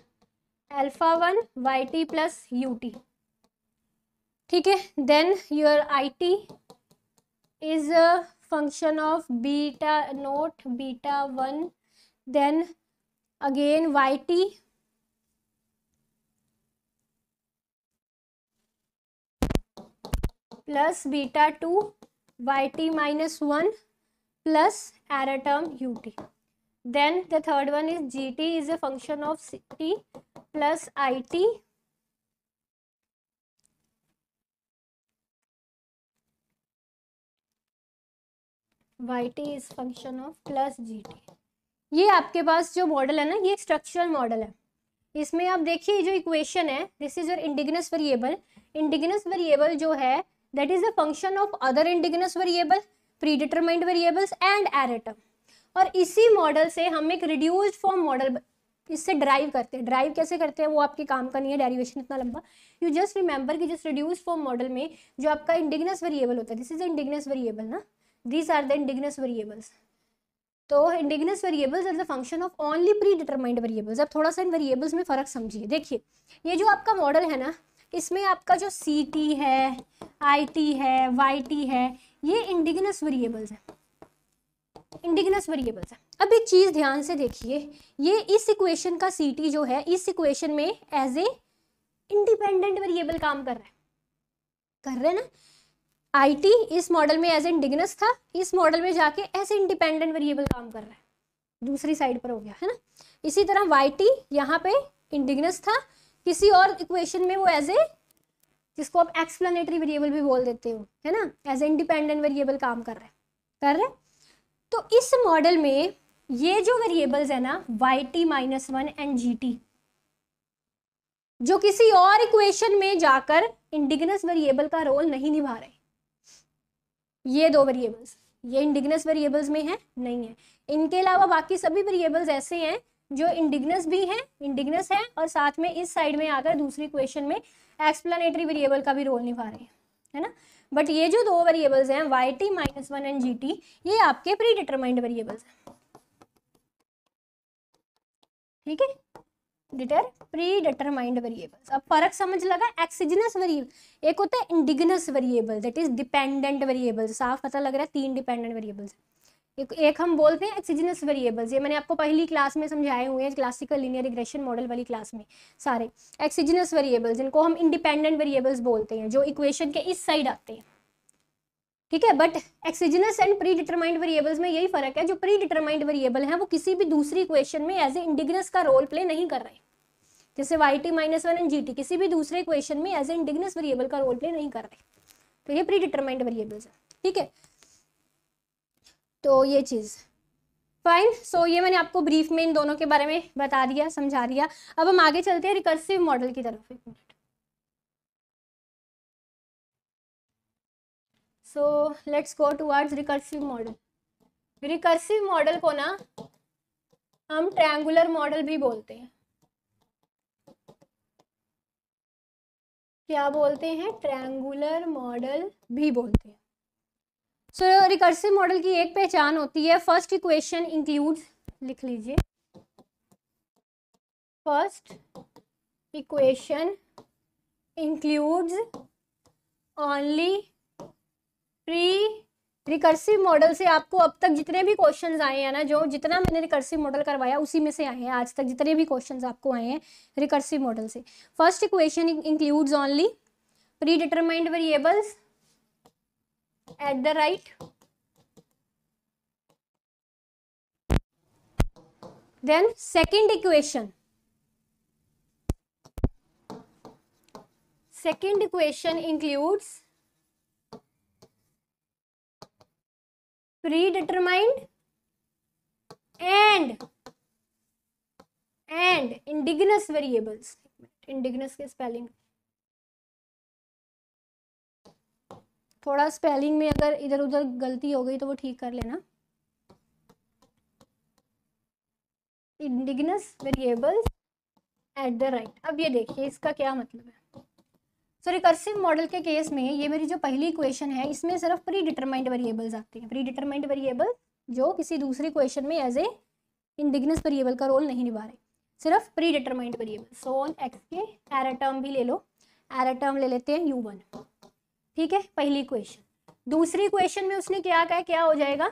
alpha one Y T plus U T ठीक है then your I T is function of beta naught beta one then again yt plus beta 2 yt minus 1 plus error term ut. Then the third one is gt is a function of t plus it yt is function of plus gt. ये आपके पास जो model है ना ये structural model है इसमें आप देखिए जो इक्वेशन है this is your endogenous variable endogenous variable जो है that is a function of other endogenous variable predetermined variables and error term और इसी मॉडल से हम एक रिड्यूज फॉर्म मॉडल इससे ड्राइव करते हैं ड्राइव कैसे करते हैं वो आपके काम का नहीं है डेरिवेशन इतना लंबा यू जस्ट रिमेंबर कि जिस रिड्यूस फॉर्म मॉडल में जो आपका इंडिगनस वेरिएबल होता है दिस इज इंडिगनस वेरिएबल ना these are the endogenous variables तो endogenous variables is the function of only predetermined variables अब थोड़ा सा इन वेरिएबल्स में फ़र्क समझिए देखिए ये जो आपका मॉडल है ना इसमें आपका जो सी टी है आई टी है वाई टी है ये इंडिगनस वेरिएबल्स हैं इंडिगनस वेरिएबल्स हैं अब एक चीज़ ध्यान से देखिए ये इस इक्वेशन का सी टी जो है इस इक्वेशन में एज ए इंडिपेंडेंट वेरिएबल काम कर रहा है कर रहे हैं ना आईटी इस मॉडल में एज इंडिगनस था इस मॉडल में जाके एज इंडिपेंडेंट वेरिएबल काम कर रहा है दूसरी साइड पर हो गया है ना इसी तरह वाई टी यहाँ पे इंडिगनस था किसी और इक्वेशन में वो एज ए जिसको आप एक्सप्लेनेटरी वेरिएबल भी बोल देते हो है ना एज ए इंडिपेंडेंट वेरिएबल काम कर रहे कर रहे तो इस मॉडल में ये जो वेरिएबल्स है ना Y T minus one and G T जो किसी और इक्वेशन में जाकर इंडिगनस वेरिएबल का रोल नहीं निभा रहे ये दो वेरिएबल्स ये इंडिग्नस वेरिएबल्स में है नहीं है इनके अलावा बाकी सभी वेरिएबल्स ऐसे हैं जो इंडिग्नस भी हैं इंडिग्नस है और साथ में इस साइड में आकर दूसरी क्वेश्चन में एक्सप्लेनेटरी वेरिएबल का भी रोल निभा रहे हैं है ना बट ये जो दो वेरिएबल्स हैं Y T minus one and G T ये आपके प्री डिटरमाइंड वेरिएबल्स हैं ठीक है डिटर प्री डिटरमाइंड वेरिएबल्स अब फर्क समझ लगा एक्सिजनस वेरिएबल एक होता है endogenous variable that is dependent variables साफ पता लग रहा है तीन डिपेंडेंट वेरिएबल्स एक एक हम बोलते हैं एक्सिजनस वेरिएबल्स ये मैंने आपको पहली क्लास में समझाए हुए हैं क्लासिकल लीनियर रिग्रेशन मॉडल वाली क्लास में सारे एक्सिजनस वेरिएबल्स जिनको हम इंडिपेंडेंट वेरिएबल्स बोलते हैं जो इक्वेशन के इस साइड आते हैं ठीक है but exogenous and predetermined variables में यही फर्क है जो प्री डिटरमाइंड वेरिएबल है वो किसी भी दूसरी क्वेश्चन में एज ए इंडिग्नस का रोल प्ले नहीं कर रहे जैसे Y T minus one and G T किसी भी दूसरे क्वेश्चन में एज ए इंडिग्नस वेरिएबल का रोल प्ले नहीं कर रहे तो ये प्री डिटरमाइंड वेरिएबल्स है ठीक है तो ये चीज़ फाइन सो ये मैंने आपको ब्रीफ में इन दोनों के बारे में बता दिया समझा दिया अब हम आगे चलते हैं रिकर्सिव मॉडल की तरफ so let's go towards recursive model recursive model को ना हम ट्रायंगुलर मॉडल भी बोलते हैं क्या बोलते हैं ट्रायंगुलर मॉडल भी बोलते हैं सो रिकर्सिव मॉडल की एक पहचान होती है फर्स्ट इक्वेशन इंक्लूड्स लिख लीजिए first equation includes only pre recursive model से आपको अब तक जितने भी क्वेश्चन आए हैं ना जो जितना मैंने रिकर्सिव मॉडल करवाया उसी में से आए हैं आज तक जितने भी क्वेश्चन आपको आए हैं रिकर्सिव मॉडल से first equation includes only predetermined variables at the right then second equation second equation includes predetermined and and endogenous variables endogenous के स्पेलिंग थोड़ा स्पेलिंग में अगर इधर उधर गलती हो गई तो वो ठीक कर लेना endogenous variables at the right अब ये देखिए इसका क्या मतलब है तो रिकर्सिव मॉडल के केस में ये मेरी जो पहली क्वेश्चन है इसमें सिर्फ प्री डिटरमाइंड वेरिएबल्स आते हैं प्री डिटरमाइंड वेरिएबल जो किसी दूसरी क्वेश्चन में एज ए इंडिग्नस वेरिएबल का रोल नहीं निभा रहे सिर्फ predetermined variable so on X के एरा टर्म भी ले लो एरा टर्म ले लेते हैं यू वन ठीक है पहली क्वेश्चन दूसरी क्वेश्चन में उसने क्या कहा क्या हो जाएगा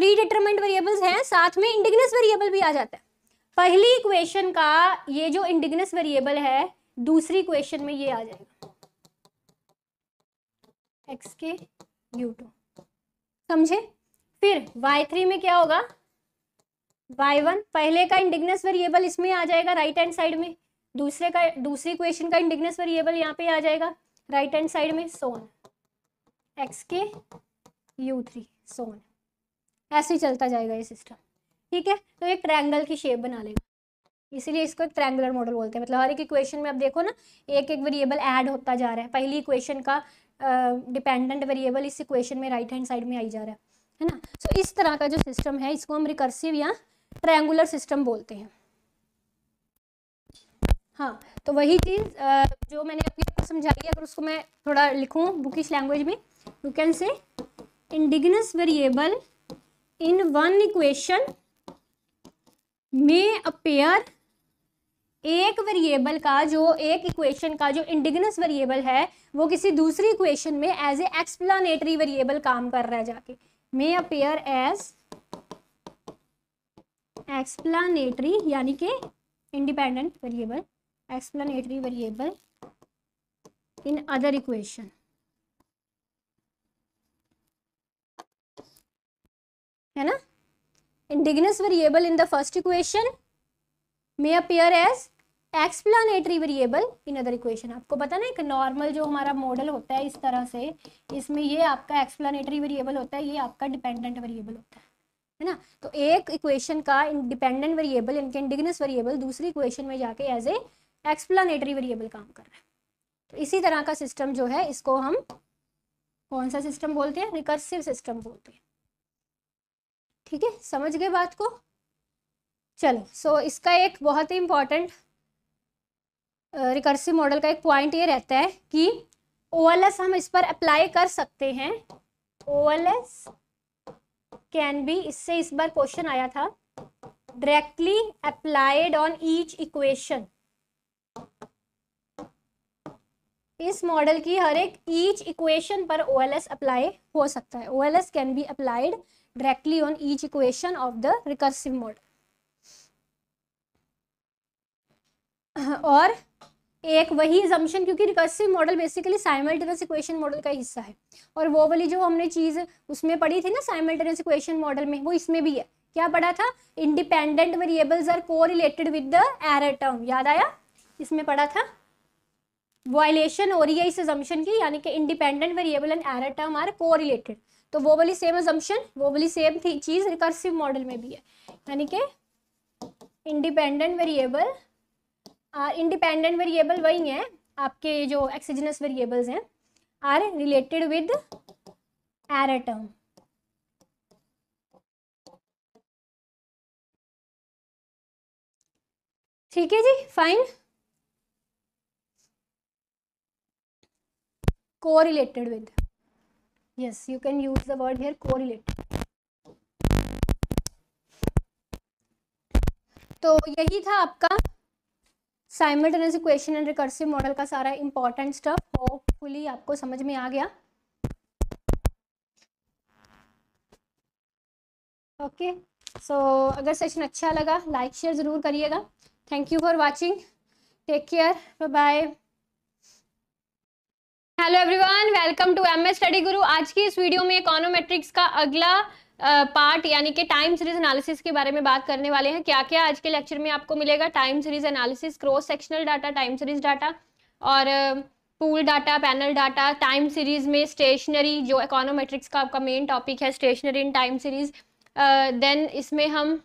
प्री डिटरमाइंड वेरिएबल्स हैं साथ में इंडिग्नस वेरिएबल भी आ जाता है पहली इक्वेशन का ये जो इंडिग्नस वेरिएबल है दूसरी क्वेश्चन में ये आ जाएगा एक्स के यू टू समझे फिर वाई थ्री में क्या होगा वाई वन पहले का इंडिग्नस वेरिएबल इसमें आ जाएगा राइट हैंड साइड में दूसरे का दूसरी क्वेश्चन का इंडिग्नस वेरिएबल यहाँ पे आ जाएगा राइट हैंड साइड में सोन एक्स के यू थ्री सोन ऐसे ही चलता जाएगा ये सिस्टम ठीक है तो एक ट्रायंगल की शेप बना लेगा इसीलिए इसको एक ट्रैंगुलर मॉडल बोलते हैं मतलब हर एक इक्वेशन में आप देखो ना एक एक वेरिएबल ऐड होता जा रहा है पहली इक्वेशन का डिपेंडेंट uh, वेरिएबल इस इक्वेशन में राइट हैंड साइड में आई जा रहा है है ना सो so, इस तरह का जो सिस्टम है इसको हम रिकर्सिव या ट्रैंगुलर सिस्टम बोलते हैं हाँ तो वही चीज़ uh, जो मैंने अभी आपको समझाई है अगर उसको मैं थोड़ा लिखूँ बुकिश लैंग्वेज में you can say endogenous variable in one equation में अपेयर एक वेरिएबल का जो एक इक्वेशन का जो इंडिगनस वेरिएबल है वो किसी दूसरी इक्वेशन में एज ए एक्सप्लानेटरी वेरिएबल काम कर रहा है जाके मे अपेयर एज एक्सप्लानेटरी यानी कि independent variable explanatory variable in other equation है ना endogenous variable in the first equation may appear as explanatory variable in other equation आपको पता ना एक नॉर्मल जो हमारा मॉडल होता है इस तरह से इसमें ये आपका एक्सप्लानेटरी वेरिएबल होता है ये आपका डिपेंडेंट वेरिएबल होता है है ना तो एक इक्वेशन का डिपेंडेंट वेरिएबल इनके इंडिगनस वेरिएबल दूसरी इक्वेशन में जाके एज ए एक्सप्लानेटरी वेरिएबल काम कर रहा है तो इसी तरह का सिस्टम जो है इसको हम कौन सा सिस्टम बोलते हैं रिकर्सिव सिस्टम बोलते हैं ठीक है समझ गए बात को चलो सो so, इसका एक बहुत ही इम्पॉर्टेंट रिकर्सिव मॉडल का एक पॉइंट ये रहता है कि ओ हम इस पर अप्लाई कर सकते हैं ओ कैन बी इससे इस बार क्वेश्चन आया था directly applied on each equation इस मॉडल की हर एक ईच इक्वेशन पर ओ अप्लाई हो सकता है O can be applied directly on each equation of the recursive model और एक वही जम्पन क्योंकि recursive model basically simultaneous equation model का हिस्सा है और वो वाली जो हमने चीज़ उसमें पढ़ी थी ना साइमल्टेनियस इक्वेशन मॉडल में वो इसमें भी है क्या पढ़ा था independent variables are correlated with the error term याद आया इसमें पढ़ा था वायलेशन हो रही है इस एजम्पन की यानी कि independent variable and error term are correlated तो वो वाली सेम एजम्पन वो वाली सेम थी चीज़ रिकर्सिव मॉडल में भी है यानी कि इंडिपेंडेंट वेरिएबल इंडिपेंडेंट वेरिएबल वही हैं आपके जो एक्सीजनस वेरिएबल्स हैं are related with error term ठीक है जी fine with yes you can use the word word correlated तो यही था आपका simultaneous equation and recursive model का सारा इंपॉर्टेंट स्टफ होपफुली आपको समझ में आ गया ओके okay. सो so, अगर सेशन अच्छा लगा लाइक शेयर ज़रूर करिएगा thank you for watching take care bye bye hello everyone welcome to MS study गुरु आज की इस वीडियो में इकोनोमेट्रिक्स का अगला पार्ट यानी कि टाइम सीरीज एनालिसिस के बारे में बात करने वाले हैं क्या क्या आज के लेक्चर में आपको मिलेगा time series analysis cross sectional data time series data और pool data panel data time series में स्टेशनरी जो इकोनोमेट्रिक्स का आपका मेन टॉपिक है stationary in time series then इसमें हम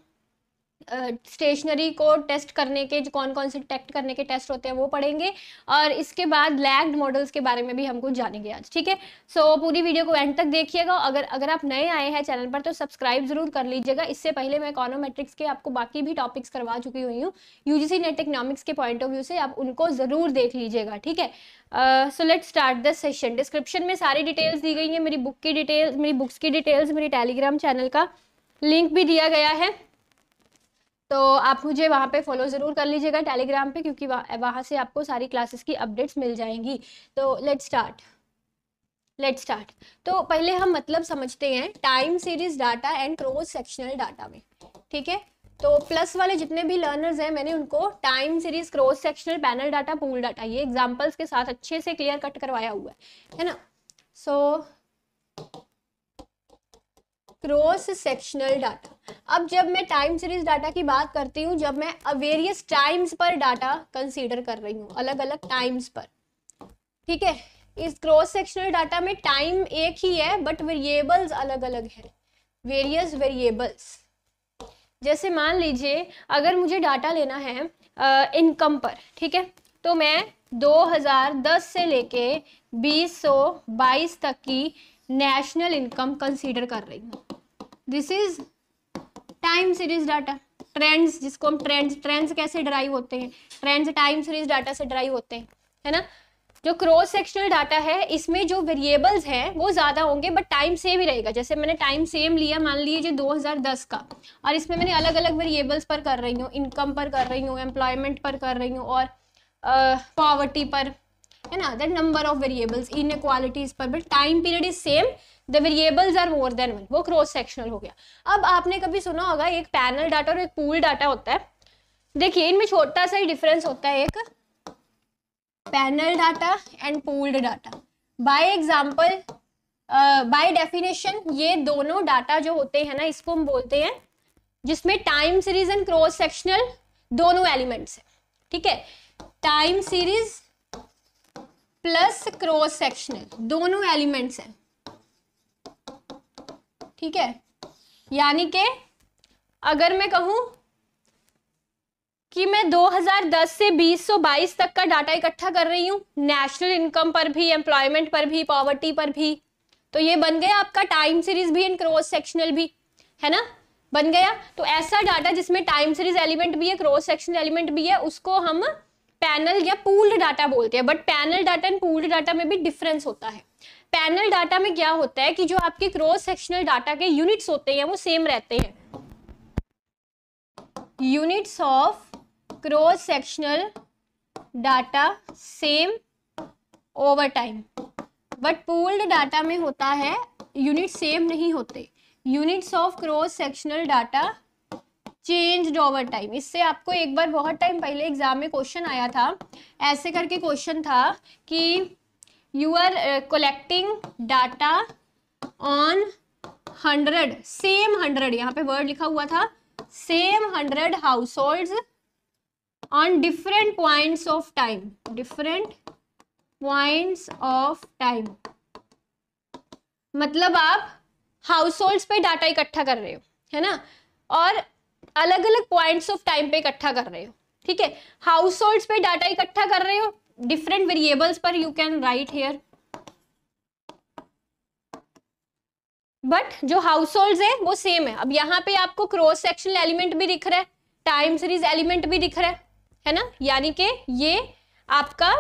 स्टेशनरी को टेस्ट करने के जो कौन कौन से टेक्ट करने के टेस्ट होते हैं वो पढ़ेंगे और इसके बाद लैग्ड मॉडल्स के बारे में भी हमको जानेंगे आज ठीक है सो पूरी वीडियो को एंड तक देखिएगा अगर अगर आप नए आए हैं चैनल पर तो सब्सक्राइब जरूर कर लीजिएगा इससे पहले मैं इकोनोमेट्रिक्स के आपको बाकी भी टॉपिक्स करवा चुकी हुई हूँ यूजीसी नेट इकोनॉमिक्स के पॉइंट ऑफ व्यू से आप उनको ज़रूर देख लीजिएगा ठीक है so let start the session description में सारी डिटेल्स दी गई हैं मेरी बुक की डिटेल्स मेरी बुक्स की डिटेल्स मेरे टेलीग्राम चैनल का लिंक भी दिया गया है तो आप मुझे वहाँ पे फॉलो ज़रूर कर लीजिएगा टेलीग्राम पे क्योंकि वह, वहाँ से आपको सारी क्लासेस की अपडेट्स मिल जाएंगी तो लेट स्टार्ट लेट स्टार्ट तो पहले हम मतलब समझते हैं time series data and cross sectional data में ठीक है तो प्लस वाले जितने भी लर्नर्स हैं मैंने उनको time series cross sectional panel data pool data ये एग्जाम्पल्स के साथ अच्छे से क्लियर कट करवाया हुआ है है ना so so, cross sectional data अब जब मैं टाइम सीरीज डाटा की बात करती हूँ जब मैं वेरियस टाइम्स पर डाटा कंसीडर कर रही हूँ अलग अलग टाइम्स पर ठीक है इस क्रॉस सेक्शनल डाटा में टाइम एक ही है बट वेरिएबल्स अलग अलग हैं वेरियस वेरिएबल्स जैसे मान लीजिए अगर मुझे डाटा लेना है इनकम पर ठीक है तो मैं 2010 से लेके 2022 तक की नेशनल इनकम कंसीडर कर रही हूँ this is time series data trends जिसको हम ट्रेंड्स ट्रेंड्स कैसे ड्राइव होते हैं ट्रेंड्स टाइम सीरीज डाटा से ड्राइव होते हैं है ना जो क्रॉस सेक्शनल डाटा है इसमें जो वेरिएबल्स हैं वो ज़्यादा होंगे बट टाइम सेम ही रहेगा जैसे मैंने टाइम सेम लिया मान लीजिए 2010 का और इसमें मैंने अलग अलग वेरिएबल्स पर कर रही हूँ इनकम पर कर रही हूँ एम्प्लॉयमेंट पर कर रही हूँ और पॉवर्टी पर है ना that number of variables in पर but time period is same the variables are more than one वो क्रॉस सेक्शनल हो गया अब आपने कभी सुना होगा एक पैनल डाटा और एक पूल डाटा होता है देखिए इनमें छोटा सा ही डिफरेंस होता है एक panel data and pooled data by example by definition ये दोनों डाटा जो होते हैं ना इसको हम बोलते हैं जिसमें time series and cross sectional दोनों एलिमेंट्स है ठीक है time series plus cross sectional दोनों एलिमेंट्स हैं ठीक है यानी कि अगर मैं कहूँ कि मैं 2010 से 2022 तक का डाटा इकट्ठा कर रही हूँ नेशनल इनकम पर भी एम्प्लॉयमेंट पर भी पॉवर्टी पर भी तो ये बन गया आपका टाइम सीरीज भी एंड क्रॉस सेक्शनल भी है ना बन गया तो ऐसा डाटा जिसमें टाइम सीरीज एलिमेंट भी है क्रॉस सेक्शनल एलिमेंट भी है उसको हम पैनल या पूल्ड डाटा बोलते हैं but panel data and pooled data में भी डिफरेंस होता है पैनल डाटा में क्या होता है कि जो आपके क्रॉस सेक्शनल डाटा के यूनिट्स होते हैं वो सेम रहते हैं units of cross sectional data same over time but pooled data में होता है यूनिट सेम नहीं होते units of cross sectional data change over time इससे आपको एक बार बहुत टाइम पहले एग्जाम में क्वेश्चन आया था ऐसे करके क्वेश्चन था कि you are collecting data on hundred same hundred यहाँ पे वर्ड लिखा हुआ था same hundred household on different points of time different points of time मतलब आप हाउस होल्ड्स पे डाटा इकट्ठा कर रहे हो है ना और अलग अलग पॉइंट्स ऑफ टाइम पे इकट्ठा कर रहे हो ठीक है हाउस होल्ड्स पे डाटा इकट्ठा कर रहे हो डिफरेंट वेरिएबल्स पर you can write here but जो हाउस होल्ड है वो सेम है अब यहाँ पे आपको क्रॉस सेक्शन एलिमेंट भी दिख रहा है टाइम सीरीज एलिमेंट भी दिख रहा है है ना यानी कि ये आपका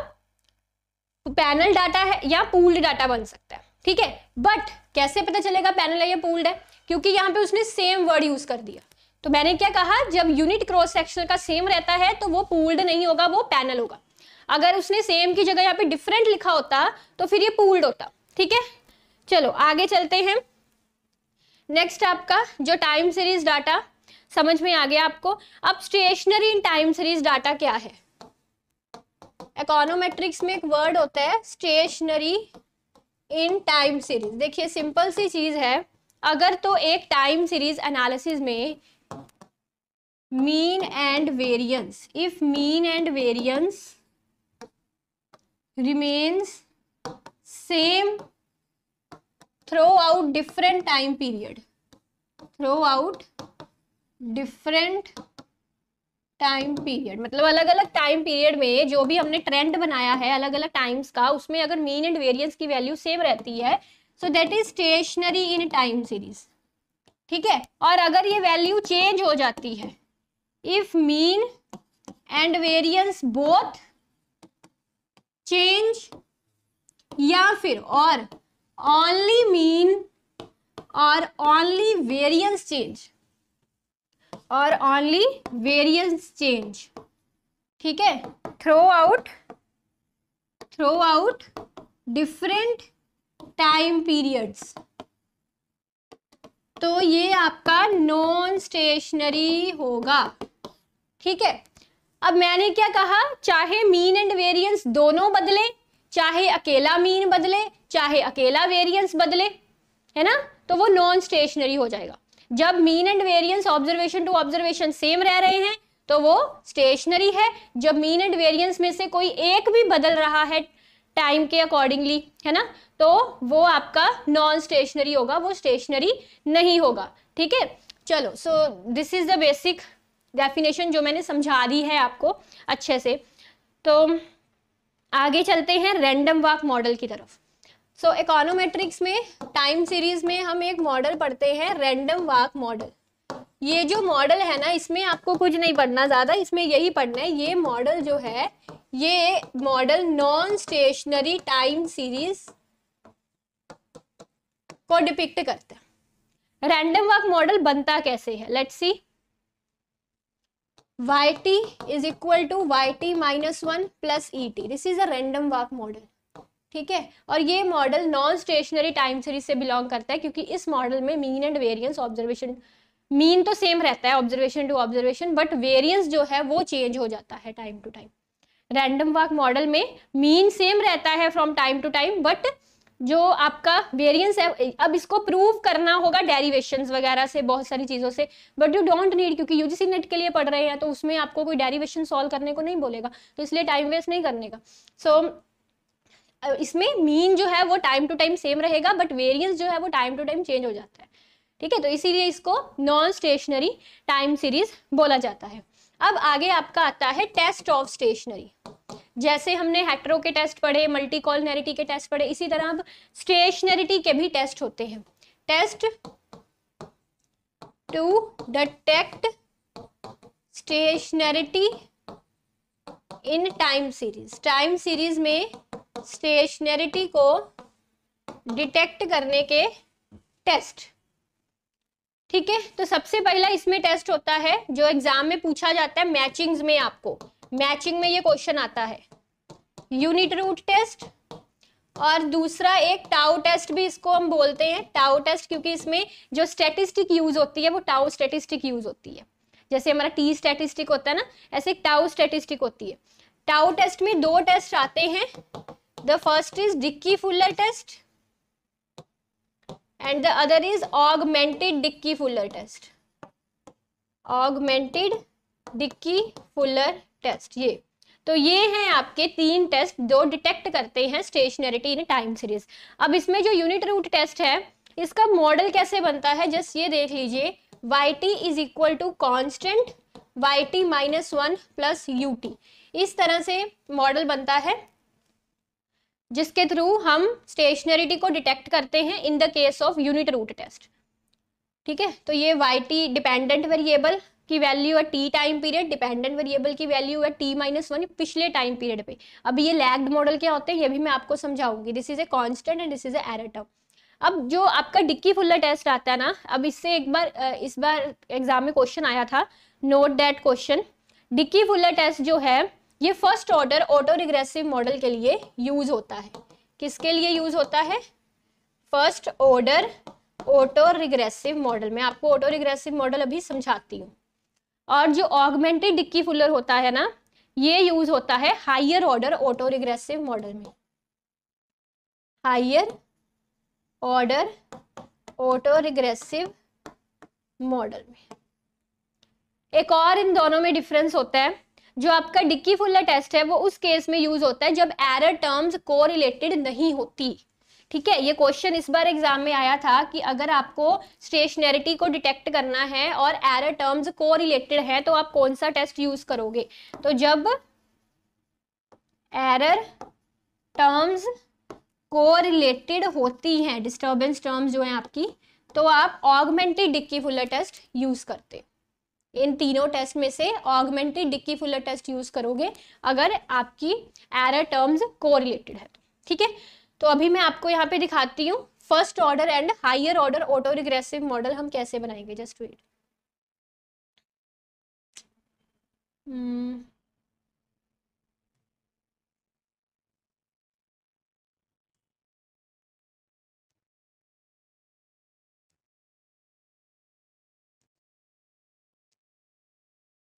पैनल डाटा है या पूल्ड डाटा बन सकता है ठीक है बट कैसे पता चलेगा पैनल है या पूल्ड है क्योंकि यहाँ पे उसने सेम वर्ड यूज कर दिया तो मैंने क्या कहा जब यूनिट क्रॉस सेक्शन का सेम रहता है तो वो पूल्ड नहीं होगा वो पैनल होगा अगर उसने सेम की जगह यहाँ पे डिफरेंट लिखा होता तो फिर ये पूल्ड होता ठीक है चलो आगे चलते हैं नेक्स्ट आपका जो टाइम सीरीज डाटा समझ में आ गया आपको अब stationary in time series data क्या है इकोनोमेट्रिक्स में एक वर्ड होता है स्टेशनरी इन टाइम सीरीज देखिए सिंपल सी चीज है अगर तो एक टाइम सीरीज एनालिसिस में mean and variance if mean and variance remains same throughout different time period throughout different time period मतलब अलग अलग टाइम पीरियड में जो भी हमने ट्रेंड बनाया है अलग अलग टाइम्स का उसमें अगर मीन एंड वेरिएंस की वैल्यू सेम रहती है so that is stationary in time series ठीक है और अगर ये वैल्यू चेंज हो जाती है if mean and variance both change या फिर और ओनली मीन और ओनली वेरियंस चेंज और ओनली वेरियंस चेंज ठीक है throughout throughout different time periods तो ये आपका नॉन स्टेशनरी होगा ठीक है अब मैंने क्या कहा चाहे मीन एंड वेरियंस दोनों बदले चाहे अकेला मीन बदले चाहे अकेला वेरियंस बदले है ना तो वो नॉन स्टेशनरी हो जाएगा जब mean and variance observation to observation same रह रहे हैं तो वो स्टेशनरी है जब मीन एंड वेरियंस में से कोई एक भी बदल रहा है टाइम के अकॉर्डिंगली है ना तो वो आपका नॉन स्टेशनरी होगा वो स्टेशनरी नहीं होगा ठीक है चलो so this is the basic definition जो मैंने समझा दी है आपको अच्छे से तो आगे चलते हैं रैंडम वाक मॉडल की तरफ सो so, इकोनोमेट्रिक्स में टाइम सीरीज में हम एक मॉडल पढ़ते हैं रैंडम वाक मॉडल ये जो मॉडल है ना इसमें आपको कुछ नहीं पढ़ना ज़्यादा इसमें यही पढ़ना है ये मॉडल जो है ये model non stationary time series को डिपिक्ट करता है रैंडम वर्क मॉडल बनता कैसे है let's see Y T is equal to Y T minus one plus E T this is a random walk model ठीक है और ये model non stationary time series से बिलोंग करता है क्योंकि इस मॉडल में mean and variance observation mean तो सेम रहता है observation to observation but variance जो है वो चेंज हो जाता है time to time random walk model में मीन सेम रहता है from time to time but जो आपका वेरियंस है अब इसको प्रूव करना होगा डेरीवेशन वगैरह से बहुत सारी चीज़ों से बट यू डोंट नीड क्योंकि यूजीसी नेट के लिए पढ़ रहे हैं तो उसमें आपको कोई डेरीवेशन सॉल्व करने को नहीं बोलेगा तो इसलिए टाइम वेस्ट नहीं करने का सो so, इसमें मीन जो है वो टाइम टू टाइम सेम रहेगा बट वेरियंस जो है वो टाइम टू टाइम चेंज हो जाता है ठीक है तो इसीलिए इसको नॉन स्टेशनरी टाइम सीरीज बोला जाता है अब आगे आपका आता है टेस्ट ऑफ स्टेशनरी जैसे हमने हेट्रो के टेस्ट पढ़े मल्टी कॉलनैरिटी के टेस्ट पढ़े इसी तरह अब स्टेशनरिटी के भी टेस्ट होते हैं test to detect stationarity in time series time series में स्टेशनरिटी को डिटेक्ट करने के टेस्ट ठीक है तो सबसे पहला इसमें टेस्ट होता है जो एग्जाम में पूछा जाता है मैचिंग्स में आपको मैचिंग में ये क्वेश्चन आता है यूनिट रूट टेस्ट और दूसरा एक टाउ टेस्ट भी इसको हम बोलते हैं टाउ टेस्ट क्योंकि इसमें जो स्टेटिस्टिक यूज होती है वो टाउ स्टेटिस्टिक यूज होती है जैसे हमारा टी स्टेटिस्टिक होता है ना ऐसे एक टाउ स्टेटिस्टिक होती है टाउ टेस्ट में दो टेस्ट आते हैं the first is Dickey Fuller test and the other is augmented Dickey Fuller test augmented Dickey Fuller test ये तो ये हैं आपके तीन टेस्ट जो डिटेक्ट करते हैं स्टेशनरिटी इन टाइम सीरीज अब इसमें जो यूनिट रूट टेस्ट है इसका मॉडल कैसे बनता है जस्ट ये देख लीजिए Y T is equal to constant Y T minus one plus U T इस तरह से मॉडल बनता है जिसके थ्रू हम स्टेशनरिटी को डिटेक्ट करते हैं in the case of unit root test ठीक है तो ये वाई टी डिपेंडेंट वेरिएबल की वैल्यू है T time period dependent variable की वैल्यू है टी माइनस वन पिछले टाइम पीरियड पे अब ये लैग्ड मॉडल क्या होते हैं ये भी मैं आपको समझाऊंगी this is a constant and this is error term अब जो आपका डिक्की फुल्ला टेस्ट आता है ना अब इससे एक बार इस बार एग्जाम में क्वेश्चन आया था note that question Dickey Fuller test जो है ये first order auto regressive model के लिए यूज होता है किसके लिए यूज होता है first order auto regressive model मैं आपको ऑटो रिग्रेसिव मॉडल अभी समझाती हूँ और जो ऑगमेंटेड डिक्की फुलर होता है ना ये यूज होता है higher order auto regressive model में higher order auto regressive model में एक और इन दोनों में डिफरेंस होता है जो आपका डिक्की फुलर टेस्ट है वो उस केस में यूज होता है जब एरर टर्म्स को रिलेटेड नहीं होती ठीक है ये क्वेश्चन इस बार एग्जाम में आया था कि अगर आपको स्टेशनरिटी को डिटेक्ट करना है और एरर टर्म्स को रिलेटेड है तो आप कौन सा टेस्ट यूज करोगे तो जब एरर टर्म्स को रिलेटेड होती हैं डिस्टर्बेंस टर्म्स जो हैं आपकी तो आप augmented Dickey Fuller test use करते इन तीनों टेस्ट में से augmented Dickey Fuller test use करोगे अगर आपकी एरर टर्म्स को रिलेटेड है तो। ठीक है तो अभी मैं आपको यहाँ पे दिखाती हूँ first order and higher order auto regressive model हम कैसे बनाएंगे just wait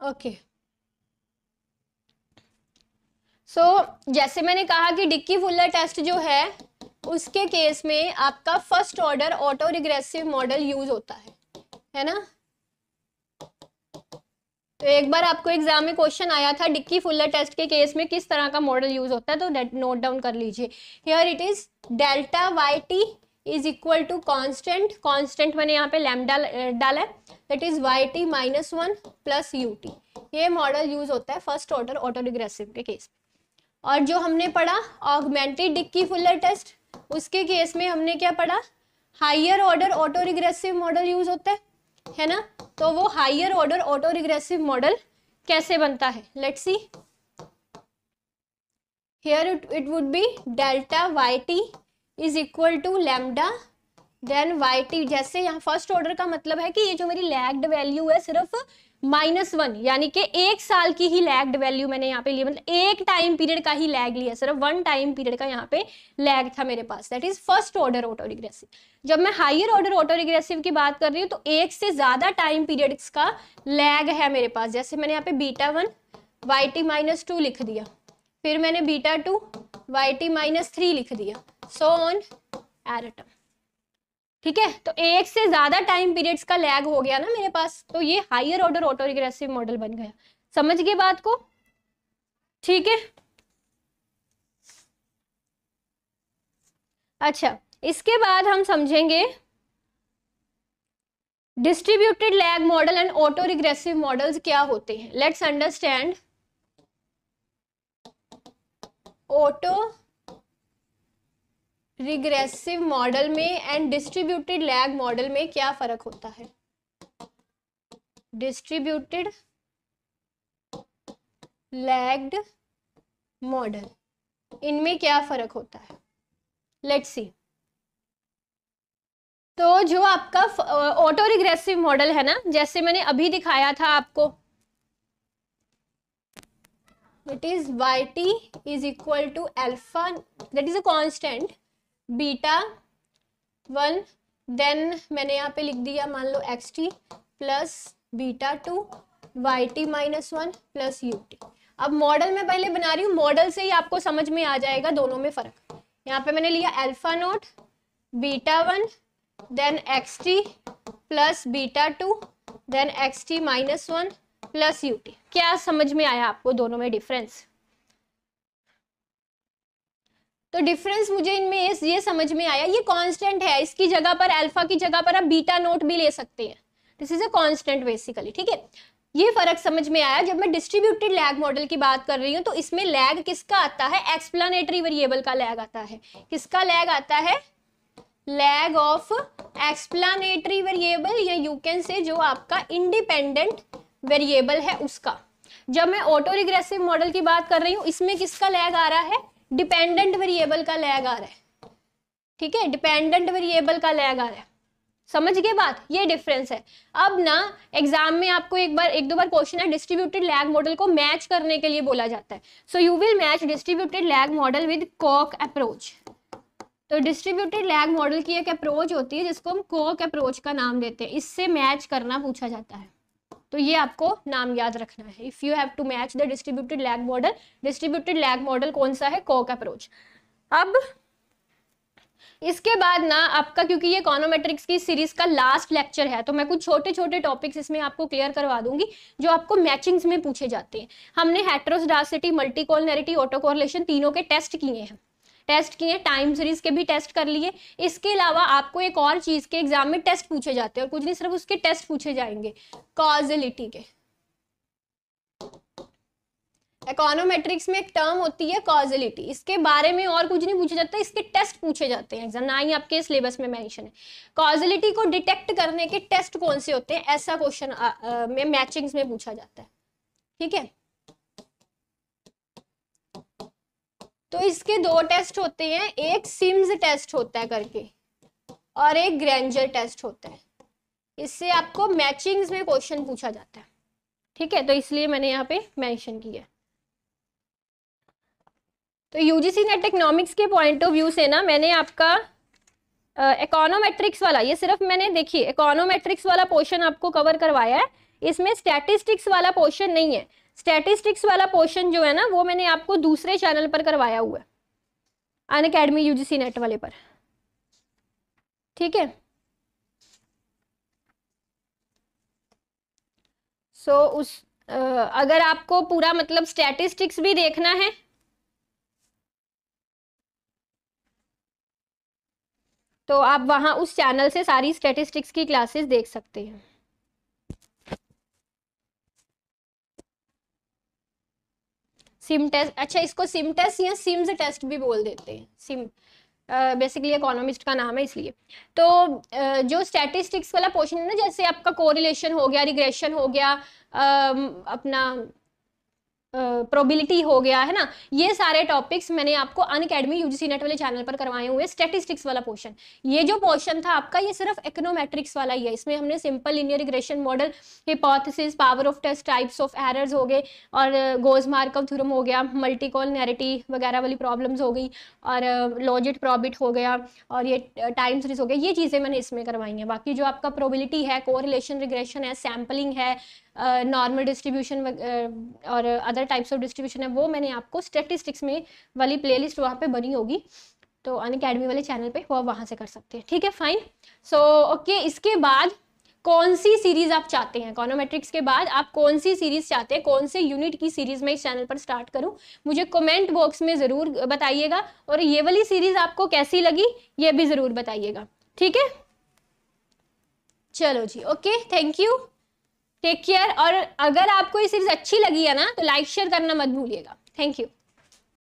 okay okay. So so, जैसे मैंने कहा कि डिक्की फुल्लर टेस्ट जो है उसके केस में आपका first order auto regressive model use होता है है ना तो एक बार आपको एग्जाम में क्वेश्चन आया था डिक्की फुल्लर टेस्ट के केस में किस तरह का मॉडल यूज होता है तो नोट डाउन कर लीजिए here it is delta Y T is equal to constant constant मैंने यहाँ पे लैमडा डाला है that is Y T minus one plus U T ये मॉडल यूज होता है फर्स्ट ऑर्डर ऑटोरिग्रेसिव के केस में और जो हमने पढ़ा ऑगमेंटेड डिक्की फुलर टेस्ट उसके केस में हमने क्या पढ़ा higher order auto regressive model use होता है है ना तो वो higher order auto regressive model कैसे बनता है let's see it would be delta Y T is equal to to then Y T जैसे यहाँ फर्स्ट ऑर्डर का मतलब है कि ये जो मेरी लैग्ड वैल्यू है सिर्फ माइनस वन यानी कि एक साल की ही लैग्ड वैल्यू मैंने यहाँ पे लिया मतलब एक टाइम पीरियड का ही लैग लिया सिर्फ वन टाइम पीरियड का यहाँ पे लैग था मेरे पास that is first order auto regressive जब मैं हायर ऑर्डर ऑटो रिग्रेसिव की बात कर रही हूँ तो एक से ज्यादा टाइम पीरियड का लैग है मेरे पास जैसे मैंने यहाँ पे beta one Y T minus two लिख दिया फिर मैंने beta two Y T minus three लिख दिया सो ऑन एरेटम ठीक है तो एक से ज्यादा टाइम पीरियड्स का लैग हो गया ना मेरे पास तो ये higher order auto regressive model बन गया समझ गए बात को ठीक है अच्छा इसके बाद हम समझेंगे distributed lag model and auto regressive model क्या होते हैं let's understand auto regressive model में एंड डिस्ट्रीब्यूटेड लैग मॉडल में क्या फर्क होता है डिस्ट्रीब्यूटेड लैग्ड मॉडल इनमें क्या फर्क होता है लेट्स सी तो जो आपका ऑटो रिग्रेसिव मॉडल है ना जैसे मैंने अभी दिखाया था आपको is Y T is equal to alpha that is a constant beta one then मैंने यहाँ पे लिख दिया मान लो X T plus beta two Y T minus one plus U T अब मॉडल मैं पहले बना रही हूँ मॉडल से ही आपको समझ में आ जाएगा दोनों में फर्क यहाँ पे मैंने लिया alpha naught beta one then X T plus beta two then X T minus one plus U T क्या समझ में आया आपको दोनों में डिफरेंस तो डिफरेंस मुझे इनमें ये, समझ में आया ये कांस्टेंट है इसकी जगह पर अल्फा की जगह पर आप बीटा नोट भी ले सकते हैं this is a constant basically ठीक है ये फर्क समझ में आया जब मैं डिस्ट्रीब्यूटेड लैग मॉडल की बात कर रही हूँ तो इसमें लैग किसका आता है एक्सप्लानेटरी वेरिएबल का लैग आता है किसका लैग आता है लैग ऑफ एक्सप्लानेटरी वेरिएबल या यू कैन से जो आपका इंडिपेंडेंट वेरिएबल है उसका जब मैं ऑटो रिग्रेसिव मॉडल की बात कर रही हूँ इसमें किसका लैग आ रहा है डिपेंडेंट वेरिएबल का लैग आ रहा है ठीक है डिपेंडेंट वेरिएबल का लैग आ रहा है समझ गए बात ये डिफरेंस है अब ना एग्जाम में आपको एक बार एक दो बार क्वेश्चन है डिस्ट्रीब्यूटेड लैग मॉडल को मैच करने के लिए बोला जाता है so you will match distributed lag model with Koyck approach तो डिस्ट्रीब्यूटेड लैग मॉडल की एक अप्रोच होती है जिसको हम कॉक अप्रोच का नाम देते हैं इससे मैच करना पूछा जाता है तो ये आपको नाम याद रखना है if you have to match the distributed lag model distributed lag model कौन सा है कॉक अप्रोच अब इसके बाद ना आपका क्योंकि ये इकोनोमेट्रिक्स की सीरीज का लास्ट लेक्चर है तो मैं कुछ छोटे छोटे टॉपिक्स इसमें आपको क्लियर करवा दूंगी जो आपको मैचिंग्स में पूछे जाते हैं हमने हेट्रोसडासिटी मल्टीकोलनरिटी ऑटोकोरलेशन तीनों के टेस्ट किए हैं टेस्ट किए टाइम सीरीज के भी टेस्ट कर लिए इसके अलावा आपको एक और चीज़ के एग्जाम में टेस्ट पूछे जाते हैं और कुछ नहीं सिर्फ उसके टेस्ट पूछे जाएंगे कॉजिलिटी के इकोनोमेट्रिक्स में एक टर्म होती है कॉजिलिटी इसके बारे में और कुछ नहीं पूछा जाता इसके टेस्ट पूछे जाते हैं एग्जाम ना ही आपके सिलेबस में मेंशन है कॉजिलिटी को डिटेक्ट करने के टेस्ट कौन से होते हैं ऐसा क्वेश्चन में मैचिंग्स में पूछा जाता है ठीक है तो इसके दो टेस्ट होते हैं एक सिम्स टेस्ट होता है करके और एक ग्रेंजर टेस्ट होता है इससे आपको मैचिंग्स में क्वेश्चन पूछा जाता है ठीक है तो इसलिए मैंने यहाँ पे मेंशन किया तो यूजीसी नेट इकोनॉमिक्स के पॉइंट ऑफ व्यू से ना मैंने आपका इकोनोमेट्रिक्स uh, वाला ये सिर्फ मैंने देखिए इकोनोमेट्रिक्स वाला पोर्शन आपको कवर करवाया है इसमें स्टैटिस्टिक्स वाला पोर्शन नहीं है स्टेटिस्टिक्स वाला पोर्शन जो है ना वो मैंने आपको दूसरे चैनल पर करवाया हुआ है अन अकेडमी यूजीसी नेट वाले पर ठीक है सो so, उस अगर आपको पूरा मतलब स्टैटिस्टिक्स भी देखना है तो आप वहां उस चैनल से सारी स्टैटिस्टिक्स की क्लासेस देख सकते हैं सिम टेस्ट अच्छा इसको सिम टेस्ट या सिम्स टेस्ट भी बोल देते हैं सिम बेसिकली इकोनॉमिस्ट का नाम है इसलिए तो uh, जो स्टैटिस्टिक्स वाला पोर्शन है ना जैसे आपका कोरिलेशन हो गया रिग्रेशन हो गया uh, अपना प्रोबिलिटी हो गया है ना ये सारे टॉपिक्स मैंने आपको अन अकेडमी यूजीसी नेट वाले चैनल पर करवाए हुए स्टेटिस्टिक्स वाला पोर्शन ये जो पोर्शन था आपका ये सिर्फ इकोनोमेट्रिक्स वाला ही है इसमें हमने simple linear regression model hypothesis power of test types of errors हो गए और गोज मार्क ऑफ थ्यूरम हो गया मल्टीकॉल नैरिटी वगैरह वाली प्रॉब्लम्स हो गई और लॉजिट प्रॉबिट हो गया और ये टाइम सीरीज हो गया ये चीज़ें मैंने इसमें करवाई हैं बाकी जो आपका प्रोबिलिटी है कोरिलेशन रिग्रेशन है सैम्पलिंग है नॉर्मल डिस्ट्रीब्यूशन और अदर टाइप्स ऑफ डिस्ट्रीब्यूशन है वो मैंने आपको स्टेटिस्टिक्स में वाली प्लेलिस्ट वहाँ पर बनी होगी तो अन अकेडमी वाले चैनल पर वो वहाँ से कर सकते हैं ठीक है फाइन सो ओके इसके बाद कौन सी सीरीज आप चाहते हैं कॉनोमेट्रिक्स के बाद आप कौन सी सीरीज चाहते हैं कौन से यूनिट की सीरीज मैं इस चैनल पर स्टार्ट करूं मुझे कमेंट बॉक्स में ज़रूर बताइएगा और ये वाली सीरीज आपको कैसी लगी ये भी ज़रूर बताइएगा ठीक है चलो जी okay thank you take care और अगर आपको ये सीरीज अच्छी लगी है ना तो लाइक शेयर करना मत भूलिएगा थैंक यू